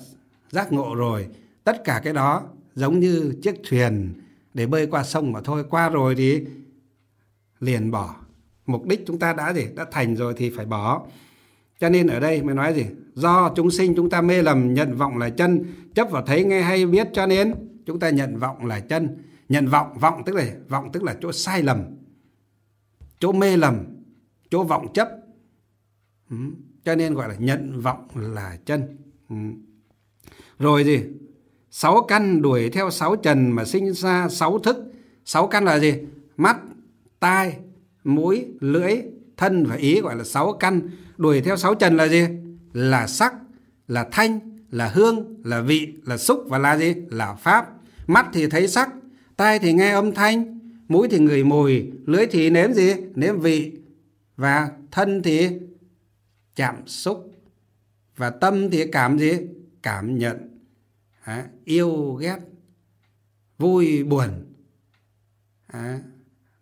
giác ngộ rồi tất cả cái đó giống như chiếc thuyền để bơi qua sông mà thôi qua rồi thì liền bỏ mục đích chúng ta đã gì đã thành rồi thì phải bỏ cho nên ở đây mới nói gì do chúng sinh chúng ta mê lầm nhận vọng là chân chấp vào thấy nghe hay biết cho nên chúng ta nhận vọng là chân nhận vọng vọng tức là vọng tức là chỗ sai lầm chỗ mê lầm chỗ vọng chấp ừ, cho nên gọi là nhận vọng là chân ừ. rồi gì sáu căn đuổi theo sáu trần mà sinh ra sáu thức sáu căn là gì mắt tai mũi lưỡi thân và ý gọi là sáu căn đuổi theo sáu trần là gì là sắc là thanh là hương là vị là xúc và là gì là pháp mắt thì thấy sắc tai thì nghe âm thanh mũi thì ngửi mùi lưỡi thì nếm gì nếm vị và thân thì chạm xúc và tâm thì cảm gì cảm nhận à, yêu ghét vui buồn à,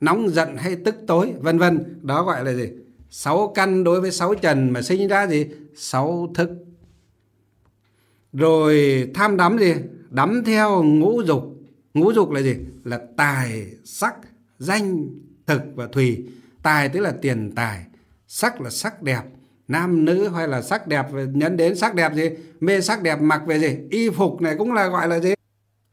nóng giận hay tức tối vân vân đó gọi là gì sáu căn đối với sáu trần mà sinh ra gì sáu thức rồi tham đắm gì đắm theo ngũ dục ngũ dục là gì là tài sắc danh thực và thùy tài tức là tiền tài sắc là sắc đẹp nam nữ hay là sắc đẹp nhấn đến sắc đẹp gì mê sắc đẹp mặc về gì y phục này cũng là gọi là gì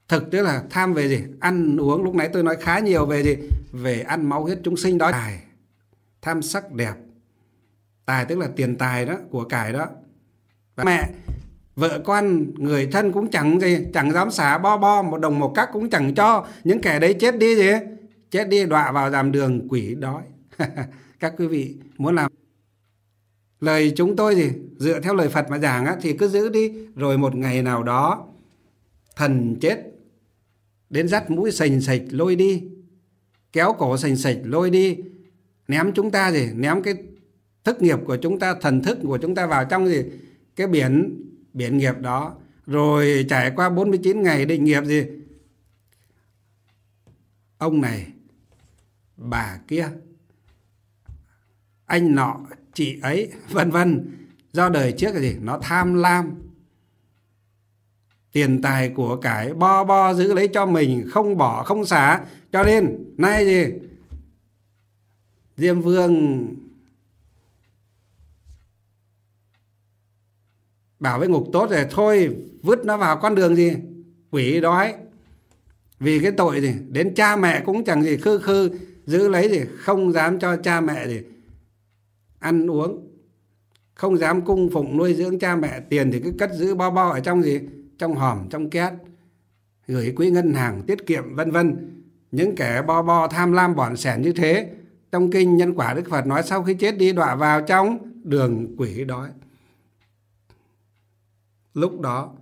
thực tức là tham về gì ăn uống lúc nãy tôi nói khá nhiều về gì về ăn máu huyết chúng sinh đó tài tham sắc đẹp tài tức là tiền tài đó của cải đó Và mẹ vợ con người thân cũng chẳng gì chẳng dám xả bo bo một đồng một cắc cũng chẳng cho những kẻ đấy chết đi gì chết đi đọa vào dàm đường quỷ đói các quý vị muốn làm lời chúng tôi gì dựa theo lời Phật mà giảng á, thì cứ giữ đi rồi một ngày nào đó thần chết đến dắt mũi sành sạch lôi đi kéo cổ sành sạch lôi đi ném chúng ta gì ném cái thức nghiệp của chúng ta thần thức của chúng ta vào trong gì cái biển biển nghiệp đó rồi trải qua 49 ngày định nghiệp gì ông này bà kia anh nọ chị ấy vân vân do đời trước là gì nó tham lam tiền tài của cải bo bo giữ lấy cho mình không bỏ không xả cho nên nay gì diêm vương bảo với ngục tốt rồi thôi vứt nó vào con đường gì quỷ đói vì cái tội gì đến cha mẹ cũng chẳng gì khư khư giữ lấy gì không dám cho cha mẹ gì ăn uống không dám cung phụng nuôi dưỡng cha mẹ tiền thì cứ cất giữ bao bao ở trong gì trong hòm trong két gửi quỹ ngân hàng tiết kiệm vân vân những kẻ bo bo tham lam bỏn sẻn như thế trong kinh nhân quả đức phật nói sau khi chết đi đọa vào trong đường quỷ đói lúc đó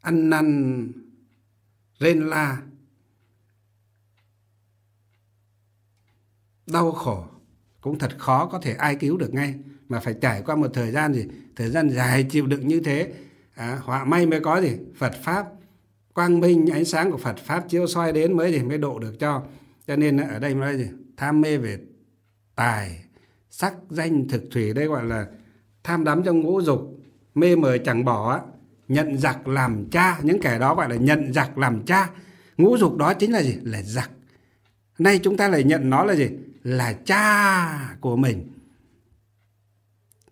ăn năn rên la đau khổ cũng thật khó có thể ai cứu được ngay mà phải trải qua một thời gian gì thời gian dài chịu đựng như thế à, họa may mới có gì Phật pháp quang minh ánh sáng của Phật pháp chiếu soi đến mới gì mới độ được cho cho nên ở đây nói gì tham mê về tài sắc danh thực thủy đây gọi là tham đắm trong ngũ dục mê mờ chẳng bỏ nhận giặc làm cha những kẻ đó gọi là nhận giặc làm cha ngũ dục đó chính là gì là giặc nay chúng ta lại nhận nó là gì là cha của mình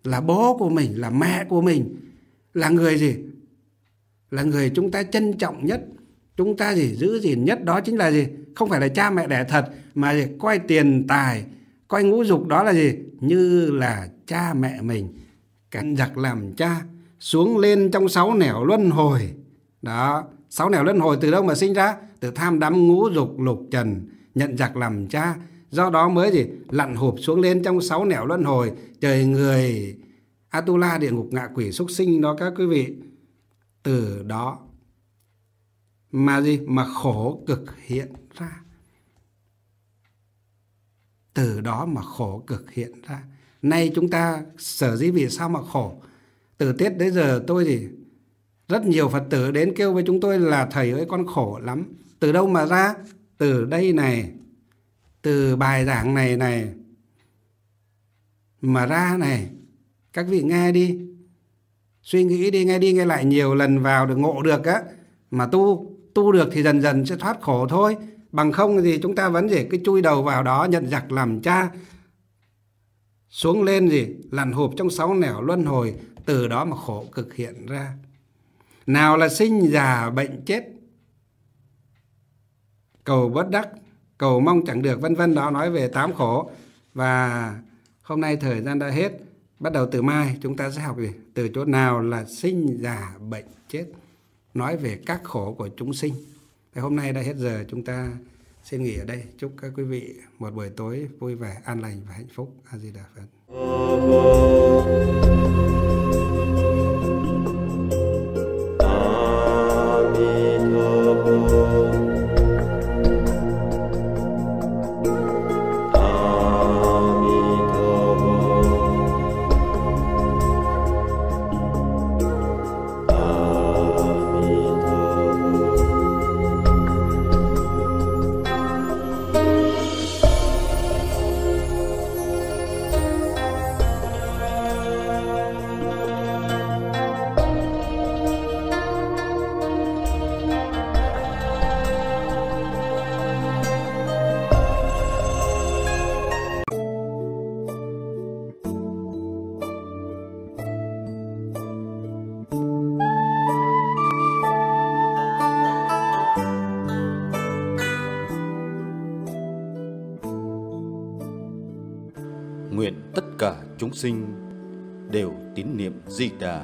là bố của mình là mẹ của mình là người gì là người chúng ta trân trọng nhất chúng ta gì giữ gìn nhất đó chính là gì không phải là cha mẹ đẻ thật mà gì? coi tiền tài coi ngũ dục đó là gì như là cha mẹ mình cảnh giặc làm cha xuống lên trong sáu nẻo luân hồi đó sáu nẻo luân hồi từ đâu mà sinh ra từ tham đắm ngũ dục lục trần nhận giặc làm cha do đó mới gì lặn hụp xuống lên trong sáu nẻo luân hồi trời người Atula địa ngục ngạ quỷ súc sinh đó các quý vị từ đó mà gì mà khổ cực hiện ra từ đó mà khổ cực hiện ra nay chúng ta sở dĩ vì sao mà khổ từ tết đến giờ tôi thì rất nhiều phật tử đến kêu với chúng tôi là thầy ơi con khổ lắm từ đâu mà ra từ đây này từ bài giảng này này mà ra này các vị nghe đi suy nghĩ đi nghe đi nghe lại nhiều lần vào được ngộ được á mà tu tu được thì dần dần sẽ thoát khổ thôi bằng không thì chúng ta vẫn gì cứ chui đầu vào đó nhận giặc làm cha xuống lên gì lặn hộp trong sáu nẻo luân hồi từ đó mà khổ cực hiện ra nào là sinh già bệnh chết cầu bất đắc cầu mong chẳng được vân vân đó nói về tám khổ và hôm nay thời gian đã hết bắt đầu từ mai chúng ta sẽ học gì từ chỗ nào là sinh già bệnh chết nói về các khổ của chúng sinh Thế hôm nay đã hết giờ chúng ta xin nghỉ ở đây chúc các quý vị một buổi tối vui vẻ an lành và hạnh phúc a di đà phật sinh đều tín niệm Di Đà,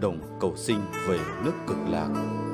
đồng cầu sinh về nước cực lạc.